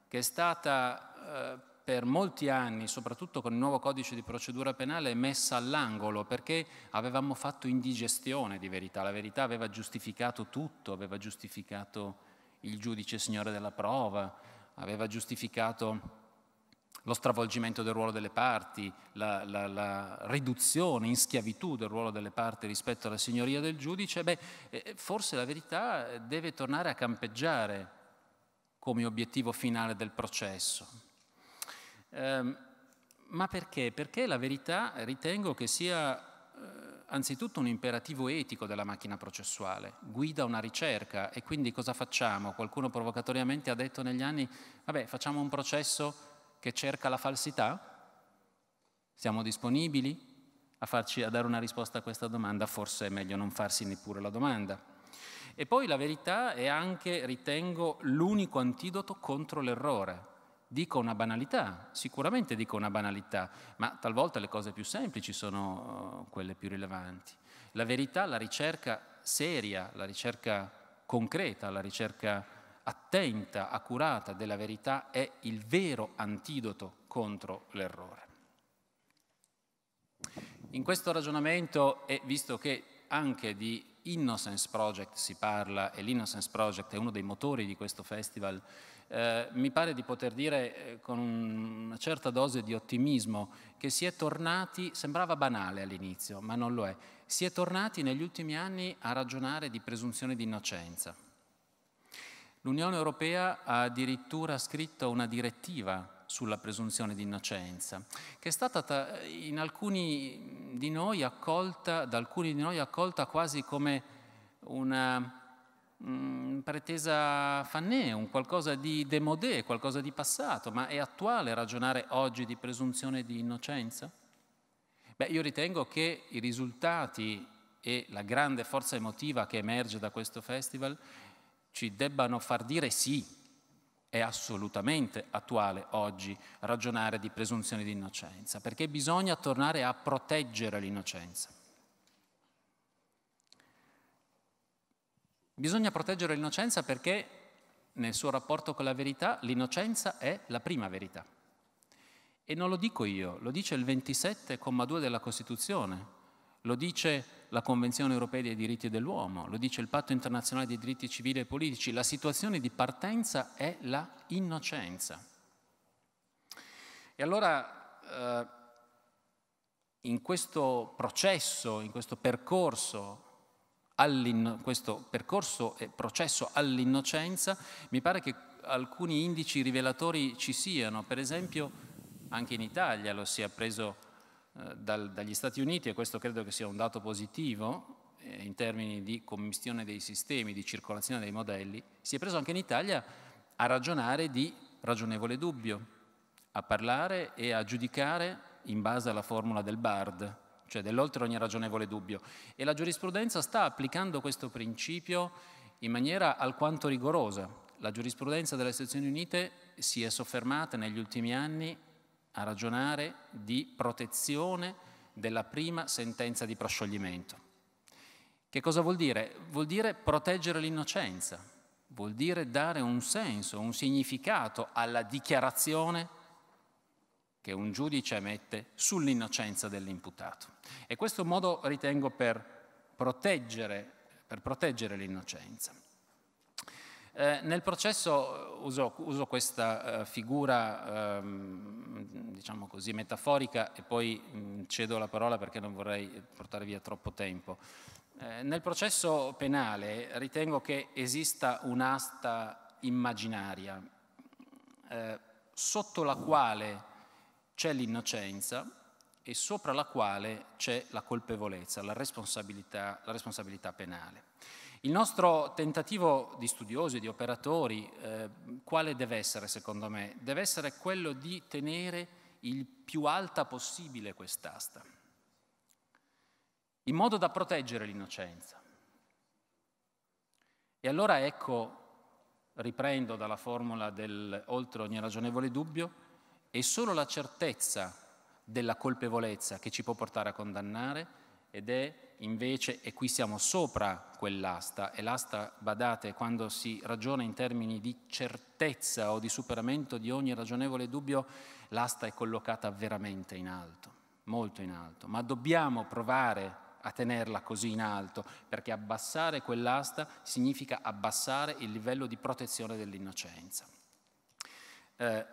Speaker 12: che è stata eh, per molti anni, soprattutto con il nuovo codice di procedura penale, messa all'angolo perché avevamo fatto indigestione di verità. La verità aveva giustificato tutto, aveva giustificato il giudice signore della prova, aveva giustificato lo stravolgimento del ruolo delle parti, la, la, la, riduzione in schiavitù del ruolo delle parti rispetto alla signoria del giudice, beh, eh, forse la verità deve tornare a campeggiare come obiettivo finale del processo. Eh, ma perché? Perché la verità ritengo che sia eh, anzitutto un imperativo etico della macchina processuale, guida una ricerca e quindi cosa facciamo? Qualcuno provocatoriamente ha detto negli anni, vabbè facciamo un processo che cerca la falsità? Siamo disponibili a, farci, a dare una risposta a questa domanda? Forse è meglio non farsi neppure la domanda. E poi la verità è anche, ritengo, l'unico antidoto contro l'errore. Dico una banalità, sicuramente dico una banalità, ma talvolta le cose più semplici sono oh, quelle più rilevanti. La verità, la ricerca seria, la ricerca concreta, la ricerca attenta, accurata della verità è il vero antidoto contro l'errore. In questo ragionamento, e visto che anche di Innocence Project si parla, e l'Innocence Project è uno dei motori di questo festival, eh, mi pare di poter dire eh, con una certa dose di ottimismo che si è tornati, sembrava banale all'inizio, ma non lo è, si è tornati negli ultimi anni a ragionare di presunzione di innocenza. L'Unione Europea ha addirittura scritto una direttiva sulla presunzione di innocenza, che è stata in alcuni di noi accolta, da alcuni di noi accolta quasi come una mh, mm, pretesa fanè, un qualcosa di demodé, qualcosa di passato, ma è attuale ragionare oggi di presunzione di innocenza? Beh, io ritengo che i risultati e la grande forza emotiva che emerge da questo festival ci debbano far dire sì, è assolutamente attuale oggi ragionare di presunzione di innocenza, perché bisogna tornare a proteggere l'innocenza. Bisogna proteggere l'innocenza perché nel suo rapporto con la verità l'innocenza è la prima verità. E non lo dico io, lo dice il 27,2 della Costituzione, lo dice la Convenzione europea dei diritti dell'uomo, lo dice il Patto internazionale dei diritti civili e politici, la situazione di partenza è la innocenza. E allora eh, in questo processo, in questo percorso, questo percorso e processo all'innocenza, mi pare che alcuni indici rivelatori ci siano, per esempio anche in Italia lo si è preso eh, dal, dagli Stati Uniti e questo credo che sia un dato positivo eh, in termini di commissione dei sistemi, di circolazione dei modelli, si è preso anche in Italia a ragionare di ragionevole dubbio, a parlare e a giudicare in base alla formula del BARD, cioè dell'oltre ogni ragionevole dubbio. E la giurisprudenza sta applicando questo principio in maniera alquanto rigorosa. La giurisprudenza delle Sezioni Unite si è soffermata negli ultimi anni a ragionare di protezione della prima sentenza di proscioglimento. Che cosa vuol dire? Vuol dire proteggere l'innocenza, vuol dire dare un senso, un significato alla dichiarazione che un giudice emette sull'innocenza dell'imputato. E questo un modo, ritengo, per proteggere, per proteggere l'innocenza. Eh, nel processo eh, uso, uso questa eh, figura, ehm, diciamo così, metaforica e poi mh, mm, cedo la parola perché non vorrei portare via troppo tempo. Eh, nel processo penale ritengo che esista un'asta immaginaria eh, sotto la quale c'è l'innocenza e sopra la quale c'è la colpevolezza, la responsabilità, la responsabilità penale. Il nostro tentativo di studiosi, di operatori, eh, quale deve essere secondo me? Deve essere quello di tenere il più alta possibile quest'asta, in modo da proteggere l'innocenza. E allora ecco, riprendo dalla formula del oltre ogni ragionevole dubbio, è solo la certezza della colpevolezza che ci può portare a condannare ed è invece, e qui siamo sopra quell'asta, e l'asta, badate, quando si ragiona in termini di certezza o di superamento di ogni ragionevole dubbio, l'asta è collocata veramente in alto, molto in alto, ma dobbiamo provare a tenerla così in alto, perché abbassare quell'asta significa abbassare il livello di protezione dell'innocenza. Eh,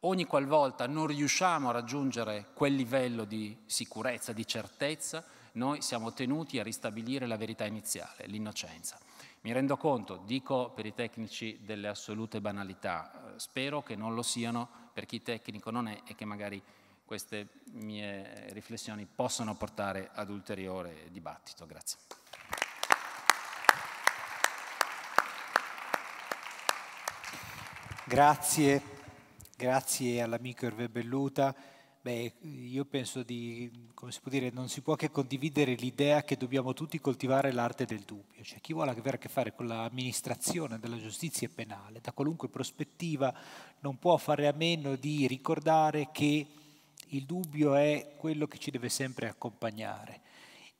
Speaker 12: ogni qualvolta non riusciamo a raggiungere quel livello di sicurezza, di certezza, noi siamo tenuti a ristabilire la verità iniziale, l'innocenza. Mi rendo conto, dico per i tecnici delle assolute banalità, eh, spero che non lo siano per chi tecnico non è e che magari queste mie riflessioni possano portare ad ulteriore dibattito. Grazie.
Speaker 2: Grazie, grazie all'amico Erve Belluta. Beh, io penso di, come si può dire, non si può che condividere l'idea che dobbiamo tutti coltivare l'arte del dubbio, cioè chi vuole avere a che fare con l'amministrazione della giustizia penale, da qualunque prospettiva, non può fare a meno di ricordare che il dubbio è quello che ci deve sempre accompagnare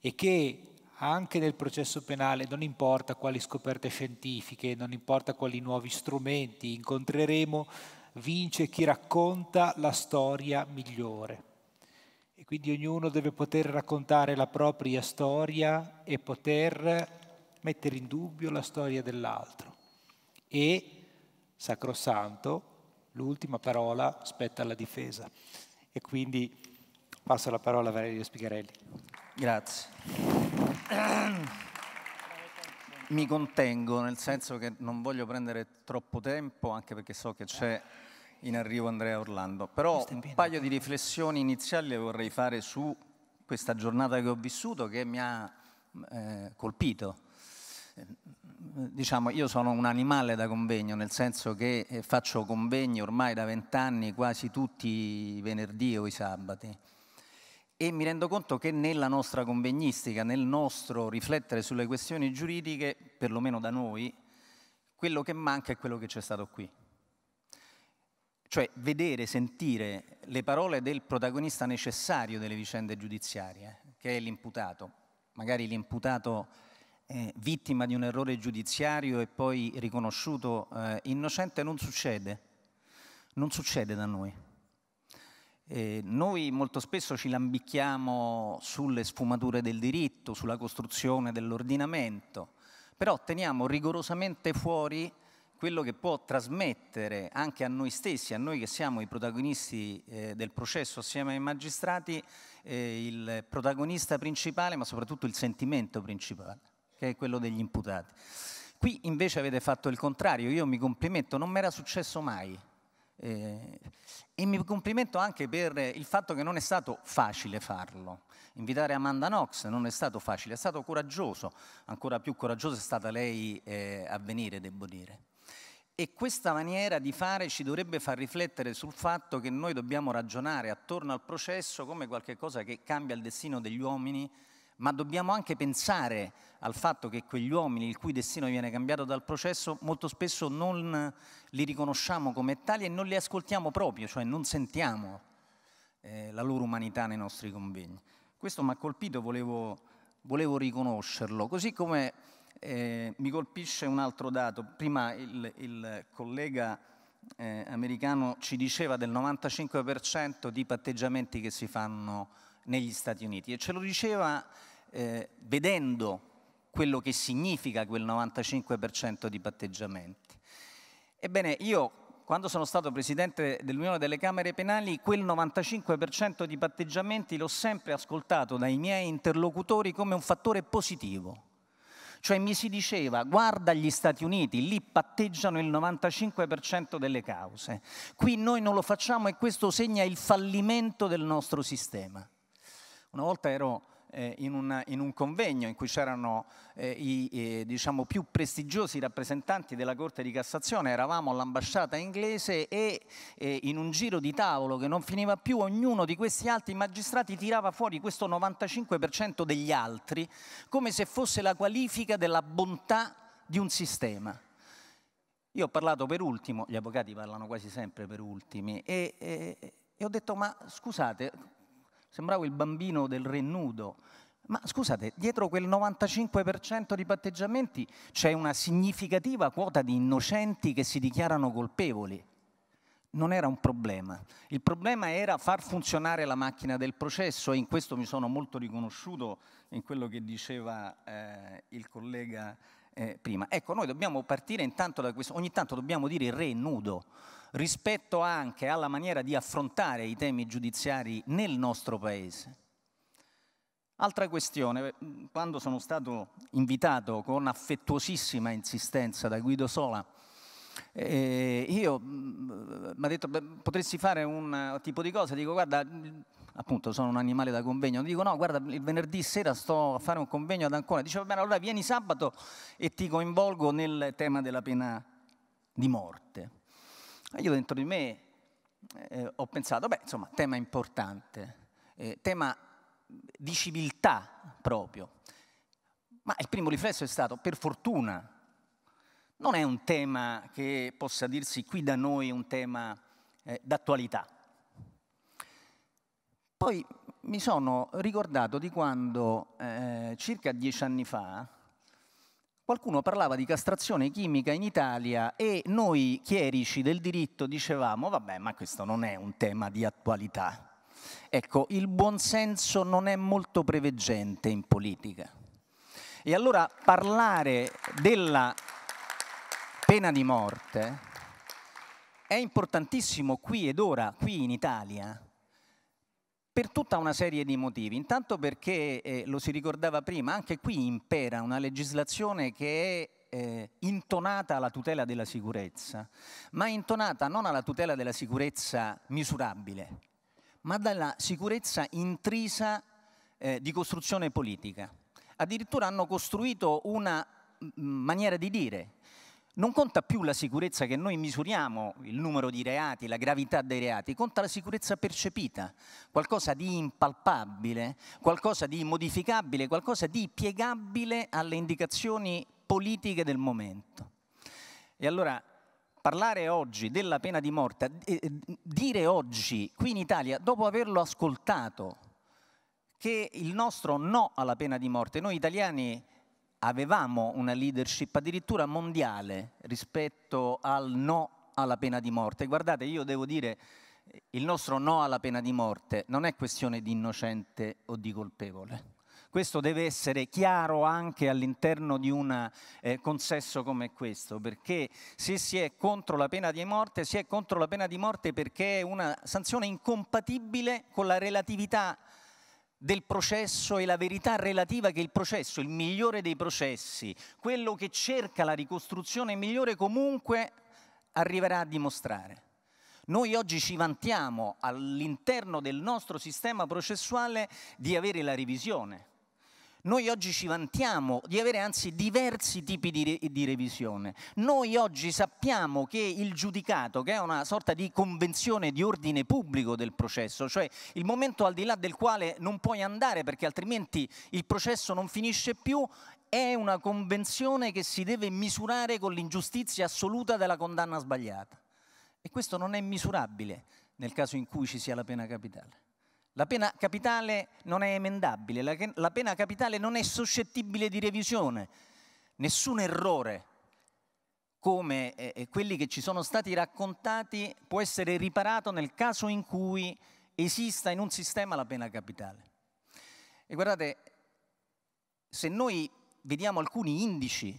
Speaker 2: e che anche nel processo penale non importa quali scoperte scientifiche, non importa quali nuovi strumenti incontreremo, vince chi racconta la storia migliore. E quindi ognuno deve poter raccontare la propria storia e poter mettere in dubbio la storia dell'altro. E, sacrosanto, l'ultima parola spetta alla difesa. E quindi passo la parola a Valerio Spigarelli. Grazie.
Speaker 9: mi contengo, nel senso che non voglio prendere troppo tempo, anche perché so che c'è in arrivo Andrea Orlando, però un paio di riflessioni iniziali le vorrei fare su questa giornata che ho vissuto che mi ha eh, colpito. Eh, diciamo, io sono un animale da convegno, nel senso che eh, faccio convegni ormai da vent'anni quasi tutti i venerdì o i sabati e mi rendo conto che nella nostra convegnistica, nel nostro riflettere sulle questioni giuridiche, perlomeno da noi, quello che manca è quello che c'è stato qui. Cioè vedere, sentire le parole del protagonista necessario delle vicende giudiziarie, eh, che è l'imputato, magari l'imputato eh, vittima di un errore giudiziario e poi riconosciuto eh, innocente, non succede, non succede da noi. Eh, noi molto spesso ci lambicchiamo sulle sfumature del diritto, sulla costruzione dell'ordinamento, però teniamo rigorosamente fuori quello che può trasmettere anche a noi stessi, a noi che siamo i protagonisti eh, del processo assieme ai magistrati, eh, il protagonista principale, ma soprattutto il sentimento principale, che è quello degli imputati. Qui invece avete fatto il contrario, io mi complimento, non mi era successo mai eh, e mi complimento anche per il fatto che non è stato facile farlo. Invitare Amanda Knox non è stato facile, è stato coraggioso, ancora più coraggiosa è stata lei eh, a venire, devo dire. E questa maniera di fare ci dovrebbe far riflettere sul fatto che noi dobbiamo ragionare attorno al processo come qualcosa che cambia il destino degli uomini ma dobbiamo anche pensare al fatto che quegli uomini il cui destino viene cambiato dal processo molto spesso non li riconosciamo come tali e non li ascoltiamo proprio, cioè non sentiamo eh, la loro umanità nei nostri convegni. Questo mi ha colpito, volevo, volevo riconoscerlo, così come eh, mi colpisce un altro dato. Prima il, il collega eh, americano ci diceva del 95% di patteggiamenti che si fanno negli Stati Uniti e ce lo diceva eh, vedendo quello che significa quel 95% di patteggiamenti. Ebbene, io quando sono stato presidente dell'Unione delle Camere Penali, quel 95% di patteggiamenti l'ho sempre ascoltato dai miei interlocutori come un fattore positivo. Cioè mi si diceva, guarda gli Stati Uniti, lì patteggiano il 95% delle cause. Qui noi non lo facciamo e questo segna il fallimento del nostro sistema. Una volta ero eh, in, una, in, un convegno in cui c'erano eh, i eh, diciamo, più prestigiosi rappresentanti della Corte di Cassazione, eravamo all'ambasciata inglese e eh, in un giro di tavolo che non finiva più, ognuno di questi altri magistrati tirava fuori questo 95% degli altri come se fosse la qualifica della bontà di un sistema. Io ho parlato per ultimo, gli avvocati parlano quasi sempre per ultimi, e, e, e ho detto ma scusate, Sembravo il bambino del re nudo. Ma scusate, dietro quel 95% di patteggiamenti c'è una significativa quota di innocenti che si dichiarano colpevoli. Non era un problema. Il problema era far funzionare la macchina del processo e in questo mi sono molto riconosciuto in quello che diceva eh, il collega eh, prima. Ecco, noi dobbiamo partire intanto da questo. Ogni tanto dobbiamo dire il re nudo rispetto anche alla maniera di affrontare i temi giudiziari nel nostro Paese. Altra questione, quando sono stato invitato con affettuosissima insistenza da Guido Sola, eh, io mm, mi ha detto beh, potresti fare un tipo di cosa, dico guarda appunto sono un animale da convegno, dico no guarda il venerdì sera sto a fare un convegno ad Ancona, dice va bene allora vieni sabato e ti coinvolgo nel tema della pena di morte io dentro di me eh, ho pensato, beh, insomma, tema importante, eh, tema di civiltà proprio. Ma il primo riflesso è stato, per fortuna, non è un tema che possa dirsi qui da noi un tema eh, d'attualità. Poi mi sono ricordato di quando eh, circa dieci anni fa Qualcuno parlava di castrazione chimica in Italia e noi chierici del diritto dicevamo vabbè ma questo non è un tema di attualità. Ecco, il buonsenso non è molto preveggente in politica. E allora parlare della pena di morte è importantissimo qui ed ora, qui in Italia, per tutta una serie di motivi. Intanto perché, eh, lo si ricordava prima, anche qui impera una legislazione che è eh, intonata alla tutela della sicurezza, ma intonata non alla tutela della sicurezza misurabile, ma dalla sicurezza intrisa eh, di costruzione politica. Addirittura hanno costruito una maniera di dire non conta più la sicurezza che noi misuriamo, il numero di reati, la gravità dei reati, conta la sicurezza percepita, qualcosa di impalpabile, qualcosa di modificabile, qualcosa di piegabile alle indicazioni politiche del momento. E allora parlare oggi della pena di morte, eh, dire oggi qui in Italia, dopo averlo ascoltato, che il nostro no alla pena di morte, noi italiani avevamo una leadership addirittura mondiale rispetto al no alla pena di morte. Guardate, io devo dire, il nostro no alla pena di morte non è questione di innocente o di colpevole. Questo deve essere chiaro anche all'interno di un eh, consesso come questo, perché se si è contro la pena di morte, si è contro la pena di morte perché è una sanzione incompatibile con la relatività del processo e la verità relativa che il processo, il migliore dei processi, quello che cerca la ricostruzione migliore comunque arriverà a dimostrare. Noi oggi ci vantiamo all'interno del nostro sistema processuale di avere la revisione, noi oggi ci vantiamo di avere anzi diversi tipi di, re di, revisione. Noi oggi sappiamo che il giudicato, che è una sorta di convenzione di ordine pubblico del processo, cioè il momento al di là del quale non puoi andare perché altrimenti il processo non finisce più, è una convenzione che si deve misurare con l'ingiustizia assoluta della condanna sbagliata. E questo non è misurabile nel caso in cui ci sia la pena capitale. La pena capitale non è emendabile, la, la pena capitale non è suscettibile di revisione. Nessun errore come eh, eh, quelli che ci sono stati raccontati può essere riparato nel caso in cui esista in un sistema la pena capitale. E guardate, se noi vediamo alcuni indici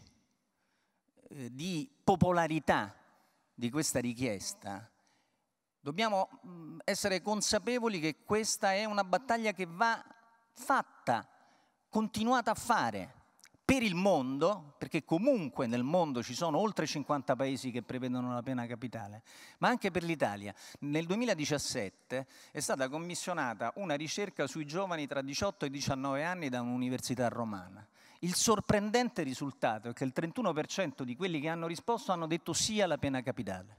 Speaker 9: eh, di popolarità di questa richiesta, Dobbiamo mm, essere consapevoli che questa è una battaglia che va fatta, continuata a fare per il mondo, perché comunque nel mondo ci sono oltre 50 paesi che prevedono la pena capitale, ma anche per l'Italia. Nel 2017 è stata commissionata una ricerca sui giovani tra 18 e 19 anni da un'università romana. Il sorprendente risultato è che il 31% di quelli che hanno risposto hanno detto sì alla pena capitale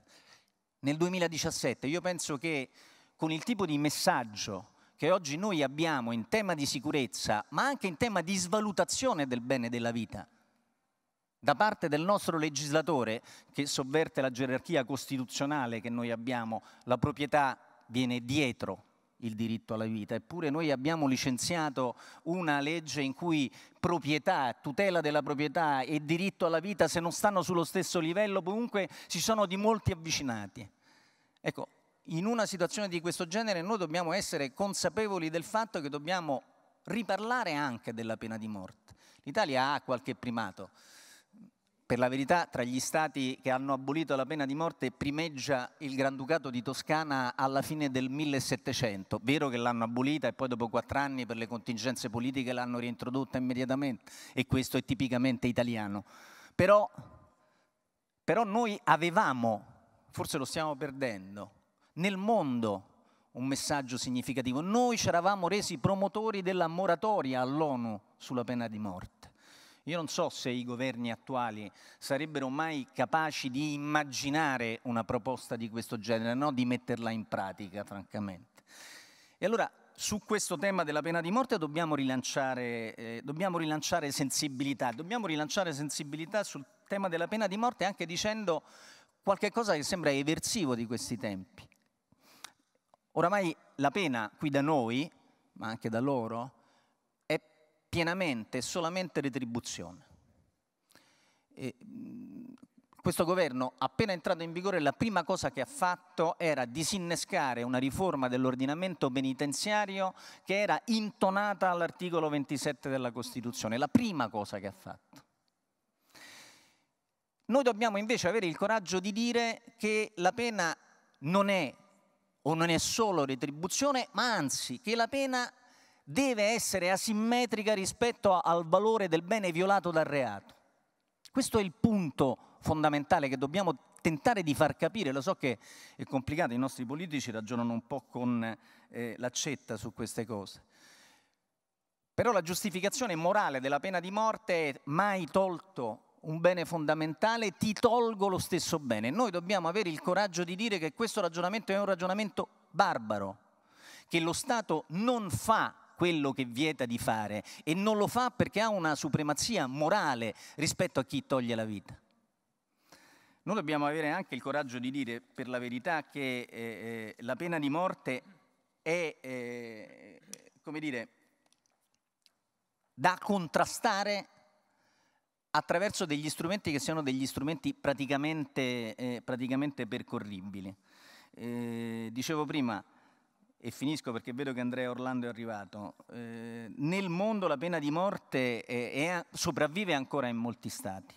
Speaker 9: nel 2017. Io penso che con il tipo di messaggio che oggi noi abbiamo in tema di sicurezza, ma anche in tema di svalutazione del bene della vita, da parte del nostro legislatore che sovverte la gerarchia costituzionale che noi abbiamo, la proprietà viene dietro il diritto alla vita, eppure noi abbiamo licenziato una legge in cui proprietà, tutela della proprietà e diritto alla vita, se non stanno sullo stesso livello, comunque si sono di molti avvicinati. Ecco, in una situazione di questo genere noi dobbiamo essere consapevoli del fatto che dobbiamo riparlare anche della pena di morte. L'Italia ha qualche primato per la verità, tra gli stati che hanno abolito la pena di morte primeggia il Granducato di Toscana alla fine del 1700. Vero che l'hanno abolita e poi dopo quattro anni per le contingenze politiche l'hanno reintrodotta immediatamente e questo è tipicamente italiano. Però, però noi avevamo, forse lo stiamo perdendo, nel mondo un messaggio significativo. Noi ci eravamo resi promotori della moratoria all'ONU sulla pena di morte. Io non so se i governi attuali sarebbero mai capaci di immaginare una proposta di questo genere, no? di metterla in pratica, francamente. E allora su questo tema della pena di morte dobbiamo rilanciare, eh, dobbiamo rilanciare sensibilità, dobbiamo rilanciare sensibilità sul tema della pena di morte anche dicendo qualche cosa che sembra eversivo di questi tempi. Oramai la pena qui da noi, ma anche da loro, pienamente e solamente retribuzione. E, mm, questo governo, appena entrato in vigore, la prima cosa che ha fatto era disinnescare una riforma dell'ordinamento penitenziario che era intonata all'articolo 27 della Costituzione. La prima cosa che ha fatto. Noi dobbiamo invece avere il coraggio di dire che la pena non è o non è solo retribuzione, ma anzi che la pena deve essere asimmetrica rispetto al valore del bene violato dal reato. Questo è il punto fondamentale che dobbiamo tentare di far capire. Lo so che è complicato, i nostri politici ragionano un po' con eh, l'accetta su queste cose. Però la giustificazione morale della pena di morte è mai tolto un bene fondamentale, ti tolgo lo stesso bene. Noi dobbiamo avere il coraggio di dire che questo ragionamento è un ragionamento barbaro, che lo Stato non fa quello che vieta di fare e non lo fa perché ha una supremazia morale rispetto a chi toglie la vita. Noi dobbiamo avere anche il coraggio di dire per la verità che eh, eh la pena di morte è, eh, come dire, da contrastare attraverso degli strumenti che siano degli strumenti praticamente, eh, praticamente percorribili. Eh, dicevo prima, e finisco perché vedo che Andrea Orlando è arrivato, eh, nel mondo la pena di morte è, è, sopravvive ancora in molti stati.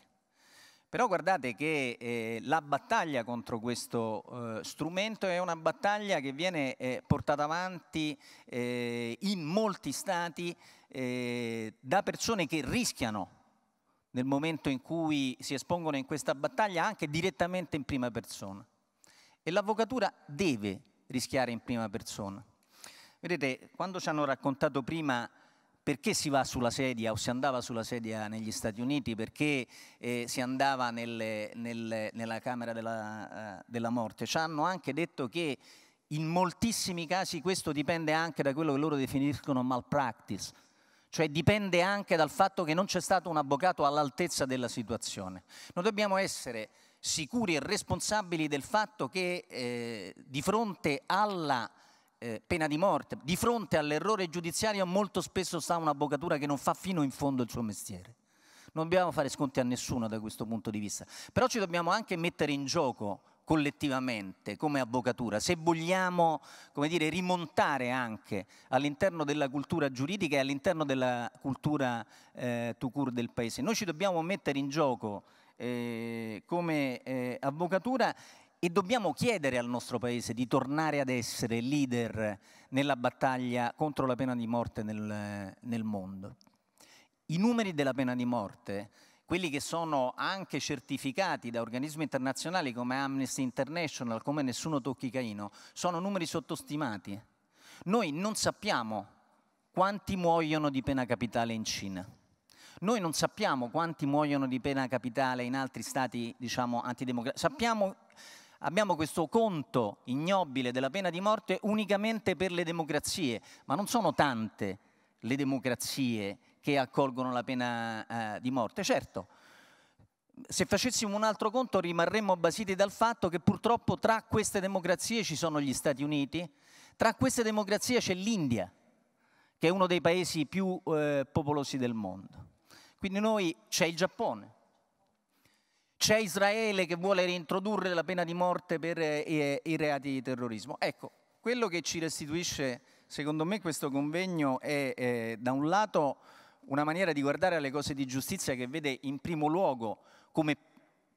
Speaker 9: Però guardate che eh, la battaglia contro questo eh, strumento è una battaglia che viene eh, portata avanti eh, in molti stati eh, da persone che rischiano nel momento in cui si espongono in questa battaglia anche direttamente in prima persona. E l'avvocatura deve rischiare in prima persona. Vedete, quando ci hanno raccontato prima perché si va sulla sedia o si andava sulla sedia negli Stati Uniti, perché eh, si andava nelle, nelle, nella Camera della, uh, della Morte, ci hanno anche detto che in moltissimi casi questo dipende anche da quello che loro definiscono malpractice, cioè dipende anche dal fatto che non c'è stato un avvocato all'altezza della situazione. Non dobbiamo essere sicuri e responsabili del fatto che eh, di fronte alla eh, pena di morte, di fronte all'errore giudiziario molto spesso sta un'avvocatura che non fa fino in fondo il suo mestiere. Non dobbiamo fare sconti a nessuno da questo punto di vista, però ci dobbiamo anche mettere in gioco collettivamente come avvocatura, se vogliamo come dire, rimontare anche all'interno della cultura giuridica e all'interno della cultura eh, tout court del Paese. Noi ci dobbiamo mettere in gioco eh, come eh, avvocatura e dobbiamo chiedere al nostro Paese di tornare ad essere leader nella battaglia contro la pena di morte nel, nel mondo. I numeri della pena di morte quelli che sono anche certificati da organismi internazionali come Amnesty International, come Nessuno Tocchi Caino, sono numeri sottostimati. Noi non sappiamo quanti muoiono di pena capitale in Cina. Noi non sappiamo quanti muoiono di pena capitale in altri stati, diciamo, antidemocratici. Sappiamo, abbiamo questo conto ignobile della pena di morte unicamente per le democrazie, ma non sono tante le democrazie che accolgono la pena eh, di morte. Certo, se facessimo un altro conto rimarremmo basiti dal fatto che purtroppo tra queste democrazie ci sono gli Stati Uniti, tra queste democrazie c'è l'India, che è uno dei paesi più eh, popolosi del mondo di noi c'è il Giappone, c'è Israele che vuole reintrodurre la pena di morte per eh, i reati di terrorismo. Ecco, quello che ci restituisce, secondo me, questo convegno è eh, da un lato una maniera di guardare alle cose di giustizia che vede in primo luogo come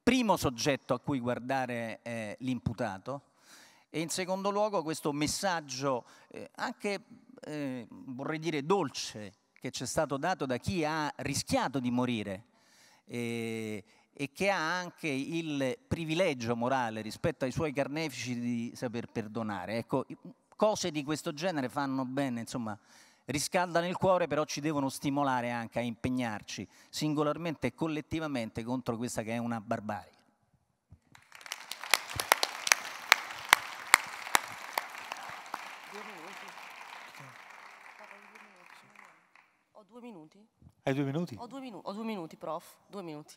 Speaker 9: primo soggetto a cui guardare eh, l'imputato e in secondo luogo questo messaggio eh, anche, eh, vorrei dire, dolce che ci è stato dato da chi ha rischiato di morire eh, e che ha anche il privilegio morale rispetto ai suoi carnefici di saper perdonare. Ecco, cose di questo genere fanno bene, insomma, riscaldano il cuore, però ci devono stimolare anche a impegnarci singolarmente e collettivamente contro questa che è una barbarie.
Speaker 2: Hai due minuti?
Speaker 6: Ho due,
Speaker 8: minu-
Speaker 2: ho due
Speaker 6: minuti, prof, due minuti.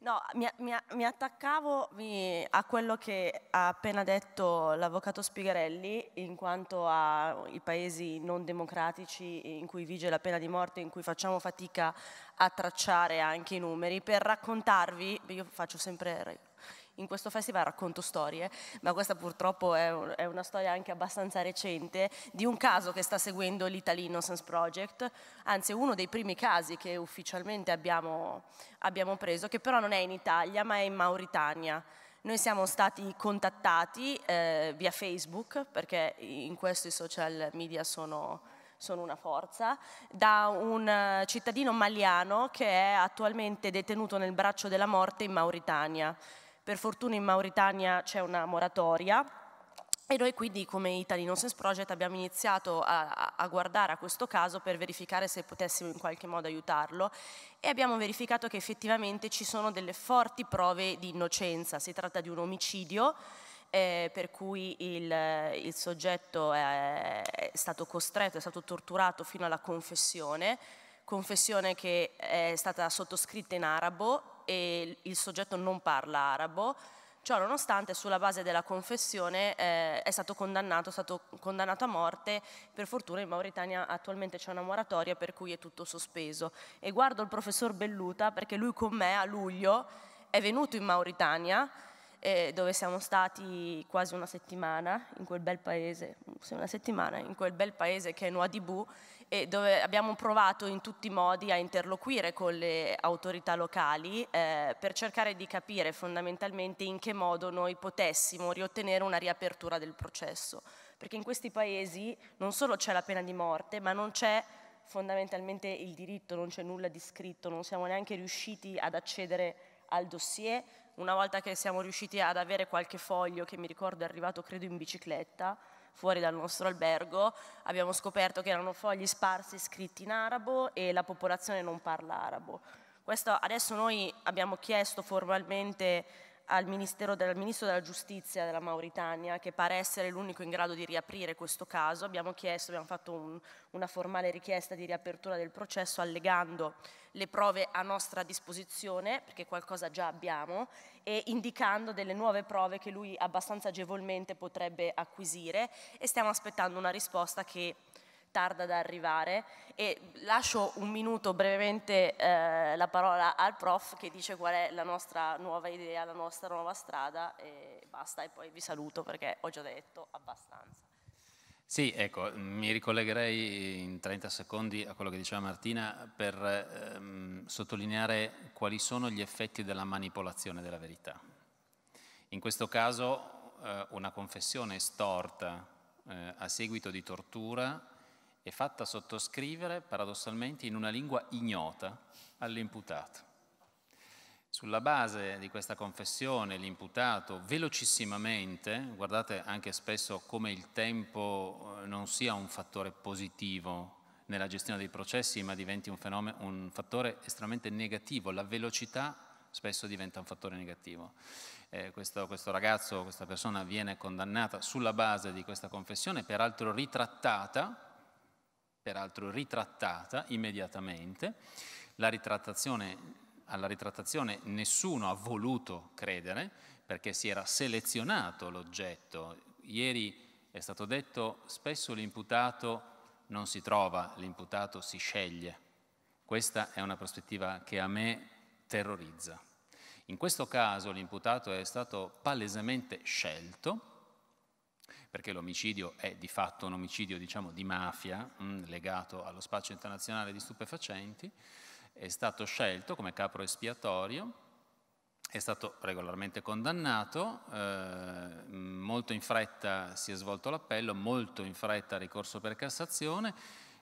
Speaker 6: No, mi, mi, mi attaccavo mi, a quello che ha appena detto l'avvocato Spigherelli in quanto ai paesi non democratici in cui vige la pena di morte, in cui facciamo fatica a tracciare anche i numeri, per raccontarvi, io faccio sempre in questo festival racconto storie, ma questa purtroppo è, un, è, una storia anche abbastanza recente, di un caso che sta seguendo l'Italy Innocence Project, anzi uno dei primi casi che ufficialmente abbiamo, abbiamo preso, che però non è in Italia ma è in Mauritania. Noi siamo stati contattati eh, via Facebook, perché in questo i social media sono, sono una forza, da un eh, cittadino maliano che è attualmente detenuto nel braccio della morte in Mauritania. Per fortuna in Mauritania c'è una moratoria e noi quindi come Italy Nonsense Project abbiamo iniziato a, a, guardare a questo caso per verificare se potessimo in qualche modo aiutarlo e abbiamo verificato che effettivamente ci sono delle forti prove di innocenza, si tratta di un omicidio eh, per cui il, il soggetto è, è stato costretto, è stato torturato fino alla confessione, confessione che è stata sottoscritta in arabo e il soggetto non parla arabo, ciò nonostante sulla base della confessione eh, è stato condannato, è stato condannato a morte, per fortuna in Mauritania attualmente c'è una moratoria per cui è tutto sospeso. E guardo il professor Belluta perché lui con me a luglio è venuto in Mauritania eh, dove siamo stati quasi una settimana in quel bel paese, una settimana in quel bel paese che è Nuadibu, e dove abbiamo provato in tutti i modi a interloquire con le autorità locali eh, per cercare di capire fondamentalmente in che modo noi potessimo riottenere una riapertura del processo. Perché in questi paesi non solo c'è la pena di morte, ma non c'è fondamentalmente il diritto, non c'è nulla di scritto, non siamo neanche riusciti ad accedere al dossier. Una volta che siamo riusciti ad avere qualche foglio, che mi ricordo è arrivato credo in bicicletta, fuori dal nostro albergo, abbiamo scoperto che erano fogli sparsi scritti in arabo e la popolazione non parla arabo. Questo adesso noi abbiamo chiesto formalmente al, del, Ministro della Giustizia della Mauritania, che pare essere l'unico in grado di riaprire questo caso. Abbiamo chiesto, abbiamo fatto un, una formale richiesta di riapertura del processo allegando le prove a nostra disposizione, perché qualcosa già abbiamo, e indicando delle nuove prove che lui abbastanza agevolmente potrebbe acquisire e stiamo aspettando una risposta che tarda ad arrivare e lascio un minuto brevemente eh, la parola al prof che dice qual è la nostra nuova idea, la nostra nuova strada e basta e poi vi saluto perché ho già detto abbastanza.
Speaker 12: Sì, ecco, mi ricollegherei in 30 secondi a quello che diceva Martina per ehm, sottolineare quali sono gli effetti della manipolazione della verità. In questo caso eh, una confessione storta eh, a seguito di tortura e fatta sottoscrivere paradossalmente in una lingua ignota all'imputato. Sulla base di questa confessione l'imputato velocissimamente, guardate anche spesso come il tempo eh, non sia un fattore positivo nella gestione dei processi, ma diventi un, fenomen- un fattore estremamente negativo, la velocità spesso diventa un fattore negativo. Eh, questo, questo, ragazzo, questa persona viene condannata sulla base di questa confessione, peraltro ritrattata peraltro ritrattata immediatamente. Ritrattazione, alla ritrattazione nessuno ha voluto credere perché si era selezionato l'oggetto. Ieri è stato detto spesso l'imputato non si trova, l'imputato si sceglie. Questa è una prospettiva che a me terrorizza. In questo caso l'imputato è stato palesemente scelto perché l'omicidio è di fatto un omicidio diciamo, di mafia mh, mm, legato allo spazio internazionale di stupefacenti, è stato scelto come capro espiatorio, è stato regolarmente condannato, eh, molto in fretta si è svolto l'appello, molto in fretta ricorso per Cassazione,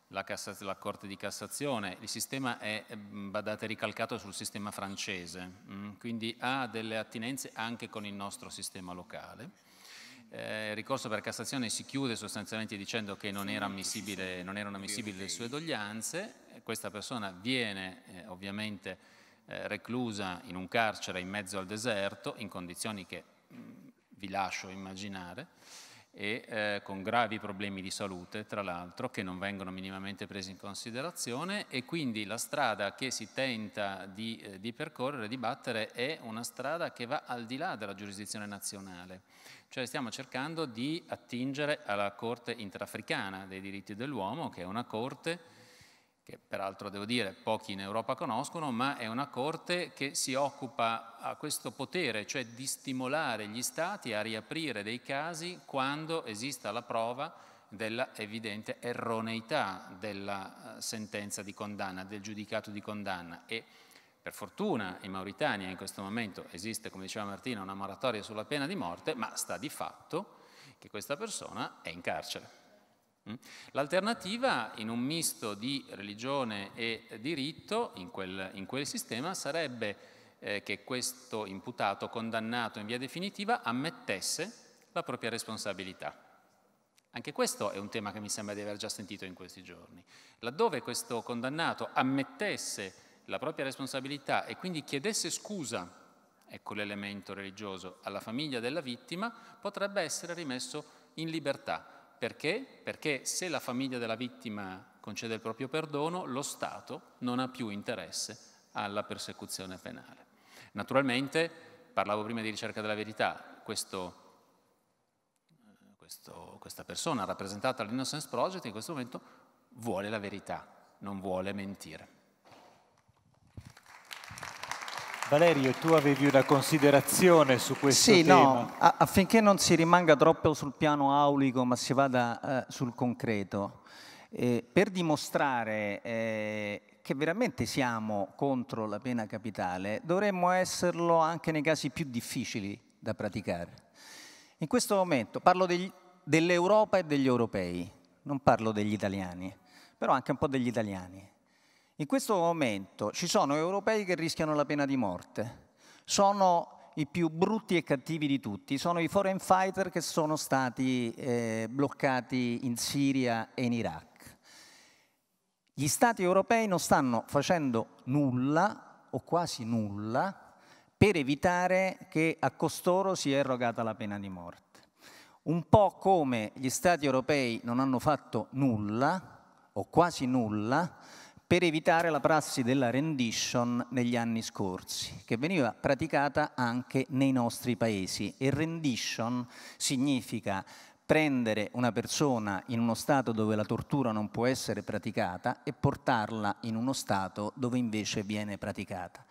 Speaker 12: la, Cassa, la, Corte di Cassazione, il sistema è, badate, mm, ricalcato sul sistema francese, mm, quindi ha delle attinenze anche con il nostro sistema locale eh, il ricorso per Cassazione si chiude sostanzialmente dicendo che non, era non erano ammissibili le sue doglianze, eh, questa persona viene eh, ovviamente eh, reclusa in un carcere in mezzo al deserto, in condizioni che mh, mm, vi lascio immaginare, e eh, con gravi problemi di salute, tra l'altro, che non vengono minimamente presi in considerazione e quindi la strada che si tenta di, eh, di percorrere, di battere, è una strada che va al di là della giurisdizione nazionale. Cioè stiamo cercando di attingere alla Corte interafricana dei diritti dell'uomo, che è una Corte che peraltro devo dire pochi in Europa conoscono, ma è una corte che si occupa a questo potere, cioè di stimolare gli stati a riaprire dei casi quando esista la prova della evidente erroneità della eh, sentenza di condanna, del giudicato di condanna e per fortuna in Mauritania in questo momento esiste, come diceva Martina, una moratoria sulla pena di morte, ma sta di fatto che questa persona è in carcere Mm? L'alternativa in un misto di religione e diritto in quel, in quel sistema sarebbe eh, che questo imputato condannato in via definitiva ammettesse la propria responsabilità. Anche questo è un tema che mi sembra di aver già sentito in questi giorni. Laddove questo condannato ammettesse la propria responsabilità e quindi chiedesse scusa, ecco l'elemento religioso, alla famiglia della vittima, potrebbe essere rimesso in libertà perché? Perché se la famiglia della vittima concede il proprio perdono, lo Stato non ha più interesse alla persecuzione penale. Naturalmente, parlavo prima di ricerca della verità, questo questo, questa persona rappresentata all'Innocence Project in questo momento vuole la verità, non vuole mentire.
Speaker 2: Valerio, tu avevi una considerazione su
Speaker 9: questo sì, tema? Sì, no, affinché non si rimanga troppo sul piano aulico, ma si vada eh, sul concreto. Eh, per dimostrare eh, che veramente siamo contro la pena capitale, dovremmo esserlo anche nei casi più difficili da praticare. In questo momento parlo dell'Europa e degli europei, non parlo degli italiani, però anche un po' degli italiani. In questo momento ci sono europei che rischiano la pena di morte, sono i più brutti e cattivi di tutti, sono i foreign fighter che sono stati eh, bloccati in Siria e in Iraq. Gli Stati europei non stanno facendo nulla o quasi nulla per evitare che a costoro sia erogata la pena di morte. Un po' come gli Stati europei non hanno fatto nulla o quasi nulla per evitare la prassi della rendition negli anni scorsi, che veniva praticata anche nei nostri paesi. E rendition significa prendere una persona in uno Stato dove la tortura non può essere praticata e portarla in uno Stato dove invece viene praticata.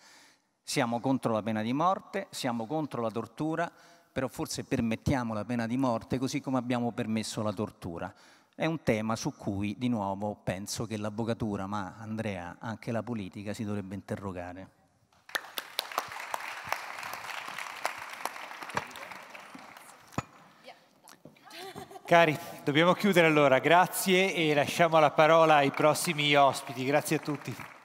Speaker 9: Siamo contro la pena di morte, siamo contro la tortura, però forse permettiamo la pena di morte così come abbiamo permesso la tortura è un tema su cui di nuovo penso che l'avvocatura, ma Andrea, anche la politica si dovrebbe interrogare.
Speaker 2: Cari, dobbiamo chiudere allora, grazie e lasciamo la parola ai prossimi ospiti, grazie a tutti.